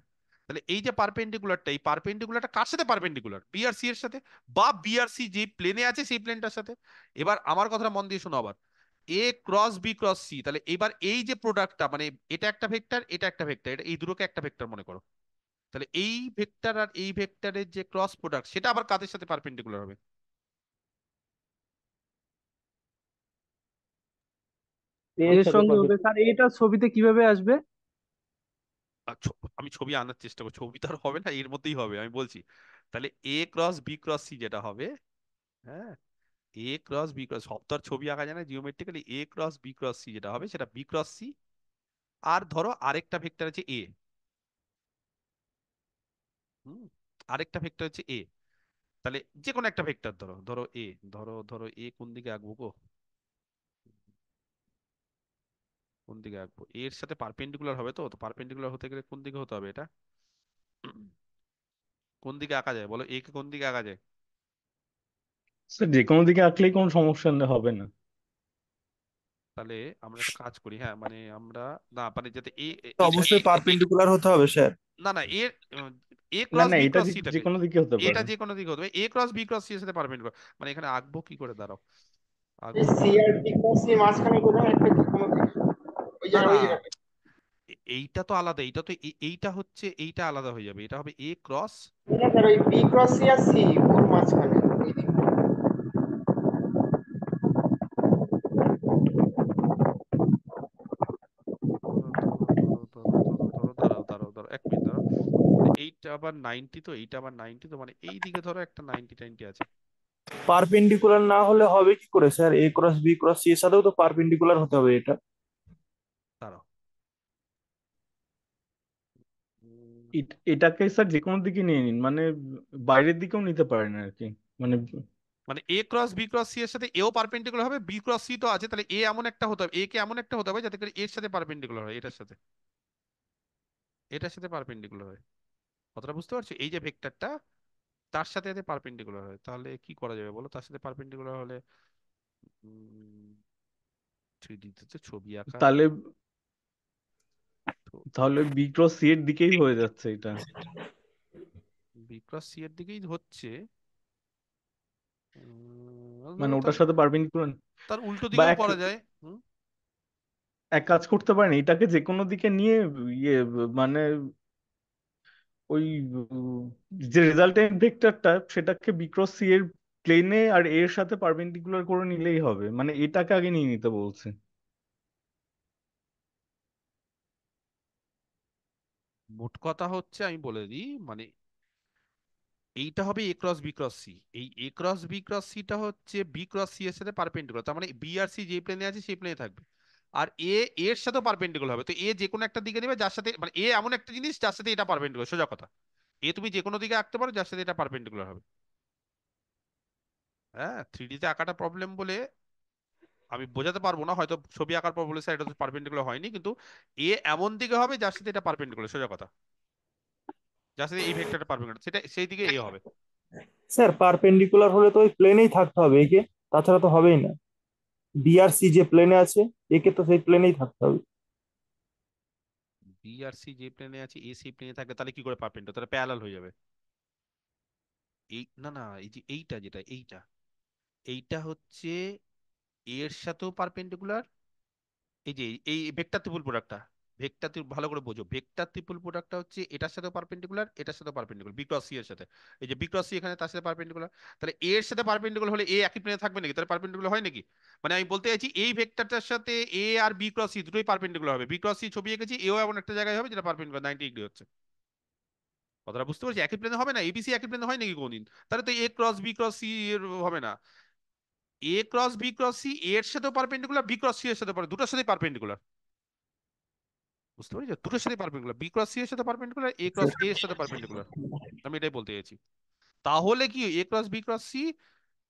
A: তাহলে এই যে পারপেন্ডিকুলারটা এই পারপেন্ডিকুলারটা কার সাথে পারপেন্ডিকুলার বি আর সি এর সাথে বা বি আর সি যে প্লেনে আছে সেই প্লেনটার সাথে এবার আমার কথাটা মন দিয়ে শোনো আবার A cross B cross C তাহলে এবার এই যে প্রোডাক্টটা মানে এটা একটা ভেক্টর এটা একটা ভেক্টর এটা এই দুটোকে একটা ভেক্টর মনে করো তাহলে এই ভেক্টর আর এই ভেক্টরের যে ক্রস প্রোডাক্ট সেটা আবার কাদের সাথে পারপেন্ডিকুলার হবে এর সঙ্গে
B: এটা ছবিতে কিভাবে আসবে
A: আমি ছবি আনার চেষ্টা ছবি তো আর হবে না এর মধ্যেই হবে আমি বলছি তাহলে A cross B cross C যেটা হবে হ্যাঁ এ ক্রস বি ক্রস সব তো আর ছবি আঁকা যায় না geometrically A cross B cross C যেটা হবে সেটা বি ক্রস সি আর ধরো আরেকটা ভেক্টর আছে এ আরেকটা ভেক্টর হচ্ছে এ তাহলে যে কোনো একটা ভেক্টর ধরো ধরো এ ধরো ধরো এ কোন দিকে আঁকবো গো কোন দিকে আঁকবো এর সাথে পারপেন্ডিকুলার হবে তো তো পারপেন্ডিকুলার হতে গেলে কোন দিকে হতে হবে এটা কোন দিকে আঁকা যায় বলো এ কে কোন দিকে আঁকা যায়
B: যে কোনো দিকে আঁকলেই কোনো সমস্যা হবে না
A: তাহলে আমরা একটা কাজ করি হ্যাঁ মানে আমরা না মানে যাতে এ অবশ্যই
B: পারপেন্ডিকুলার হতে হবে স্যার
A: না না এর এ না ক্রস না বি এটা ক্রস সি যে
B: কোনো দিকে হতে পারে এটা যে
A: কোনো দিকে হতে পারে A cross B cross C এর সাথে পারপেন্ডিকুলার মানে এখানে আঁকবো কি করে দাঁড়াও আঁকবো সি আর
B: বি ক্রস সি মাঝখানে কোথাও একটা কি কোনো ওই না না এইটা তো আলাদা এইটা তো এইটা হচ্ছে এইটা আলাদা হয়ে যাবে এটা হবে এ ক্রস না স্যার ওই বি ক্রস সি আর সি ওর মাঝখানে ওই দিকে
A: আবার 90 তো এইটা আবার 90 তো মানে এই দিকে ধরো একটা 90 90 আছে
B: পারপেন্ডিকুলার না হলে হবে কি করে sir A cross B cross C এর সাথেও তো পারপেন্ডিকুলার হতে হবে এটা দাঁড়াও এটাকে স্যার যে কোনো দিকে নিয়ে নিন মানে বাইরের দিকেও নিতে পারেন আর কি মানে
A: মানে A cross B cross C এর সাথে এও পারপেন্ডিকুলার হবে বি ক্রস সি তো আছে তাহলে এ এমন একটা হতে হবে এ কে এমন একটা হতে হবে যাতে করে এর সাথে পারপেন্ডিকুলার হয় এটার সাথে এটার সাথে পারপেন্ডিকুলার হয় কথাটা বুঝতে পারছো এই যে ভেক্টরটা তার সাথে যদি পারপেন্ডিকুলার হয় তাহলে কি করা যাবে বলো তার সাথে পারপেন্ডিকুলার হলে থ্রিডিতে তো ছবি আঁকা তাহলে
B: তাহলে বি ক্রস সি এর দিকেই হয়ে যাচ্ছে এটা
A: বি ক্রস সি এর দিকেই হচ্ছে মানে ওটার সাথে
B: পারপেন্ডিকুলার তার উল্টো বা দিকেও এক করা যায় এক কাজ করতে পারেন এটাকে যে কোনো দিকে নিয়ে ইয়ে মানে ওই যে রেজাল্টেন্ট ভেক্টরটা সেটাকে বিক্রস সি এর প্লেনে আর এর সাথে পারপেন্ডিকুলার করে নিলেই হবে মানে এটাকে আগে নিয়ে নিতে বলছে মোট কথা হচ্ছে
A: আমি বলে দিই মানে এইটা হবে A cross B cross C এই এ ক্রস বি ক্রস সিটা হচ্ছে বি ক্রস সি এর সাথে পারপেন্ডিকুলার তার মানে বি আর সি যে প্লেনে আছে সেই প্লেনে থাকবে আর এ এর সাথেও পারপেন্ডিকুলার হবে তো এ যে কোনো একটা দিকে নেবে যার সাথে মানে এ এমন একটা জিনিস যার সাথে এটা পারপেন্ডিকুলার সোজা কথা এ তুমি যে কোনো দিকে আঁকতে পারো যার সাথে এটা পারপেন্ডিকুলার হবে হ্যাঁ থ্রিডিতে আঁকাটা প্রবলেম বলে আমি বোঝাতে পারবো না হয়তো ছবি আঁকার পর বলেছে এটা তো পারপেন্ডিকুলার হয়নি কিন্তু এ এমন দিকে হবে যার সাথে এটা পারপেন্ডিকুলার সোজা কথা যার সাথে এই ভেক্টরটা পারপেন্ডিকুলার সেটা সেই দিকে এ হবে
B: স্যার পারপেন্ডিকুলার হলে তো ওই প্লেনেই থাকতে হবে একে তাছাড়া তো হবেই না বিআরসি যে প্লেনে আছে একে সেই প্লেনেই থাকতে হবে
A: বি আর সি যে প্লেনে আছে এ সেই প্লেনে থাকে তাহলে কি করে পারপেন্ডিকুলার তাহলে প্যারালাল হয়ে যাবে এই না না এই যে এইটা যেটা এইটা এইটা হচ্ছে এর সাথেও পারপেন্ডিকুলার এই যে এই ভেক্টর ভুল প্রোডাক্টটা ভেক্টর ভালো করে বোঝো ভেক্টর ত্রিপল প্রোডাক্টটা হচ্ছে এটার সাথে পারপেন্ডিকুলার এটার সাথে পারপেন্ডিকুলার বি ক্রস সি এর সাথে এই যে বি ক্রস সি এখানে তার সাথে পারপেন্ডিকুলার তাহলে এ এর সাথে পারপেন্ডিকুলার হলে এ একই প্লেনে থাকবে নাকি তাহলে পারপেন্ডিকুলার হয় নাকি মানে আমি বলতে চাইছি এই ভেক্টরটার সাথে এ আর বি ক্রস সি দুটোই পারপেন্ডিকুলার হবে বি ক্রস সি ছবি এঁকেছি এও এমন একটা জায়গায় হবে যেটা পারপেন্ডিকুলার 90 ডিগ্রি হচ্ছে কথাটা বুঝতে পারছি একই প্লেনে হবে না এবিসি একই প্লেনে হয় নাকি কোনদিন তাহলে তো A cross B cross C এর হবে না A cross B cross C এর সাথে পারপেন্ডিকুলার বি ক্রস সি এর সাথে দুটোর সাথে পারপেন্ডিকুলার বুঝতে পারছো দুটোর সাথে পারপেন্ডিকুলার বি ক্রস সি এর সাথে পারপেন্ডিকুলার এ ক্রস এ এর সাথে পারপেন্ডিকুলার আমি এটাই বলতে চাইছি তাহলে কি A cross B cross C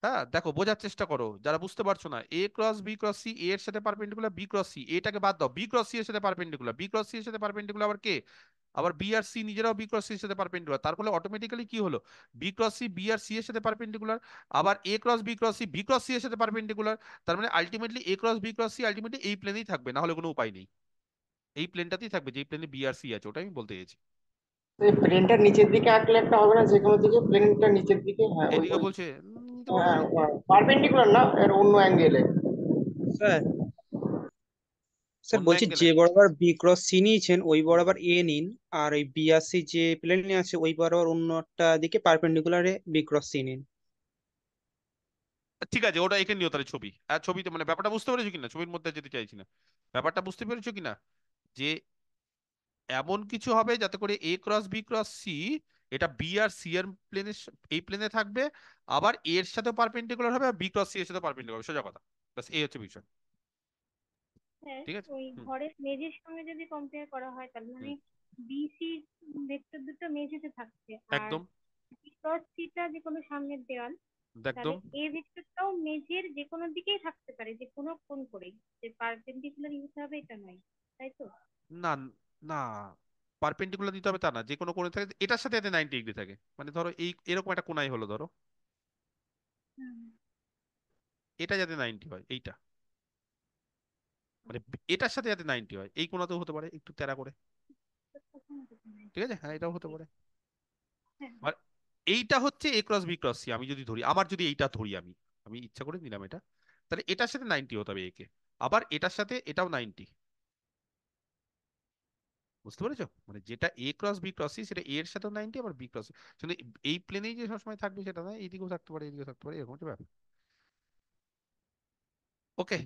A: হ্যাঁ দেখো বোঝার চেষ্টা করো যারা বুঝতে পারছো না A cross B cross C A এর সাথে পারপেন্ডিকুলার বি ক্রস সি এটাকে বাদ দাও বি ক্রস সি এর সাথে পারপেন্ডিকুলার বি ক্রস সি এর সাথে পারপেন্ডিকুলার আবার কে আবার বি আর সি নিজেরাও বি ক্রস সি এর সাথে পারপেন্ডিকুলার তার ফলে অটোমেটিক্যালি কি হলো বি ক্রস সি বি আর সি এর সাথে পারপেন্ডিকুলার আবার A cross B cross C B cross C এর সাথে পারপেন্ডিকুলার তার মানে ultimately A cross B cross C ultimately এই প্লেনেই থাকবে না হলে কোনো উপায় নেই এই প্লেনটাতেই থাকবে যেই প্লেনে বিআরসি আছে ওটা আমি বলতে চাইছি
B: এই প্লেনটা নিচের দিকে আঁকলে একটা হবে না যে কোনো দিকে প্লেনটা নিচের দিকে হ্যাঁ, হ্যাঁ এদিকে বলছে পারপেন্ডিকুলার হ্যাঁ, হ্যাঁ, না এর অন্য অ্যাঙ্গেলে স্যার স্যার বলছি যে বরাবর বি ক্রস সি নিয়েছেন ওই বরাবর এ নিন আর ওই বি আর সি যে প্লেনে আছে ওই বরাবর অন্য একটা দিকে পারপেন্ডিকুলারে বি ক্রস সি নিন
A: ঠিক আছে ওটা এখানে নিও তাহলে ছবি আর ছবিতে মানে ব্যাপারটা বুঝতে পেরেছো কিনা ছবির মধ্যে যেতে চাইছি না ব্যাপারটা বুঝতে পেরেছো কিনা যে এমন কিছু হবে যাতে করে A cross B cross C এটা বি আর সি এর প্লেনে এই প্লেনে থাকবে আবার এর সাথে পারপেন্ডিকুলার হবে আর বি ক্রস সি এর সাথে পারপেন্ডিকুলার হবে সোজা কথা বাস এই হচ্ছে বিষয়
B: হ্যাঁ, ঠিক আছে ওই ঘরের মেঝের সঙ্গে যদি কম্পেয়ার করা হয় তাহলে মানে বিসি ভেক্টর দুটো মেঝেতে থাকছে একদম বি ক্রস সি টা যে কোনো সামনের দেওয়াল একদম এই ভেক্টরটাও মেঝের যে কোনো দিকেই থাকতে পারে যে কোনো কোণ করে যে পারপেন্ডিকুলার ইউজ হবে এটা নয় তাই তো
A: না না পারপেন্ডিকুলার দিতে হবে তা না যে কোনো কোণে থাকে এটার সাথে এতে ডিগ্রি থাকে মানে ধরো এই এরকম একটা হলো ধরো এটা যাতে হয় এইটা মানে এটার সাথে যাতে হয় এই কোণাতেও হতে পারে একটু তেরা করে ঠিক আছে হ্যাঁ এটাও হতে পারে হ্যাঁ। আর এইটা হচ্ছে A cross B cross C আমি যদি ধরি আমার যদি এইটা ধরি আমি আমি ইচ্ছা করে নিলাম এটা তাহলে এটার সাথে নাইনটি হতে হবে একে আবার এটার সাথে এটাও নাইনটি বুঝতে পেরেছো মানে যেটা A cross B cross C সেটা এর সাথেও নাইনটি আবার বি ক্রস কিন্তু এই প্লেনেই যে সবসময় থাকবে সেটা না এইদিকেও থাকতে পারে এদিকেও থাকতে পারে এরকম একটা ব্যাপার ওকে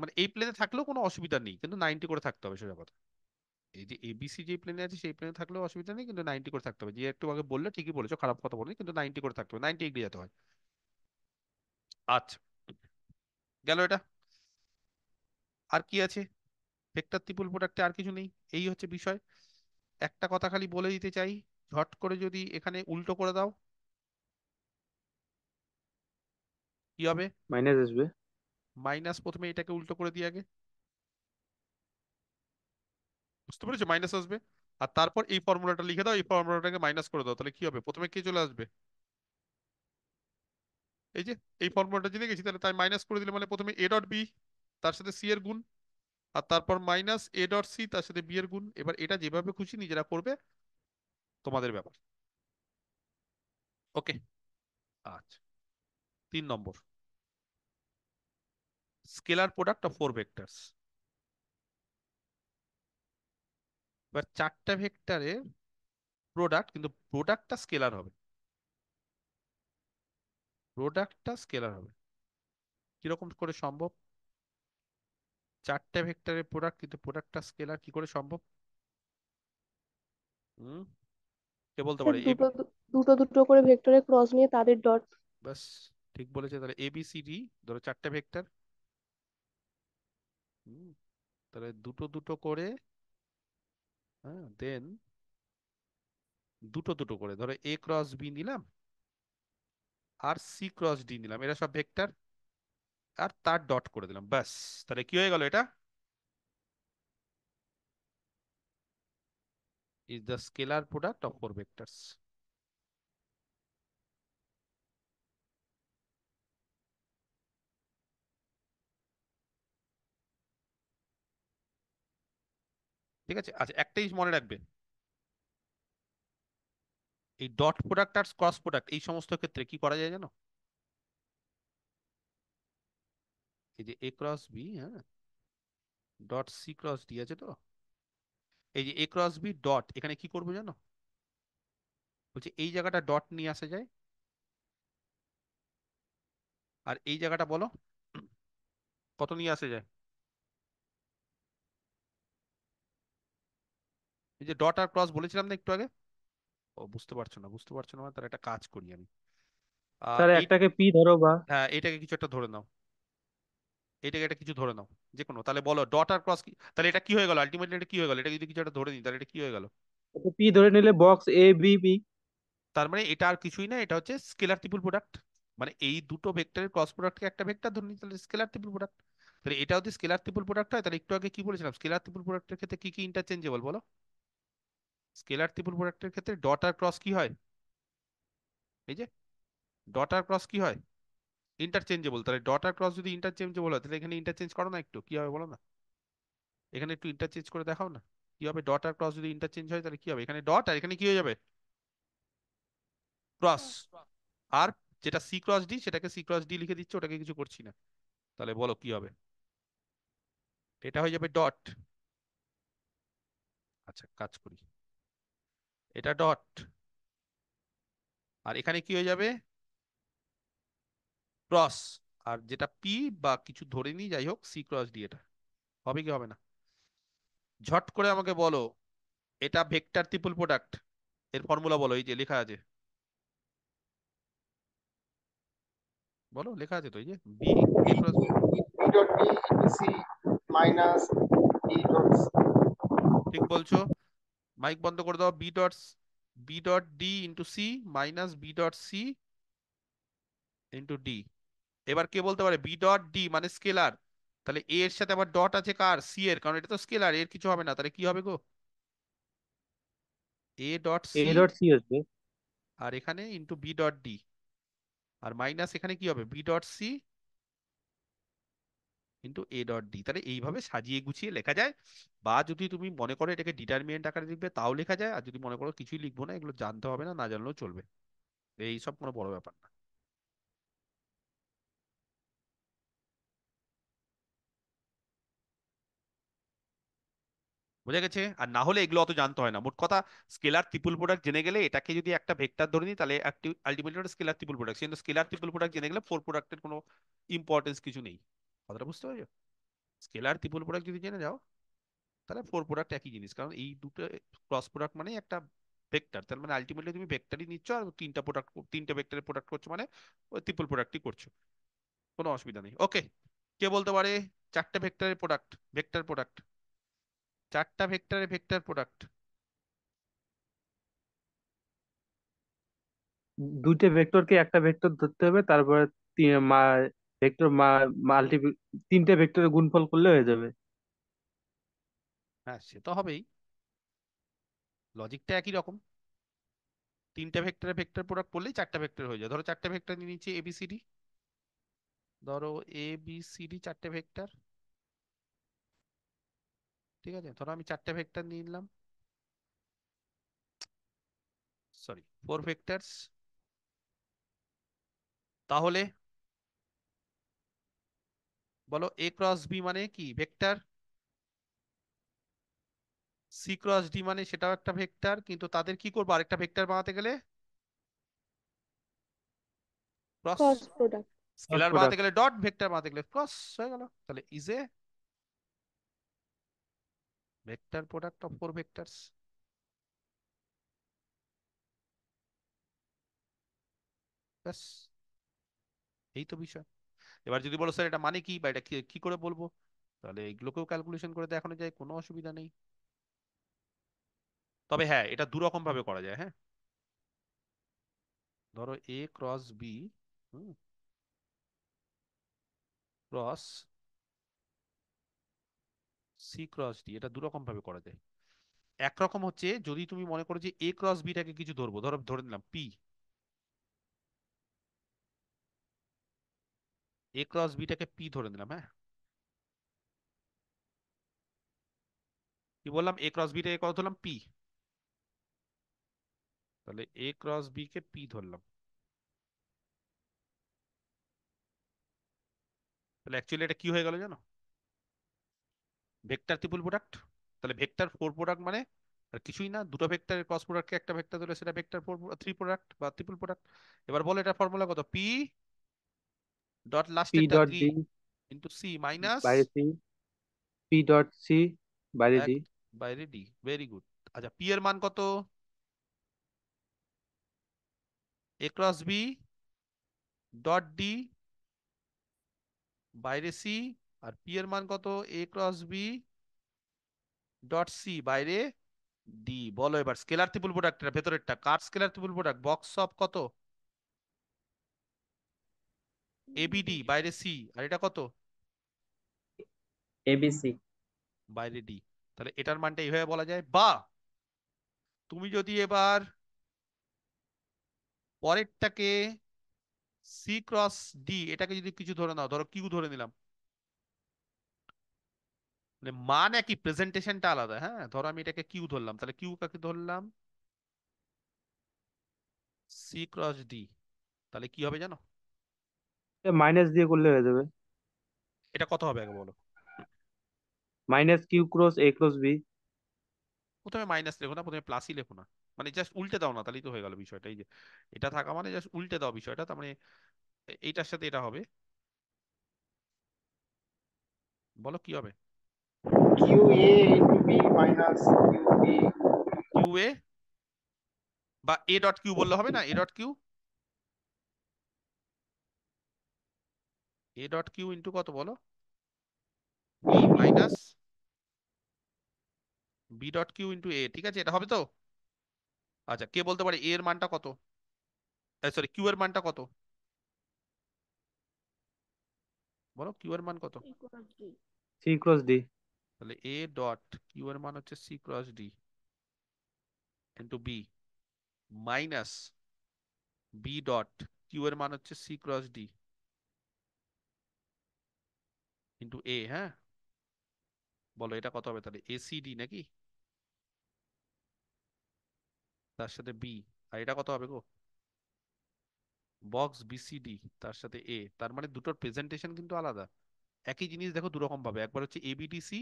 A: মানে এই প্লেনে থাকলেও কোনো অসুবিধা নেই কিন্তু নাইনটি করে থাকতে হবে সেটা কথা এই যে এবিসি যে প্লেনে আছে সেই প্লেনে থাকলেও অসুবিধা নেই কিন্তু নাইনটি করে থাকতে হবে যে একটু আগে বললে ঠিকই বলেছো খারাপ কথা বলেনি কিন্তু নাইনটি করে থাকতে হবে নাইনটি এগিয়ে যেতে হয় আচ্ছা গেল এটা আর কি আছে ভেক্টর ত্রিপুল প্রোডাক্টে আর কিছু নেই এই হচ্ছে বিষয় একটা কথা খালি বলে দিতে চাই ঝট করে যদি এখানে উল্টো করে দাও কি হবে মাইনাস আসবে মাইনাস প্রথমে এটাকে উল্টো করে দিয়ে আগে বুঝতে পেরেছো মাইনাস আসবে আর তারপর এই ফর্মুলাটা লিখে দাও এই ফর্মুলাটাকে মাইনাস করে দাও তাহলে কি হবে প্রথমে কে চলে আসবে এই যে এই ফর্মুলাটা জেনে গেছি তাহলে তাই মাইনাস করে দিলে মানে প্রথমে এ ডট বি তার সাথে সি এর গুণ আর তারপর মাইনাস এ ডট সি তার সাথে বি এর গুণ এবার এটা যেভাবে খুশি নিজেরা করবে তোমাদের ব্যাপার ওকে আচ্ছা তিন নম্বর scalar product of four vector এবার চারটা ভেক্টরের প্রোডাক্ট কিন্তু প্রোডাক্টটা স্কেলার হবে প্রোডাক্টটা স্কেলার হবে কিরকম করে সম্ভব চারটে ভেক্টরের প্রোডাক্ট কিন্তু প্রোডাক্টটা স্কেলার কি করে সম্ভব হুম কে বলতে পারে দুটো
B: দুটো দুটো করে ভেক্টরের ক্রস নিয়ে তাদের ডট বাস ঠিক
A: বলেছে তাহলে এ বি সি ডি ধরো চারটে ভেক্টর তাহলে দুটো দুটো করে হ্যাঁ দেন দুটো দুটো করে ধরো এ ক্রস বি নিলাম আর সি ক্রস ডি নিলাম এরা সব ভেক্টর আর তার ডট করে দিলাম ব্যাস তাহলে কি হয়ে গেল এটা is the scalar product of four vectors. ঠিক আছে আচ্ছা একটা জিনিস মনে রাখবে এই ডট প্রোডাক্ট আর ক্রস প্রোডাক্ট এই সমস্ত ক্ষেত্রে কি করা যায় জানো এই যে এ ক্রস বি হ্যাঁ ডট সি ক্রস ডি আছে তো এই যে এ ক্রস বি ডট এখানে কি করবো জানো বলছে এই জায়গাটা ডট নিয়ে আসা যায় আর এই জায়গাটা বলো কত নিয়ে আসা যায় এই যে ডট আর ক্রস বলেছিলাম না একটু আগে ও বুঝতে পারছো না বুঝতে পারছো না মানে তার একটা কাজ করি আমি স্যার
B: একটাকে পি ধরো বা
A: হ্যাঁ এটাকে কিছু একটা ধরে নাও এটাকে একটা কিছু ধরে নাও যে কোনো তাহলে বলো ডট আর ক্রস কি তাহলে এটা কি হয়ে গেল আলটিমেটলি এটা কি হয়ে গেল এটা যদি কিছু একটা ধরে নিই তাহলে এটা কি হয়ে গেল
B: এটা পি ধরে নিলে বক্স এ বি বি
A: তার মানে এটা আর কিছুই না এটা হচ্ছে স্কেলার ট্রিপল প্রোডাক্ট মানে এই দুটো ভেক্টরের ক্রস প্রোডাক্টকে একটা ভেক্টর ধরে নিই তাহলে স্কেলার ট্রিপল প্রোডাক্ট তাহলে এটা যদি স্কেলার ট্রিপল প্রোডাক্ট হয় তাহলে একটু আগে কি বলেছিলাম স্কেলার ট্রিপল প্রোডাক্টের ক্ষেত্রে কি কি ইন্টারচেঞ্জেবল বলো স্কেলার ট্রিপল প্রোডাক্টের ক্ষেত্রে ডট আর ক্রস কি হয় এই যে ডট আর ক্রস কি হয় ইন্টারচেঞ্জেবল তাহলে ডট আর ক্রস যদি ইন্টারচেঞ্জেবল হয় তাহলে এখানে ইন্টারচেঞ্জ করো না একটু কি হবে বলো না এখানে একটু ইন্টারচেঞ্জ করে দেখাও না কি হবে ডট আর ক্রস যদি ইন্টারচেঞ্জ হয় তাহলে কি হবে এখানে ডট আর এখানে কি হয়ে যাবে ক্রস আর যেটা সি ক্রস ডি সেটাকে সি ক্রস ডি লিখে দিচ্ছে ওটাকে কিছু করছি না তাহলে বলো কি হবে এটা হয়ে যাবে ডট আচ্ছা কাজ করি এটা ডট আর এখানে কি হয়ে যাবে ক্রস আর যেটা পি বা কিছু ধরে নি যাই হোক সি ক্রস ডি এটা হবে কি হবে না ঝট করে আমাকে বলো এটা ভেক্টর ত্রিপল প্রোডাক্ট এর ফর্মুলা বলো এই যে লেখা আছে বলো লেখা আছে তো এই যে B A cross B
B: dot B C minus
A: dot ঠিক বলছো মাইক বন্ধ করে দাও B dot B dot D into C minus B dot C into D এবার কে বলতে পারে বি ডট ডি মানে স্কেলার তাহলে এ এর সাথে আবার ডট আছে কার সি এর কারণ এটা তো স্কেলার এর কিছু হবে না তাহলে কি হবে গো A dot C A dot C আসবে আর এখানে ইনটু বি ডট ডি আর মাইনাস এখানে কি হবে B dot C into A dot D তাহলে এইভাবে সাজিয়ে গুছিয়ে লেখা যায় বা যদি তুমি মনে করো এটাকে ডিটারমিনেন্ট আকারে লিখবে তাও লেখা যায় আর যদি মনে করো কিছুই লিখবো না এগুলো জানতে হবে না না জানলেও চলবে এই সব কোনো বড় ব্যাপার না বোঝা গেছে আর না হলে এগুলো অত জানতে হয় না মোট কথা স্কেলার ত্রিপুল প্রোডাক্ট জেনে গেলে এটাকে যদি একটা ভেক্টর ধরে নিই তাহলে আলটিমেটলি স্কেলার ত্রিপুল প্রোডাক্ট কিন্তু স্কেলার ত্রিপুল প্রোডাক্ট জেনে গেলে ফোর প্রোডাক্টের কোনো ইম্পর্টেন্স কিছু নেই কথাটা বুঝতে পারছো স্কেলার ত্রিপুল প্রোডাক্ট যদি জেনে যাও তাহলে ফোর প্রোডাক্ট একই জিনিস কারণ এই দুটো ক্রস প্রোডাক্ট মানে একটা ভেক্টর তার মানে আলটিমেটলি তুমি ভেক্টরই নিচ্ছ আর তিনটা প্রোডাক্ট তিনটা ভেক্টরের প্রোডাক্ট করছো মানে ওই ত্রিপুল প্রোডাক্টই করছো কোনো অসুবিধা নেই ওকে কে বলতে পারে চারটে ভেক্টরের প্রোডাক্ট ভেক্টর প্রোডাক্ট চারটা ভেক্টরে ভেক্টর প্রোডাক্ট
B: দুইটা ভেক্টরকে একটা ভেক্টর ধরতে হবে তারপরে মা- ভেক্টর মা- মাল্টি তিনটে ভেক্টরের গুণফল করলে হয়ে যাবে
A: হ্যাঁ সে তো হবেই লজিকটা একই রকম তিনটা ভেক্টরে ভেক্টর প্রোডাক্ট করলেই চারটা ভেক্টর হয়ে যায় ধরো চারটা ভেক্টর নিয়ে নিচ্ছি এবিসিডি ধরো এ বি সি ডি চারটে ভেক্টর ঠিক আছে ধরো আমি চারটা ভেক্টর নিয়ে নিলাম সরি ফোর ভেক্টরস তাহলে বলো এ ক্রস বি মানে কি ভেক্টর সি ক্রস ডি মানে সেটাও একটা ভেক্টর কিন্তু তাদের কি করবো আরেকটা ভেক্টর বানাতে গেলে ক্রস
B: স্কেলার বানাতে গেলে
A: ডট ভেক্টর বানাতে গেলে ক্রস হয়ে গেল তাহলে is a vector product of four vectors. ব্যাস এই তো বিষয় এবার যদি বলো স্যার এটা মানে কি বা এটা কি করে বলবো তাহলে এগুলোকেও ক্যালকুলেশন করে দেখানো যায় কোনো অসুবিধা নেই তবে হ্যাঁ এটা দুরকম রকম ভাবে করা যায় হ্যাঁ ধরো A cross B cross C cross D এটা দুরকম ভাবে করা যায় একরকম হচ্ছে যদি তুমি মনে করো যে এ ক্রস বিটাকে কিছু ধরবো ধরো ধরে নিলাম পি এ ক্রস বিটাকে পি ধরে নিলাম হ্যাঁ কি বললাম এ ক্রস বিটাকে কত ধরলাম পি তাহলে এ ক্রস বি কে পি ধরলাম তাহলে অ্যাকচুয়ালি এটা কি হয়ে গেল জানো ভেক্টর ত্রিপল প্রোডাক্ট তাহলে ভেক্টর ফোর প্রোডাক্ট মানে আর কিছুই না দুটো ভেক্টরের ক্রস প্রোডাক্টকে একটা ভেক্টর ধরে সেটা ভেক্টর ফোর থ্রি প্রোডাক্ট বা ট্রিপল প্রোডাক্ট এবার বলো এটা ফর্মুলা কত P dot last P dot D into C minus
B: by C P dot C by D
A: by D very good আচ্ছা পি এর মান কত A cross B dot D বাইরে সি আর পি এর মান কত A cross B dot C বাইরে ডি বলো এবার স্কেলার ত্রিপুল প্রোডাক্টের ভেতরেরটা কার scalar triple product box of কত এবিডি বাইরে সি আর এটা কত এবিসি বাইরে ডি তাহলে এটার মানটা এইভাবে বলা যায় বা তুমি যদি এবার পরেরটাকে সি ক্রস ডি এটাকে যদি কিছু ধরে নাও ধরো কিউ ধরে নিলাম মানে মান একই প্রেজেন্টেশনটা আলাদা হ্যাঁ ধরো আমি এটাকে কিউ ধরলাম তাহলে কিউ কাকে ধরলাম সি ক্রস ডি তাহলে কি হবে জানো
B: মাইনাস দিয়ে করলে হয়ে যাবে এটা কত হবে আগে বলো minus Q cross A cross B
A: প্রথমে মাইনাস লেখো না প্রথমে প্লাসই লেখো না মানে জাস্ট উল্টে দাও না তাহলেই তো হয়ে গেল বিষয়টা এই যে এটা থাকা মানে জাস্ট উল্টে দাও বিষয়টা তার মানে এইটার সাথে এটা হবে বলো কি হবে QA into B minus QB QA বা এ ডট কিউ বললে হবে না A dot Q A dot Q into কত বলো B minus B dot Q into A ঠিক আছে এটা হবে তো আচ্ছা কে বলতে পারে এর মানটা কত সরি কিউ এর মানটা কত বলো কিউ এর মান কত
B: সি ক্রস ডি তাহলে
A: এ ডট কিউ এর মান হচ্ছে C cross D into B minus B dot Q এর মান হচ্ছে C cross D into A হ্যাঁ বলো এটা কত হবে তাহলে এসিডি নাকি তার সাথে বি আর এটা কত হবে গো বক্স বিসিডি তার সাথে এ তার মানে দুটোর প্রেজেন্টেশন কিন্তু আলাদা একই জিনিস দেখো দুরকম ভাবে একবার হচ্ছে এবিডিসি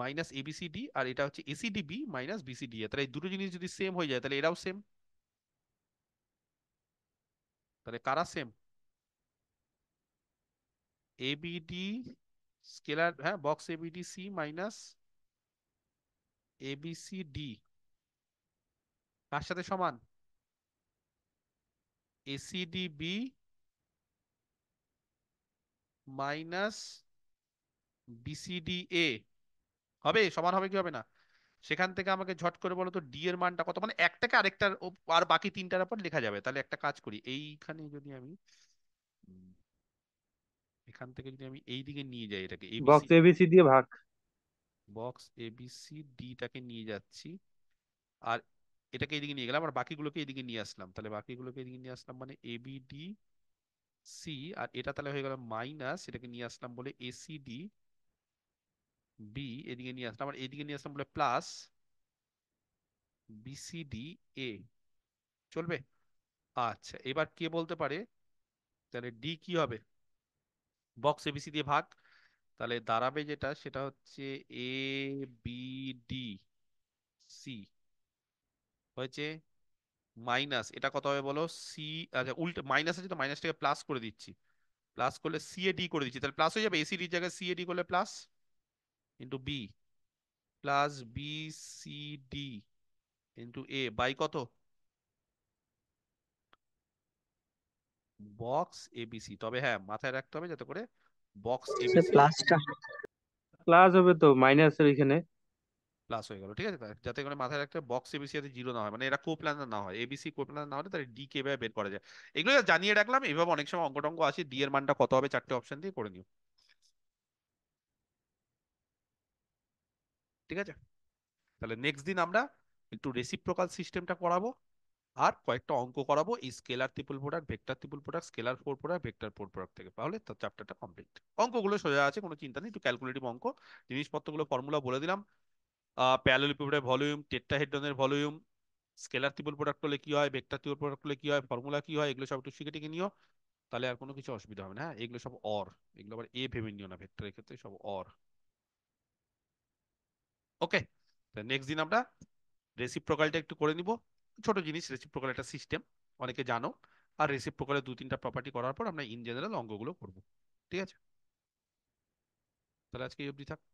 A: মাইনাস এবিসিডি আর এটা হচ্ছে এসিডিবি মাইনাস বিসিডি তাহলে এই দুটো জিনিস যদি সেম হয়ে যায় তাহলে এরাও সেম তাহলে কারা সেম এবিডি স্কেলার হ্যাঁ box A B D C minus A B C D কার সাথে সমান এসিডিবি মাইনাস বিসিডি এ হবে সমান হবে কি হবে না সেখান থেকে আমাকে ঝট করে বলো তো ডি এর মানটা কত মানে একটাকে আরেকটার আর বাকি তিনটার উপর লেখা যাবে তাহলে একটা কাজ করি এইখানে যদি আমি এখান থেকে যদি আমি এই দিকে নিয়ে যাই এটাকে বক্স এবিসি দিয়ে ভাগ বক্স এবিসি ডিটাকে নিয়ে যাচ্ছি আর এটাকে এইদিকে নিয়ে গেলাম আর বাকিগুলোকে এইদিকে নিয়ে আসলাম তাহলে বাকিগুলোকে এইদিকে নিয়ে আসলাম মানে এবিডি সি আর এটা তাহলে হয়ে গেল মাইনাস এটাকে নিয়ে আসলাম বলে এসিডি বি এদিকে নিয়ে আসলাম আমার এদিকে নিয়ে আসলাম বলে প্লাস বিসিডি এ চলবে আচ্ছা এবার কে বলতে পারে তাহলে ডি কি হবে বক্স এবিসি দিয়ে ভাগ তাহলে দাঁড়াবে যেটা সেটা হচ্ছে এ বি ডি সি হয়েছে মাইনাস এটা কত হবে বলো সি আচ্ছা উল্টে মাইনাস আছে তো মাইনাসটাকে প্লাস করে দিচ্ছি প্লাস করলে সি এ ডি করে দিচ্ছি তাহলে প্লাস হয়ে যাবে এসি ডি জায়গায় সি এ ডি করলে plus into B plus B C D into A by কত বক্স এবিসি তবে হ্যাঁ মাথায় রাখতে হবে যাতে করে বক্স এবিসি প্লাসটা
B: প্লাস হবে তো মাইনাস এর এখানে
A: প্লাস হয়ে গেল ঠিক আছে যাতে করে মাথায় রাখতে বক্স এবিসি যাতে জিরো না হয় মানে এরা কোপ্ল্যানার না হয় এবিসি কোপ্ল্যানার না হলে তাহলে ডি কে ভাবে বের করা যায় এগুলো জানিয়ে রাখলাম এভাবে অনেক সময় অঙ্কটঙ্ক আসে ডি এর মানটা কত হবে চারটে অপশন দিয়ে করে নিও ঠিক আছে তাহলে নেক্সট দিন আমরা একটু রেসিপ্রোকাল সিস্টেমটা করাবো আর কয়েকটা অঙ্ক করাবো এই scalar triple product vector triple product scalar four product vector four product থেকে তাহলে তার চ্যাপ্টারটা কমপ্লিট অঙ্কগুলো সোজা আছে কোনো চিন্তা নেই একটু ক্যালকুলেটিভ অঙ্ক জিনিসপত্রগুলো ফর্মুলা বলে দিলাম প্যারালিপিপেডের ভলিউম টেট্টা হেডনের ভলিউম স্কেলার ত্রিপুল প্রোডাক্ট হলে কি হয় ভেক্টর ত্রিপুল প্রোডাক্ট হলে কি হয় ফর্মুলা কি হয় এগুলো সব একটু শিখে টিকে নিও তাহলে আর কোনো কিছু অসুবিধা হবে না হ্যাঁ এগুলো সব অর এগুলো আবার এ ভেবে নিও না ভেক্টরের ক্ষেত্রে সব অর ওকে নেক্সট দিন আমরা রেসিপ্রোকালটা একটু করে নিব ছোট জিনিস রেসিপ্রোকাল একটা সিস্টেম অনেকে জানো আর রেসিপ্রোকালে দু তিনটা প্রপার্টি করার পর আমরা ইন জেনারেল অঙ্গগুলো করব ঠিক আছে তাহলে আজকে এই অবধি থাক